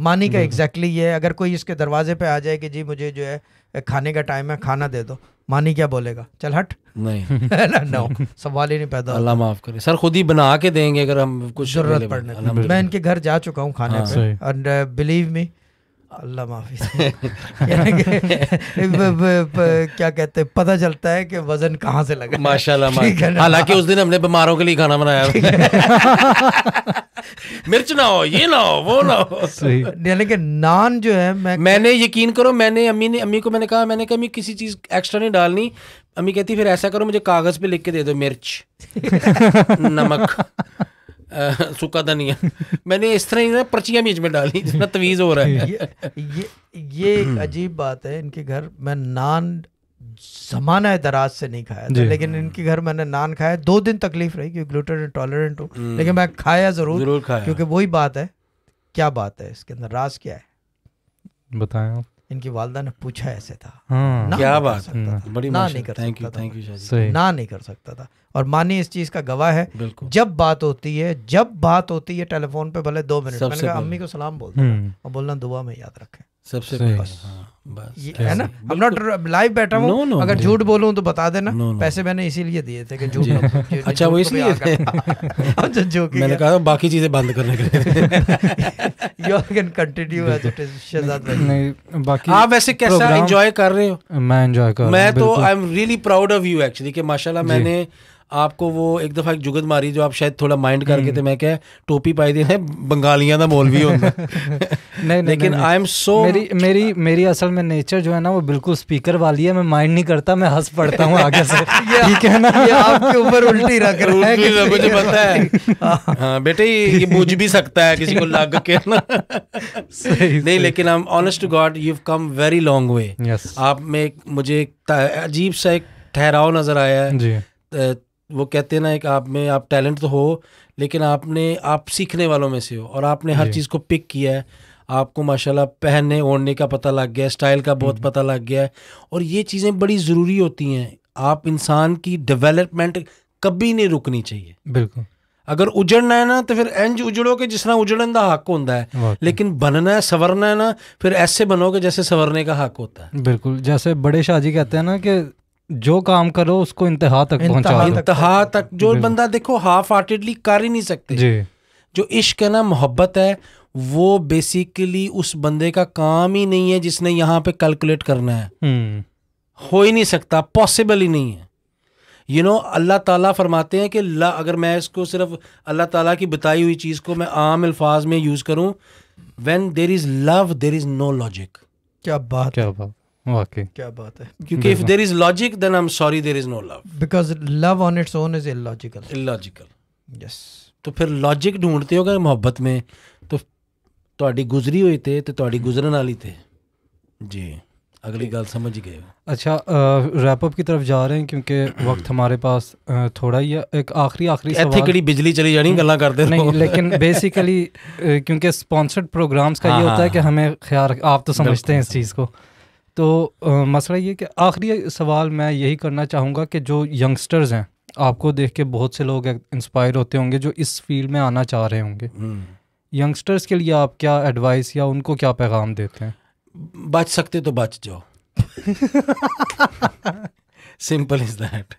Mani का एग्जैक्टली exactly ये अगर कोई इसके दरवाजे पे आ जाए कि जी मुझे जो है खाने का टाइम है खाना दे दो मानी क्या बोलेगा चल हट नहीं नो सवाल ही नहीं पैदा अल्लाह माफ करे सर खुद ही बना के देंगे अगर हम कुछ जरूरत पड़ने मैं इनके घर जा चुका हूँ खाने हाँ। पे बिलीव मी अल्लाह माफी क्या कहते हैं पता चलता है कि वजन कहाँ से लगा माशाल्लाह हालांकि उस दिन हमने बीमारों के लिए खाना बनाया मिर्च ना हो ये ना हो वो ना हो यानी कि नान जो है मैं मैंने यकीन करो मैंने अम्मी ने अम्मी को मैंने कहा मैंने कहा अम्मी किसी चीज एक्स्ट्रा नहीं डालनी अम्मी कहती फिर ऐसा करो मुझे कागज पे लिख के दे दो मिर्च नमक सूखा धनिया मैंने इस तरह ही ना पर्चियाँ बीच में डाली जितना तवीज़ हो रहा है ये ये, एक अजीब बात है इनके घर मैं नान जमाना है दराज से नहीं खाया था लेकिन इनके घर मैंने नान खाया दो दिन तकलीफ रही क्योंकि ग्लूटेन इंटॉलरेंट हूँ हम्म। लेकिन मैं खाया ज़रूर जरूर खाया क्योंकि वही बात है क्या बात है इसके अंदर राज क्या है बताएं आप इनकी वालदा ने पूछा ऐसे था हाँ, क्या बात सकता था बड़ी ना नहीं कर सकता थैंक था thank you, ना नहीं कर सकता था और मानी इस चीज का गवाह है जब बात होती है जब बात होती है टेलीफोन पे भले दो मिनट मैंने कहा अम्मी को सलाम बोलता हम्म। और बोलना दुआ में याद रखें सबसे बस बस है ना नॉट लाइव बैठा हूँ no, no, अगर झूठ तो बता देना no, पैसे मैंने इसीलिए दिए थे कि झूठ अच्छा वो तो इसलिए अच्छा, मैंने कहा बाकी चीजें बंद करने के लिए you can continue as it is Shahzad नहीं बाकी आप वैसे कैसा एंजॉय कर रहे हो मैं एंजॉय कर मैं तो I am really proud of you actually कि माशाल्लाह मैंने आपको वो एक दफा एक जुगत मारी जो आप शायद थोड़ा माइंड करके हम्म। थे मैं क्या टोपी पाई दी है बंगालियां का मौलवी होता नहीं लेकिन आई एम सो मेरी मेरी मेरी असल में नेचर जो है ना वो बिल्कुल स्पीकर वाली है मैं माइंड नहीं करता मैं हंस पड़ता हूँ आगे से ठीक है ना ये आपके ऊपर उल्टी रख रहा है किसी को पता है हाँ, हाँ बेटे ये बूझ भी सकता है किसी को लग के नहीं लेकिन I am honest to God you come very long way आप में मुझे अजीब सा एक ठहराव नजर आया है जी वो कहते हैं ना एक आप में आप टैलेंट तो हो लेकिन आपने आप सीखने वालों में से हो और आपने हर चीज़ को पिक किया है आपको माशाल्लाह पहनने ओढ़ने का पता लग गया स्टाइल का बहुत हम्म। पता लग गया है और ये चीज़ें बड़ी ज़रूरी होती हैं आप इंसान की डेवलपमेंट कभी नहीं रुकनी चाहिए बिल्कुल अगर उजड़ना है ना तो फिर इंज उजड़ो के जिस तरह उजड़न का हक होता है लेकिन बनना है सवरना है ना फिर ऐसे बनोगे जैसे सवरने का हक होता है बिल्कुल जैसे बड़े शाह जी कहते हैं ना कि जो काम करो उसको इंतहा तक इंतहा तक जो बंदा देखो हाफ हार्टेडली कर ही नहीं सकते जो इश्क है ना मोहब्बत है वो बेसिकली उस बंदे का काम ही नहीं है जिसने यहां पे कैलकुलेट करना है हम्म। हो ही नहीं सकता पॉसिबल ही नहीं है यू नो अल्लाह ताला फरमाते हैं कि ला अगर मैं इसको सिर्फ अल्लाह ताला की बताई हुई चीज़ को मैं आम अल्फाज में यूज़ करूं when there is love there is no logic क्या बात क्या बात वाकई क्या बात है क्योंकि if there is logic then I am sorry there is no love because love on its own is illogical illogical yes तो फिर लॉजिक ढूंढते हो अगर मोहब्बत में ਤੁਹਾਡੀ ਗੁਜ਼ਰੀ ਹੋਈ ਤੇ ਤੇ ਤੁਹਾਡੀ ਗੁਜ਼ਰਨ ਵਾਲੀ जी अगली बात समझ गए अच्छा रैपअप की तरफ जा रहे हैं क्योंकि वक्त हमारे पास थोड़ा ही है एक आखिरी आखिरी सवाल बिजली चली जानी गल्ला करते नहीं लेकिन बेसिकली क्योंकि स्पॉन्सर्ड प्रोग्राम्स का हाँ, ये होता है कि हमें ख्याल आप तो समझते हैं इस चीज़ को तो आ, मसला ये कि आखिरी सवाल मैं यही करना चाहूँगा कि जो यंगस्टर्स हैं आपको देख के बहुत से लोग इंस्पायर होते होंगे जो इस फील्ड में आना चाह रहे होंगे यंगस्टर्स के लिए आप क्या एडवाइस या उनको क्या पैगाम देते हैं बच सकते तो बच जाओ सिंपल इज दैट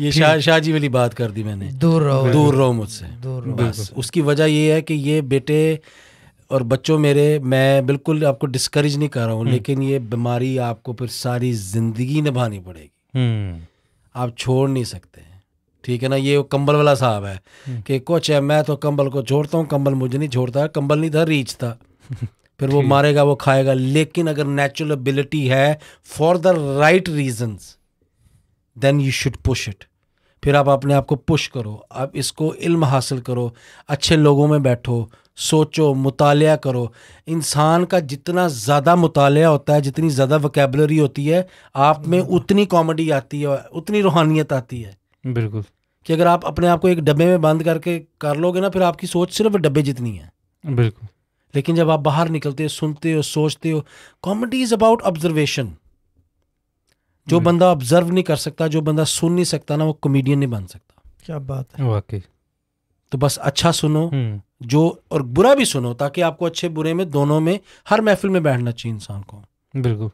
ये शाह शाहजी वाली बात कर दी मैंने दूर रहो दूर रहो मुझसे दूर रहो बस उसकी वजह ये है कि ये बेटे और बच्चों मेरे मैं बिल्कुल आपको डिस्करेज नहीं कर रहा हूँ हम्म। लेकिन ये बीमारी आपको फिर सारी ज़िंदगी निभानी पड़ेगी हम्म। आप छोड़ नहीं सकते ठीक है ना ये कंबल वाला साहब है हम्म। कि कुछ है मैं तो कंबल को छोड़ता हूँ कंबल मुझे नहीं छोड़ता कंबल नहीं था रीच था फिर वो मारेगा वो खाएगा लेकिन अगर नेचुरल एबिलिटी है for the right reason then you should push it फिर आप अपने आप को पुश करो आप इसको इल्म हासिल करो अच्छे लोगों में बैठो सोचो मुताल करो इंसान का जितना ज़्यादा मुताल होता है जितनी ज़्यादा वकेबलरी होती है आप में हम्म। उतनी कॉमेडी आती है उतनी रूहानियत आती है बिल्कुल कि अगर आप अपने आप को एक डब्बे में बंद करके कर लोगे ना फिर आपकी सोच सिर्फ डब्बे जितनी है बिल्कुल लेकिन जब आप बाहर निकलते हो सुनते हो सोचते हो कॉमेडी इज़ अबाउट ऑब्जर्वेशन जो बंदा ऑब्जर्व नहीं कर सकता जो बंदा सुन नहीं सकता ना वो कॉमेडियन नहीं बन सकता क्या बात है वाकई तो बस अच्छा सुनो हम्म। जो और बुरा भी सुनो ताकि आपको अच्छे बुरे में दोनों में हर महफिल में बैठना चाहिए इंसान को बिल्कुल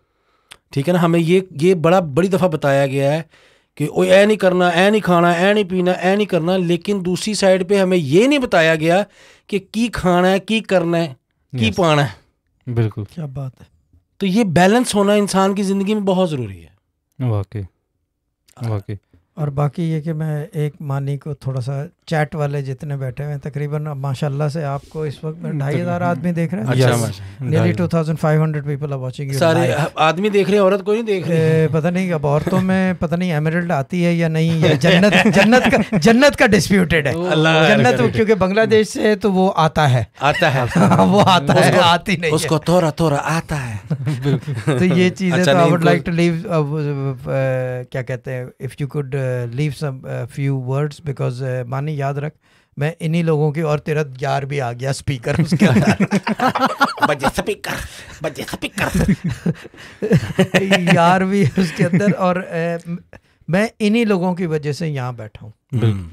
ठीक है ना हमें ये ये बड़ा बड़ी दफ़ा बताया गया है कि वो ऐ नहीं करना ऐ नहीं खाना ऐ नहीं पीना ऐ नहीं करना लेकिन दूसरी साइड पे हमें ये नहीं बताया गया कि की खाना है की करना है की पाना है बिल्कुल क्या बात है तो ये बैलेंस होना इंसान की ज़िंदगी में बहुत ज़रूरी है वाकई वाकई और बाकी ये कि मैं एक मानी को थोड़ा सा चैट वाले जितने बैठे हुए हैं तकरीबन माशाल्लाह से आपको इस वक्त ढाई हज़ार आदमी देख रहे हैं अच्छा two thousand five hundred people are watching सारे आदमी देख रहे हैं औरत को नहीं देख रहे पता नहीं अब औरतों में पता नहीं एमरल्ड आती है या नहीं या जन्नत जन्नत का जन्नत का डिस्प्यूटेड है जन्नत क्योंकि बांग्लादेश से तो वो आता है आता है हाँ, वो आता है आती नहीं उसको थोड़ा थोड़ा आता है तो ये चीज़ है I would like to leave क्या कहते हैं if you could leave some few words because Mani याद रख मैं इन्हीं लोगों की और तेरा यार भी आ गया स्पीकर उसके बजे स्पीकर बजे स्पीकर यार भी उसके अंदर और ए, मैं इन्हीं लोगों की वजह से यहाँ बैठा हूँ हम्म।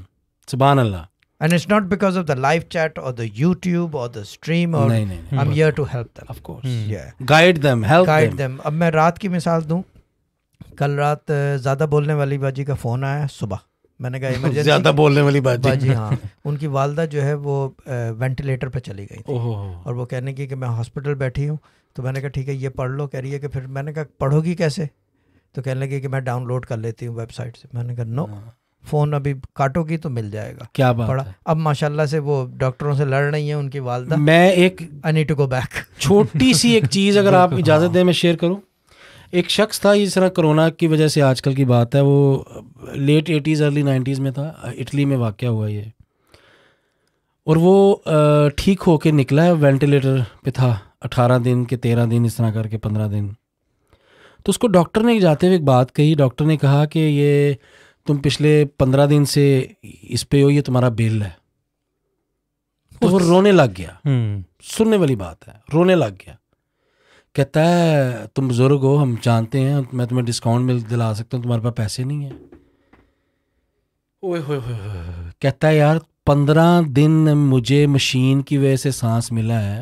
सुबहान अल्लाह And it's not because of the live chat or the YouTube or the stream or नहीं, नहीं, नहीं, I'm here to help them. Of course. Hmm. Yeah. Guide them, help Guide them. them. अब मैं रात की मिसाल दूं कल रात ज़्यादा बोलने वाली बाजी का फ़ोन आया सुबह मैंने कहा इमरजेंसी ज्यादा बोलने वाली बात बाजी हाँ उनकी वालदा जो है वो वेंटिलेटर पर चली गई और वो कहने की कि मैं हॉस्पिटल बैठी हूँ तो मैंने कहा ठीक है ये पढ़ लो कह रही है कि फिर मैंने कहा पढ़ोगी कैसे तो कहने लगी कि मैं डाउनलोड कर लेती हूँ वेबसाइट से मैंने कहा नो हाँ। फ़ोन अभी काटोगी तो मिल जाएगा क्या बात पड़ा है? अब माशाल्लाह से वो डॉक्टरों से लड़ रही है उनकी वालदा मैं एक I need to go back छोटी सी एक चीज़ अगर आप इजाज़त दें मैं शेयर करूँ एक शख्स था इस तरह कोरोना की वजह से आजकल की बात है वो लेट एटीज़ अर्ली नाइन्टीज़ में था इटली में वाक़ हुआ ये और वो ठीक के निकला है वेंटिलेटर पे था अठारह दिन के तेरह दिन इस तरह करके पंद्रह दिन तो उसको डॉक्टर ने जाते हुए एक बात कही डॉक्टर ने कहा कि ये तुम पिछले पंद्रह दिन से इस पे हो ये तुम्हारा बिल है तो वो रोने लग गया हम्म। सुनने वाली बात है रोने लग गया कहता है तुम बुज़ुर्ग हो हम जानते हैं मैं तुम्हें डिस्काउंट मिल दिला सकता हूँ तुम्हारे पास पैसे नहीं है ओए होए कहता है यार पंद्रह दिन मुझे मशीन की वजह से सांस मिला है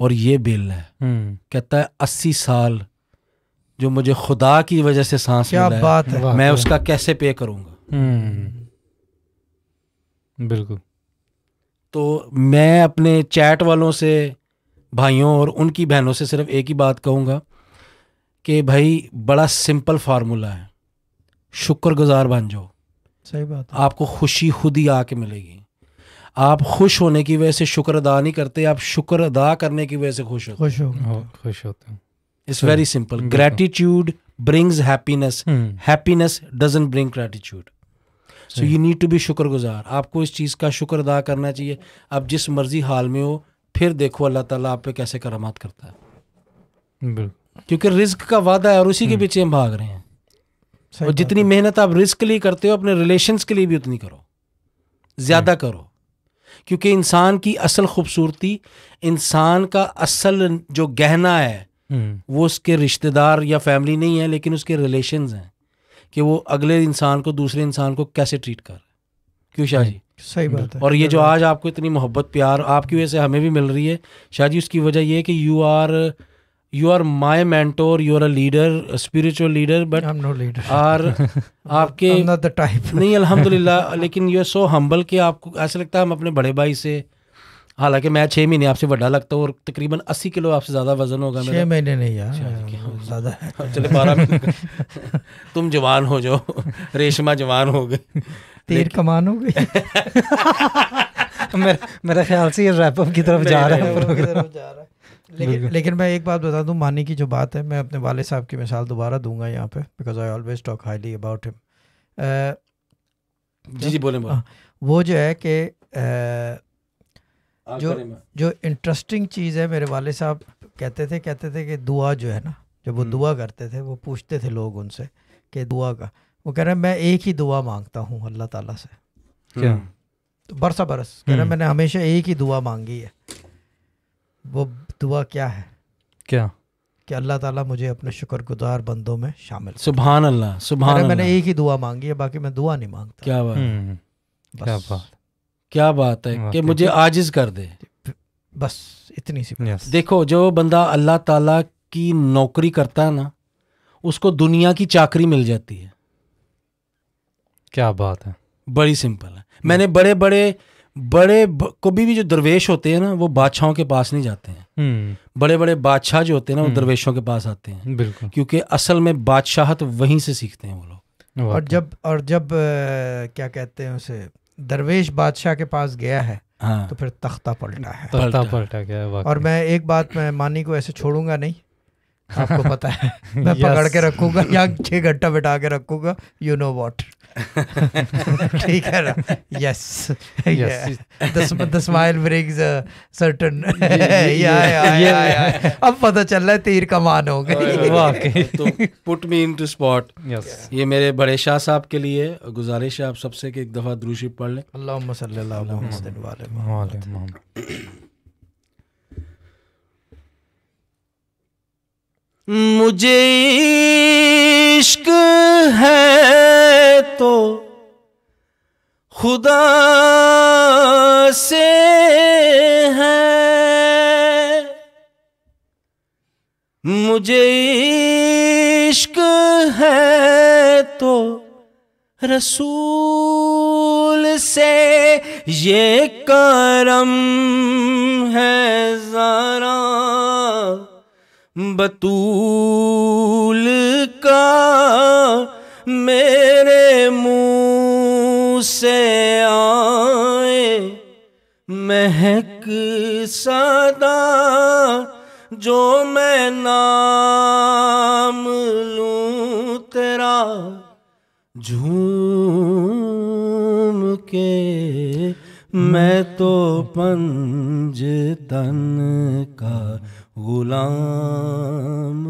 और ये बिल है हम्म। कहता है अस्सी साल जो मुझे खुदा की वजह से सांस क्या मिला बात है, है मैं उसका कैसे पे करूंगा हम्म। बिल्कुल तो मैं अपने चैट वालों से भाइयों और उनकी बहनों से सिर्फ एक ही बात कहूँगा कि भाई बड़ा सिंपल फार्मूला है शुक्रगुजार बन जाओ सही बात है। आपको खुशी खुद ही आके मिलेगी आप खुश होने की वजह से शुक्र अदा नहीं करते आप शुक्र अदा करने की वजह से खुश होते खुश हो हाँ, खुश होते हैं it's very simple gratitude brings happiness happiness doesn't bring gratitude so you need to be शुक्रगुजार आपको इस चीज़ का शुक्र अदा करना चाहिए आप जिस मर्जी हाल में हो फिर देखो अल्लाह ताला आप पे कैसे करामात करता है क्योंकि रिस्क का वादा है और उसी के हम्म। पीछे हम भाग रहे हैं और जितनी मेहनत आप रिस्क के लिए करते हो अपने रिलेशन के लिए भी उतनी करो ज़्यादा हम्म। करो क्योंकि इंसान की असल खूबसूरती इंसान का असल जो गहना है हम्म। वो उसके रिश्तेदार या फैमिली नहीं है लेकिन उसके रिलेशन हैं कि वो अगले इंसान को दूसरे इंसान को कैसे ट्रीट कर क्यों शाह जी सही हम्म। बात है और ये जो आज आपको इतनी मोहब्बत प्यार आपकी वजह से हमें भी मिल रही है शायद उसकी वजह ये है कि you are you are my mentor you are a leader spiritual leader but no leader are आपके टाइप नहीं अलहमदिल्ला लेकिन यू आर सो हम्बल कि आपको ऐसा लगता है हम अपने बड़े भाई से हालांकि मैं छः महीने आपसे बड़ा लगता हूँ और तकरीबन अस्सी किलो आपसे ज़्यादा वजन होगा छह महीने नहीं यार ज़्यादा है चले बारह तुम जवान हो जाओ रेशमा जवान हो गए तीर कमान हो गई मेरा मेरा ख्याल से ये रैपअप की तरफ जा रहा है प्रोग्राम लेकिन लेकिन मैं एक बात बता दूं मानी की जो बात है मैं अपने वाले साहब की मिसाल दोबारा दूंगा यहाँ पे because I always talk highly about him जी जी बोले हाँ, वो जो है कि जो जो इंटरेस्टिंग चीज़ है मेरे वाले साहब कहते थे कहते थे कि दुआ जो है ना जब वो हम्म। दुआ करते थे वो पूछते थे लोग उनसे कि दुआ का वो कह रहे हैं मैं एक ही दुआ मांगता हूँ अल्लाह ताला से क्या हम्म। तो बरसा बरस कह रहे हम्म। मैंने हमेशा एक ही दुआ मांगी है वो दुआ क्या है क्या कि अल्लाह ताला मुझे अपने शुक्रगुजार बंदों में शामिल सुबहान अल्लाह सुबह मैंने एक ही दुआ मांगी है बाकी मैं दुआ नहीं मांगता क्या बात क्या बात क्या बात है कि मुझे आजिज कर दे बस इतनी सी देखो जो बंदा अल्लाह ताला की नौकरी करता है ना उसको दुनिया की चाकरी मिल जाती है क्या बात है बड़ी सिंपल है hmm. मैंने बड़े बड़े बड़े कभी भी जो दरवेश होते हैं ना वो बादशाहों के पास नहीं जाते हैं hmm. बड़े बड़े बादशाह जो होते हैं ना वो hmm. दरवेशों के पास आते हैं बिल्कुल क्योंकि असल में बादशाहत वहीं से सीखते हैं वो लोग और जब और जब क्या कहते हैं उसे दरवेश बादशाह के पास गया है हाँ। तो फिर तख्ता पलटा है तख्ता पलटा गया और मैं एक बात मैं मानी को ऐसे छोड़ूंगा नहीं आपको पता है मैं पकड़ के रखूंगा या छह घंटा बिठा के रखूंगा यू नो वॉट ठीक है ना yes yes the smile brings a certain yeah yeah अब पता चल रहा है तीर कमान हो गई oh, तो put me in to spot yes ये मेरे बड़े शाह साहब के लिए गुजारिश है आप सबसे कि एक दफा द्रूशी पढ़ लें अल्लाहुम्मा अल्लाह मुझे इश्क है तो खुदा से है मुझे इश्क है तो रसूल से ये करम है ज़ारा बतूल का मेरे मुंह से आए महक सदा जो मैं नाम लूं तेरा झूम के मैं तो पंजतन का गुलाम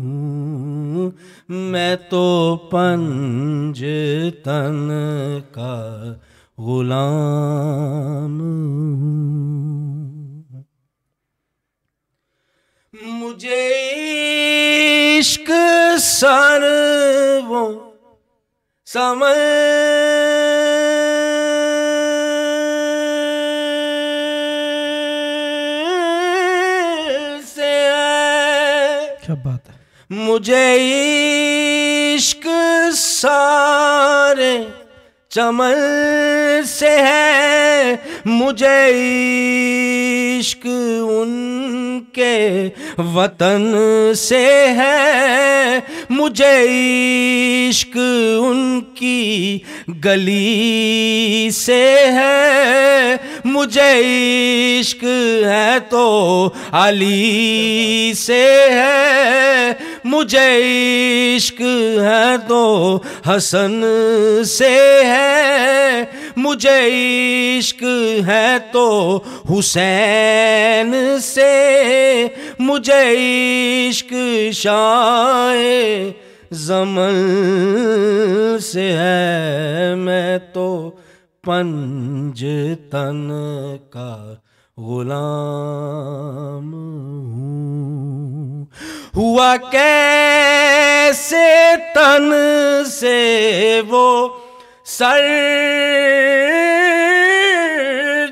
हूँ मैं तो पंजतन का गुलाम मुझे इश्क सर वो समय मुझे इश्क सारे चमल से है मुझे इश्क उनके वतन से है मुझे इश्क उनकी गली से है मुझे इश्क है तो अली से है मुझे इश्क है तो हसन से है मुझे इश्क है तो हुसैन से मुझे इश्क शाए जमन से है मैं तो पंज तन का गुलाम हूँ हुआ कैसे तन से वो सर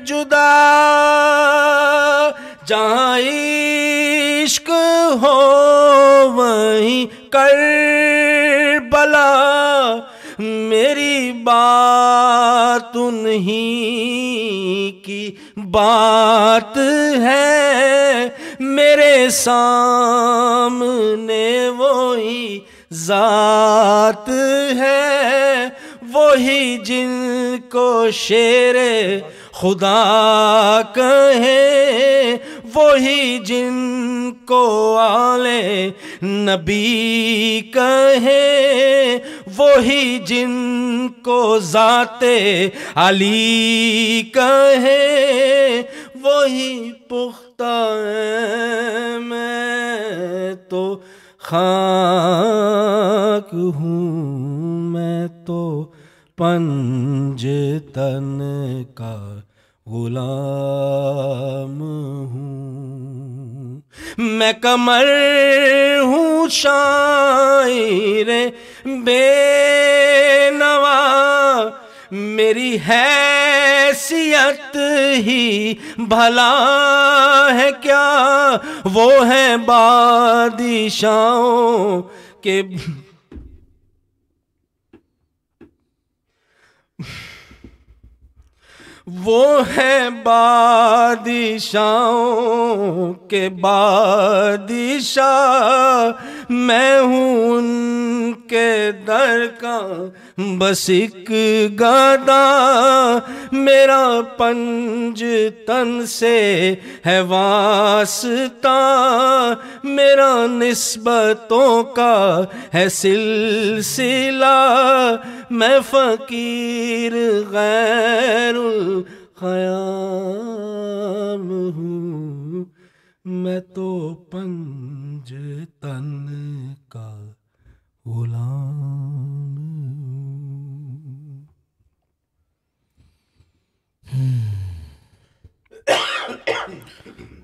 जुदा जहाँ इश्क हो वहीं कर बला मेरी बात तुन्हीं की बात है मेरे सामने वो ही जात है वही जिनको शेर खुदा कहे वही जिनको आले नबी कहे वही जिनको जाते अली कहे वही पुख्ता मैं तो खाक हूँ मैं तो पंजतन का गुलाम हूँ मैं कमर हूँ शायरे बेनवा मेरी हैसियत ही भला है क्या वो है बादशाहों के वो है बादशाहों के बादशाह मैं हूँ उनके दर का बस एक गादा मेरा पंज तन से है वास्ता मेरा नस्बतों का है सिलसिला मैं फकीर गैर खयाम हूँ मैं तो पंज तन का गुलाम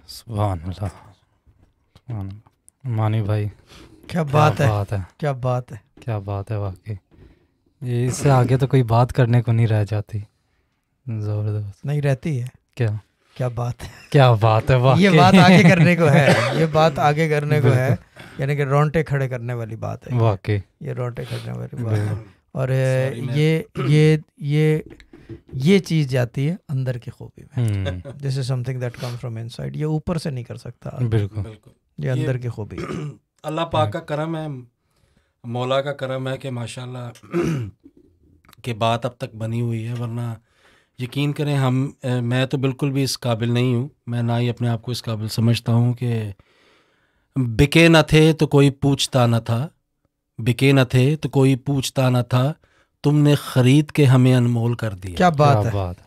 सुबह मानी भाई क्या बात है बात है क्या बात है क्या बात है वाकई इससे आगे तो कोई बात करने को नहीं रह जाती ज़बरदस्त नहीं रहती है क्या क्या बात है क्या बात है वाह ये बात आगे करने को है ये बात आगे करने को है यानी कि रोंटे खड़े करने वाली बात है वाकई ये रोंटे खड़ने वाली बात है और ये ये ये ये चीज जाती है अंदर की खूबी में this is something that come from inside ये ऊपर से नहीं कर सकता बिल्कुल ये अंदर की खूबी अल्लाह पाक का करम है मौला का करम है कि माशाल्लाह के बात अब तक बनी हुई है वरना यकीन करें हम मैं तो बिल्कुल भी इस काबिल नहीं हूँ मैं ना ही अपने आप को इस काबिल समझता हूँ कि बिके न थे तो कोई पूछता न था बिके न थे तो कोई पूछता न था तुमने ख़रीद के हमें अनमोल कर दिया क्या बात क्या है बात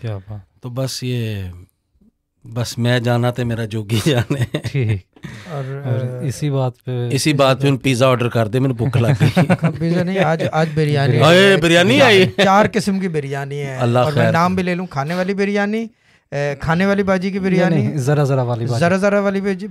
क्या बात तो बस ये बस मैं जाना थे मेरा जोगी जाने और, और इसी बात पे इसी बात पे पिज्जा ऑर्डर कर दे मैंने भूख लगी पिज्जा नहीं आज आज बिरयानी बिरयानी आई चार किस्म की बिरयानी है अल्लाह नाम भी ले लू खाने वाली बिरयानी खाने वाली बाजी की बिरयानी जरा जरा वाली जरा जरा वाली बाजी,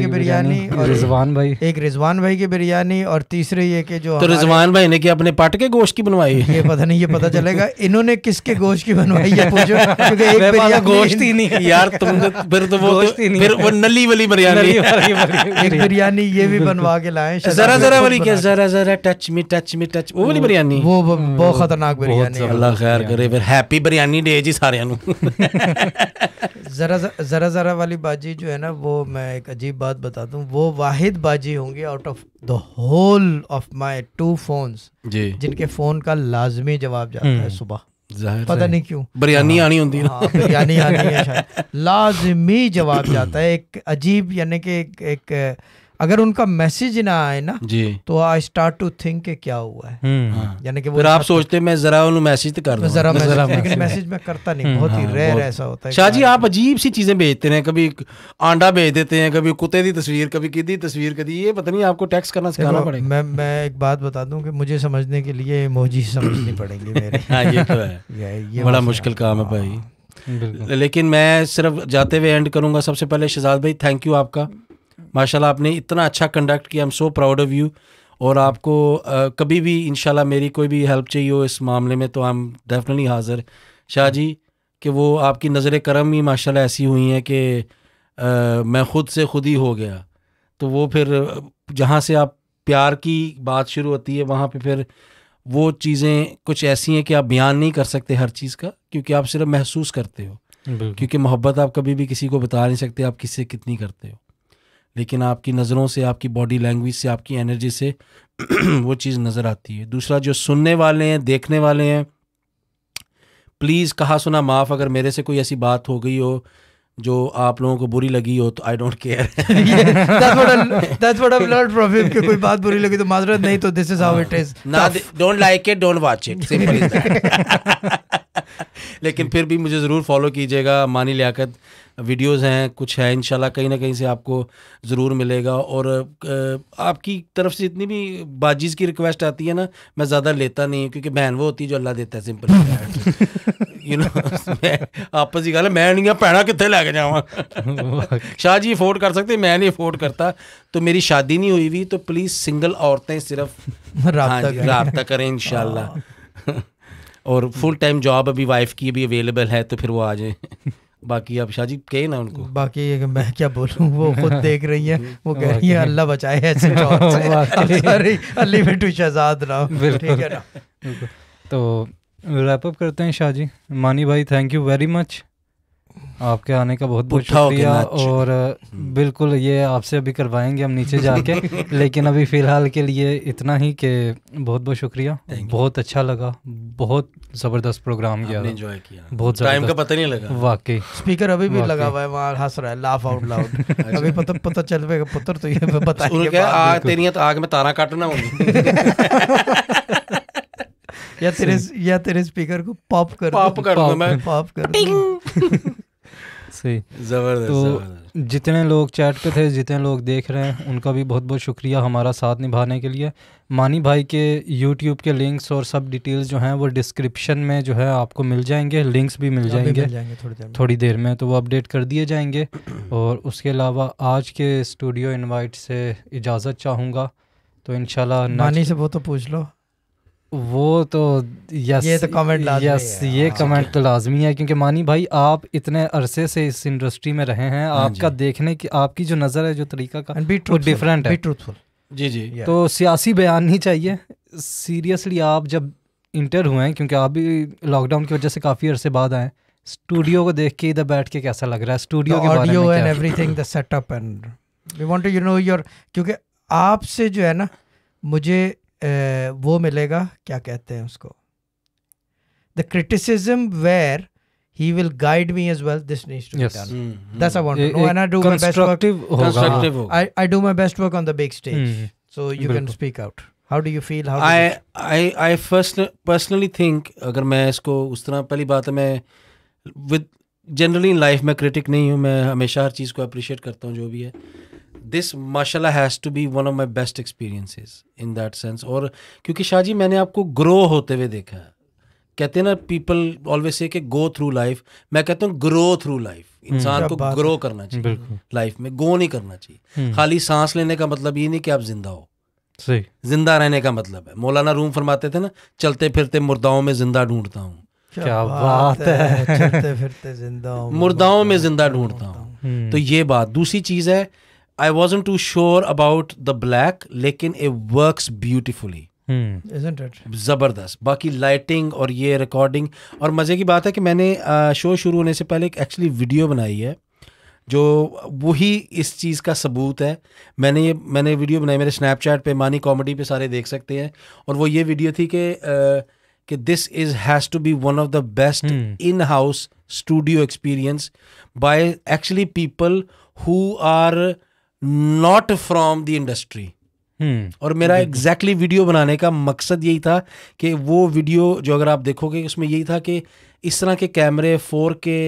की बिरयानी और रिजवान भाई एक रिजवान भाई की बिरयानी और तीसरे ये के जो तो रिजवान भाई ने क्या अपने पट के गोश्त की बनवाई ये पता नहीं ये पता चलेगा इन्होंने किसके गोश्त की बनवाई ये पूछो क्योंकि एक गोश्त ही नहीं यार तुम तो फिर तो वो तो- फिर वो नली वाली बिरयानी एक बिरयानी ये भी बनवा के लाए जरा जरा वाली क्या जरा जरा touch me touch me touch वो वाली बिरयानी वो बहुत खतरनाक बिरयानी अल्लाह खैर करे फिर हैप्पी बिरयानी डे जी सारे જરા જરા જરા વાલી બાજી જો હે ના વો મે એક અજીબ બાત બતાતા હું વો વાહદ બાજી હોંગે out of the whole of my two phones જી જિનકે ફોન કા لازમે જવાબ જاتا હે સુબહ જાહેર پتہ نہیں کیوں બિરયાની આની હોતી હે હા બિરયાની આતી હે શાય لازમે જવાબ જاتا હે એક અજીબ એટલે કે એક अगर उनका मैसेज ना आए ना जी तो आई स्टार्ट टू थिंक क्या हुआ है हम्म। हाँ। यानी कि वो आप सोचते मैं जरा उन्हें मैसेज तो कर जरा मैसेज मैसेज मैं करता नहीं हम्म, बहुत ही रेयर हाँ, ऐसा होता है शाह जी आप अजीब सी चीजें भेजते हैं कभी आंडा भेज देते हैं कभी कुत्ते की तस्वीर कभी किदी तस्वीर कभी ये पता नहीं आपको टैक्स करना सिखाना पड़ेगा मैं मैं एक बात बता दूं कि मुझे समझने के लिए इमोजी समझनी पड़ेंगे मेरे हाँ, तो ये बड़ा मुश्किल काम है भाई लेकिन मैं सिर्फ जाते हुए एंड करूंगा सबसे पहले शहजाद भाई थैंक यू आपका माशाल्लाह आपने इतना अच्छा कंडक्ट किया I am so proud of you और आपको आ, कभी भी इन मेरी कोई भी हेल्प चाहिए हो इस मामले में तो आई एम डेफिनेटली हाजिर शाह जी कि वो आपकी नज़र करम ही माशाल्लाह ऐसी हुई हैं कि मैं ख़ुद से खुद ही हो गया तो वो फिर जहाँ से आप प्यार की बात शुरू होती है वहाँ पे फिर वो चीज़ें कुछ ऐसी हैं कि आप बयान नहीं कर सकते हर चीज़ का क्योंकि आप सिर्फ महसूस करते हो क्योंकि मोहब्बत आप कभी भी किसी को बता नहीं सकते आप किससे कितनी करते हो लेकिन आपकी नज़रों से आपकी बॉडी लैंग्वेज से आपकी एनर्जी से वो चीज़ नज़र आती है दूसरा जो सुनने वाले हैं देखने वाले हैं प्लीज़ कहा सुना माफ़ अगर मेरे से कोई ऐसी बात हो गई हो जो आप लोगों को बुरी लगी हो तो I don't care that's what I कि कोई बात बुरी लगी तो माजरत नहीं तो this is how it is ना don't like it don't watch it simple लेकिन फिर भी मुझे ज़रूर फॉलो कीजिएगा मानी लियाकत वीडियोस हैं कुछ है इंशाल्लाह कहीं ना कहीं से आपको ज़रूर मिलेगा और आपकी तरफ से जितनी भी बाजीज़ की रिक्वेस्ट आती है ना मैं ज़्यादा लेता नहीं हूँ क्योंकि बहन वो होती है जो अल्लाह देता है सिंपल यू नो आपस की गल मैं नहीं भैन कितने लैके जावा शाह जी अफोर्ड कर सकते मैं नहीं अफोर्ड करता तो मेरी शादी नहीं हुई हुई तो प्लीज़ सिंगल औरतें सिर्फ रबता हाँ करें इन हाँ। और फुल टाइम जॉब अभी वाइफ की भी अवेलेबल है तो फिर वो आ जाए बाकी अब शाजी कहे ना उनको बाकी मैं क्या बोलूँ वो खुद देख रही है वो कह रही है अल्लाह बचाए ऐसे अली बिटू शहजाद तो रैपअप करते हैं शाह जी मानी भाई थैंक यू वेरी मच आपके आने का बहुत बहुत शुक्रिया और हम्म। बिल्कुल ये आपसे अभी करवाएंगे हम नीचे जाके लेकिन अभी फ़िलहाल के लिए इतना ही कि बहुत बहुत शुक्रिया बहुत अच्छा लगा बहुत ज़बरदस्त प्रोग्राम गया एंजॉय किया बहुत टाइम का पता नहीं लगा वाकई स्पीकर अभी भी लगा हुआ है वहाँ हंस रहा है लाफ आउट लाउड अभी पता पता चल पाएगा पुत्र तो ये आग आग में तारा काटना होगी या तेरे या तेरे स्पीकर को पॉप कर पॉप कर दो मैं पॉप कर सही जबरदस्त तो जितने लोग चैट पे थे जितने लोग देख रहे हैं उनका भी बहुत बहुत शुक्रिया हमारा साथ निभाने के लिए मानी भाई के यूट्यूब के लिंक्स और सब डिटेल्स जो हैं वो डिस्क्रिप्शन में जो है आपको मिल जाएंगे लिंक्स भी मिल जाएंगे, मिल जाएंगे थोड़ी, देर थोड़ी देर में तो वो अपडेट कर दिए जाएंगे और उसके अलावा आज के स्टूडियो इन्वाइट से इजाज़त चाहूँगा तो इनशाला नानी से वो तो पूछ लो वो तो यस ये तो कमेंट यस है, ये हाँ, कमेंट तो लाजमी है क्योंकि मानी भाई आप इतने अरसे से इस इंडस्ट्री में रहे हैं हाँ आपका देखने की आपकी जो नज़र है जो तरीका का ट्रूथ डिफरेंट है जी जी तो सियासी बयान नहीं चाहिए सीरियसली आप जब इंटर हुए हैं क्योंकि आप भी लॉकडाउन की वजह से काफ़ी अरसे बाद आए स्टूडियो को देख के इधर बैठ के कैसा लग रहा है स्टूडियो के audio and everything the setup and we want to you know your क्योंकि आपसे जो है ना मुझे वो मिलेगा क्या कहते हैं उसको the criticism where he will guide me as well. This needs to yes. be done. Mm-hmm. That's what I want to know. And I do my best work. Constructive hoga. I, I do my best work on the big stage. Mm-hmm. So you Bilkul. can speak out. How do you feel? How I, I I first personally think agar main isko us tarah pehli baat hai main with generally in life main critic nahi hu main hamesha har cheez ko appreciate karta hu jo bhi hai this माशाल्लाह has to be one of my best experiences in that sense और क्योंकि शाह जी मैंने आपको grow होते हुए देखा है कहते हैं ना पीपल ऑलवेज से कि गो थ्रू लाइफ मैं कहता हूँ ग्रो थ्रू लाइफ इंसान को ग्रो करना चाहिए लाइफ में गो नहीं करना चाहिए हम्म। खाली सांस लेने का मतलब ये नहीं कि आप जिंदा हो जिंदा रहने का मतलब है मौलाना रूम फरमाते थे ना चलते फिरते मुर्दाओं में जिंदा ढूंढता हूँ क्या बात है चलते फिरते जिंदा मुर्दाओं में जिंदा ढूंढता हूँ हम्म। तो ये बात दूसरी चीज है I was too sure about the black लेकिन ए वर्क ब्यूटिफुली ज़बरदस्त बाकी लाइटिंग और ये रिकॉर्डिंग और मज़े की बात है कि मैंने शो शुरू होने से पहले एक एक्चुअली वीडियो बनाई है जो वही इस चीज़ का सबूत है मैंने ये मैंने वीडियो बनाई मेरे स्नैपचैट पे मानी कॉमेडी पे सारे देख सकते हैं और वो ये वीडियो थी कि कि this is has to be one of the best in house studio experience by actually people who are not from the industry और मेरा एग्जैक्टली hmm. exactly वीडियो बनाने का मकसद यही था कि वो वीडियो जो अगर आप देखोगे उसमें यही था कि इस तरह के कैमरे फोर के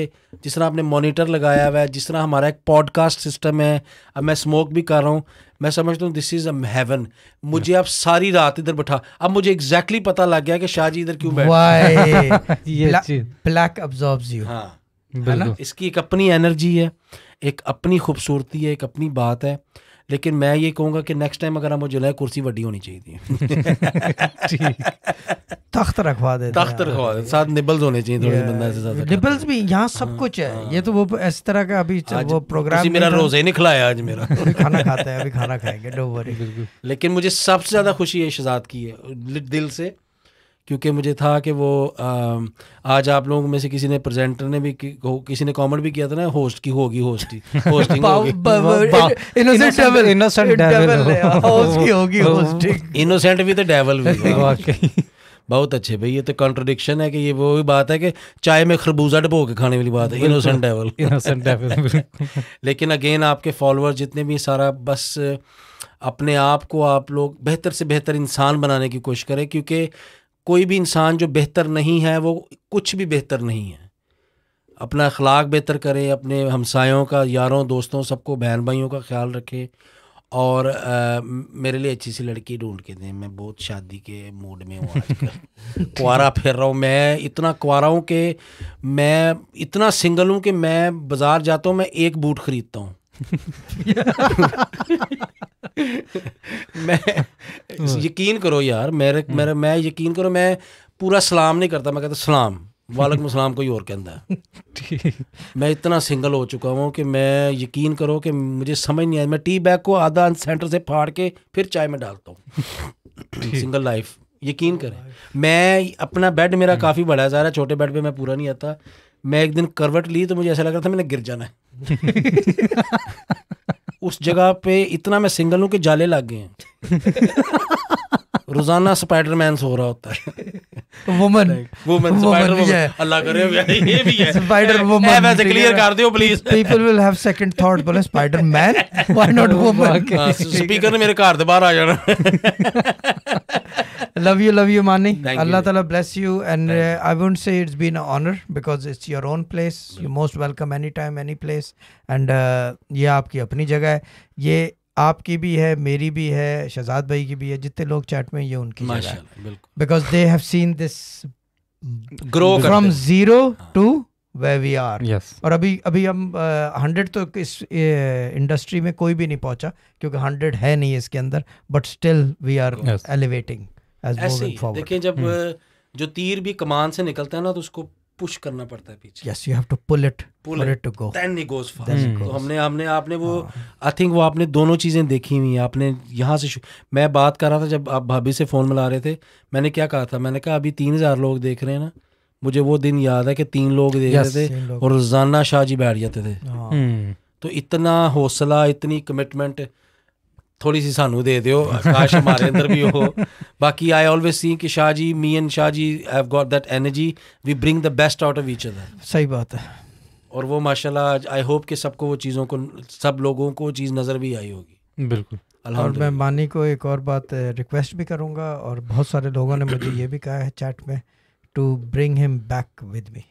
जिस तरह आपने मॉनिटर लगाया हुआ है जिस तरह हमारा एक पॉडकास्ट सिस्टम है अब मैं स्मोक भी कर रहा हूँ मैं समझता हूँ दिस इज़ अवन हेवन मुझे आप सारी रात इधर बैठा अब मुझे एग्जैक्टली exactly पता लग गया कि शाहजी इधर क्यों बैठ ब्लैक यू हाँ इसकी एक अपनी एनर्जी है एक अपनी खूबसूरती है एक अपनी बात है लेकिन मैं ये कहूंगा कि नेक्स्ट टाइम अगर हम मुझे लाए कुर्सी वड्डी होनी चाहिए थी तख्त रखवा दे तख्त रखवा दे साथ निबल्स होने चाहिए थोड़े बंदा ऐसे साथ निबल्स भी यहाँ सब हाँ, कुछ है हाँ। ये तो वो इस तरह का अभी वो प्रोग्राम मेरा रोजे नहीं खिलाया आज मेरा खाना खाते हैं अभी खाना खाएंगे डो वरी लेकिन मुझे सबसे ज्यादा खुशी है शहजाद की है दिल से क्योंकि मुझे था कि वो आज आप लोगों में से किसी ने प्रेजेंटर ने भी किसी ने कॉमेंट भी किया था ना होस्ट की होगी होस्टी होस्टिंग इनोसेंट भी तो डेवल बहुत अच्छे भाई ये तो कॉन्ट्रोडिक्शन है कि ये वो भी बात है कि चाय में खरबूजा डबो के खाने वाली बात है इनोसेंट डेवल इनोसेंट डेवल लेकिन अगेन आपके फॉलोअर जितने भी सारा बस अपने आप को आप लोग बेहतर से बेहतर इंसान बनाने की कोशिश करें क्योंकि कोई भी इंसान जो बेहतर नहीं है वो कुछ भी बेहतर नहीं है अपना अखलाक बेहतर करें अपने हमसायों का यारों दोस्तों सबको बहन भाइयों का ख्याल रखें और आ, मेरे लिए अच्छी सी लड़की ढूंढ के दें मैं बहुत शादी के मूड में हूँ कुआरा फिर रहा हूँ मैं इतना कुआरा हूँ कि मैं इतना सिंगल हूँ कि मैं बाज़ार जाता हूँ मैं एक बूट ख़रीदता हूँ मैं यकीन करो यार मेरे हम्म। मेरे मैं यकीन करो मैं पूरा सलाम नहीं करता मैं कहता सलाम वालक सलाम कोई और कहता है मैं इतना सिंगल हो चुका हूँ कि मैं यकीन करो कि मुझे समझ नहीं आया मैं टी बैग को आधा सेंटर से फाड़ के फिर चाय में डालता हूँ सिंगल लाइफ यकीन करें मैं अपना बेड मेरा हम्म। काफ़ी बड़ा है छोटे बेड पे मैं पूरा नहीं आता मैं एक दिन करवट ली तो मुझे ऐसा लग रहा था मैंने गिर जाना है उस जगह पे इतना मैं सिंगल हूँ कि जाले लग गए हैं रोजाना स्पाइडरमैन सो रहा होता है वुमन वुमन स्पाइडर अल्लाह करे ये भी है स्पाइडर वुमन मैं वैसे क्लियर कर दियो please people will have second thought बोले Spiderman why not woman speaker ने मेरे घर दे बाहर आ जाना love you love you Mani अल्लाह ताला bless you and I would say it's been honour because it's your own place you most welcome any time any place and ये आपकी अपनी जगह है ये आपकी भी है मेरी भी है शहजाद भाई की भी है जितने लोग चैट में ये उनकी जगह है because they have seen this grow from zero to way we are और अभी अभी हम हंड्रेड uh, तो इस इंडस्ट्री uh, में कोई भी नहीं पहुंचा क्योंकि हंड्रेड है नहीं इसके अंदर but still we are elevating ऐसे देखिए जब hmm. जो तीर भी कमान से निकलता है ना तो उसको पुश करना पड़ता है पीछे yes you have to pull it pull it to go then he goes fast तो हमने हमने आपने वो आई हाँ. थिंक वो आपने दोनों चीज़ें देखी हुई हैं आपने यहाँ से मैं बात कर रहा था जब आप भाभी से फ़ोन मिला रहे थे मैंने क्या कहा था मैंने कहा अभी तीन हज़ार लोग देख रहे हैं ना मुझे वो दिन याद है कि तीन लोग देख yes, रहे थे और रोज़ाना शाह जी बैठ जाते थे हाँ। hmm. तो इतना हौसला इतनी कमिटमेंट थोड़ी सी सानू दे दियो आकाश हमारे अंदर भी हो बाकी आई ऑलवेज सी कि Shah ji me and Shah ji have got that energy we bring the best out of each other सही बात है और वो माशाल्लाह आई होप कि सबको वो चीज़ों को सब लोगों को चीज़ नज़र भी आई होगी बिल्कुल और मैं मानी को एक और बात रिक्वेस्ट भी करूँगा और बहुत सारे लोगों ने मुझे ये भी कहा है चैट में to bring him back with me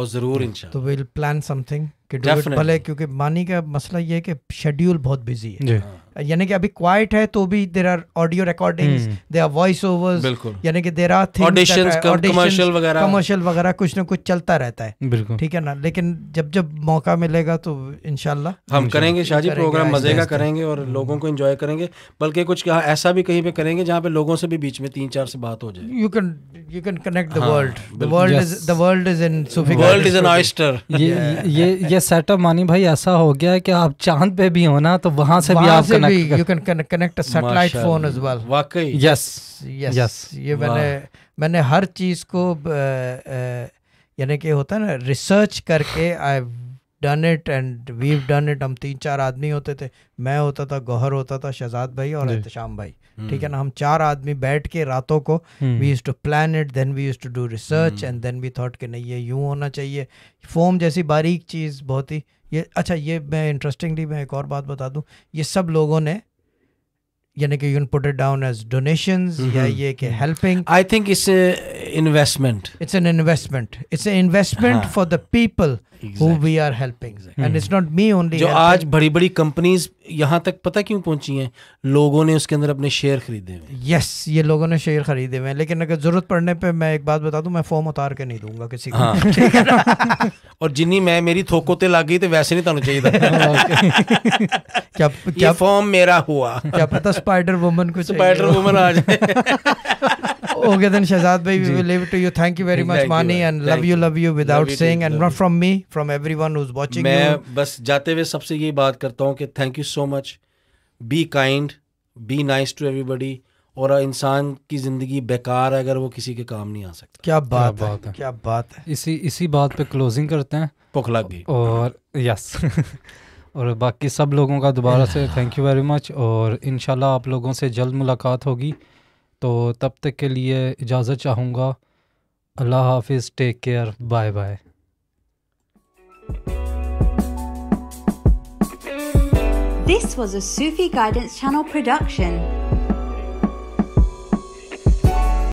और ज़रूर इंशाल्लाह तो विल प्लान समथिंग कि भले क्योंकि मानी का मसला ये है कि शेड्यूल बहुत बिजी है हाँ। यानी कि अभी क्वाइट है तो भी there are audio recording there are voice overs यानी कि देर आर कमर्शियल वगैरह कमर्शियल वगैरह कुछ ना कुछ चलता रहता है बिल्कुल ठीक है ना लेकिन जब जब मौका मिलेगा तो इनशाला हम करेंगे शाहजी प्रोग्राम मजे का करेंगे और लोगों को इंजॉय करेंगे बल्कि कुछ ऐसा भी कहीं पे करेंगे जहाँ पे लोगों से भी बीच में तीन चार से बात हो जाए you can you can connect the world the world is the world is in world is an oyster ये ये ये सेटअप मानी भाई ऐसा हो गया है कि आप चांद पे भी हो ना तो वहां से भी आप connect you can connect a satellite phone as well वाकई yes yes yes ये मैंने मैंने हर चीज को यानी कि होता है ना रिसर्च करके I done it and we've done it हम तीन चार आदमी होते थे मैं होता था गौहर होता था शहजाद भाई और एहतशाम भाई हम्म। ठीक है ना हम चार आदमी बैठ के रातों को we used to plan it then we used to do research and then we thought कि नहीं ये यूं होना चाहिए फोम जैसी बारीक चीज़ बहुत ही ये अच्छा ये मैं इंटरेस्टिंगली मैं एक और बात बता दूं ये सब लोगों ने यानी कि you can put it down as donations या mm-hmm. ये कि helping I think it's investment it's an investment it's an investment for the people who we are helping and it's not me only जो आज बड़ी बड़ी companies यहाँ तक पता क्यों पहुंची हैं लोगों ने उसके अंदर अपने शेयर खरीदे हुए यस ये लोगों ने शेयर खरीदे हुए हैं लेकिन अगर जरूरत पड़ने पे मैं एक बात बता दूं मैं फॉर्म उतार के नहीं दूंगा किसी को हाँ। और जिन्नी मैं मेरी थोको ते लग गई तो वैसे नहीं तुम तो चाहिए क्या क्या फॉर्म मेरा हुआ क्या पता स्पाइडर वुमन को स्पाइडर वुमन आ जाए ओके देन शहजाद भाई we will leave to you thank you very much Mani and love you love you without saying and not from me from everyone who is watching you मैं बस जाते हुए सबसे ये बात करता हूं कि thank you so much be kind be nice to everybody और इंसान की ज़िंदगी बेकार है अगर वो किसी के काम नहीं आ सकता क्या बात, क्या बात है, है क्या बात है इसी इसी बात पे क्लोजिंग करते हैं पुख लग गई और यस और बाकी सब लोगों का दोबारा से थैंक यू वेरी मच और इन आप लोगों से जल्द मुलाकात होगी तो तब तक के लिए इजाज़त चाहूँगा अल्लाह हाफिज़ take care bye bye This was a Sufi Guidance Channel production.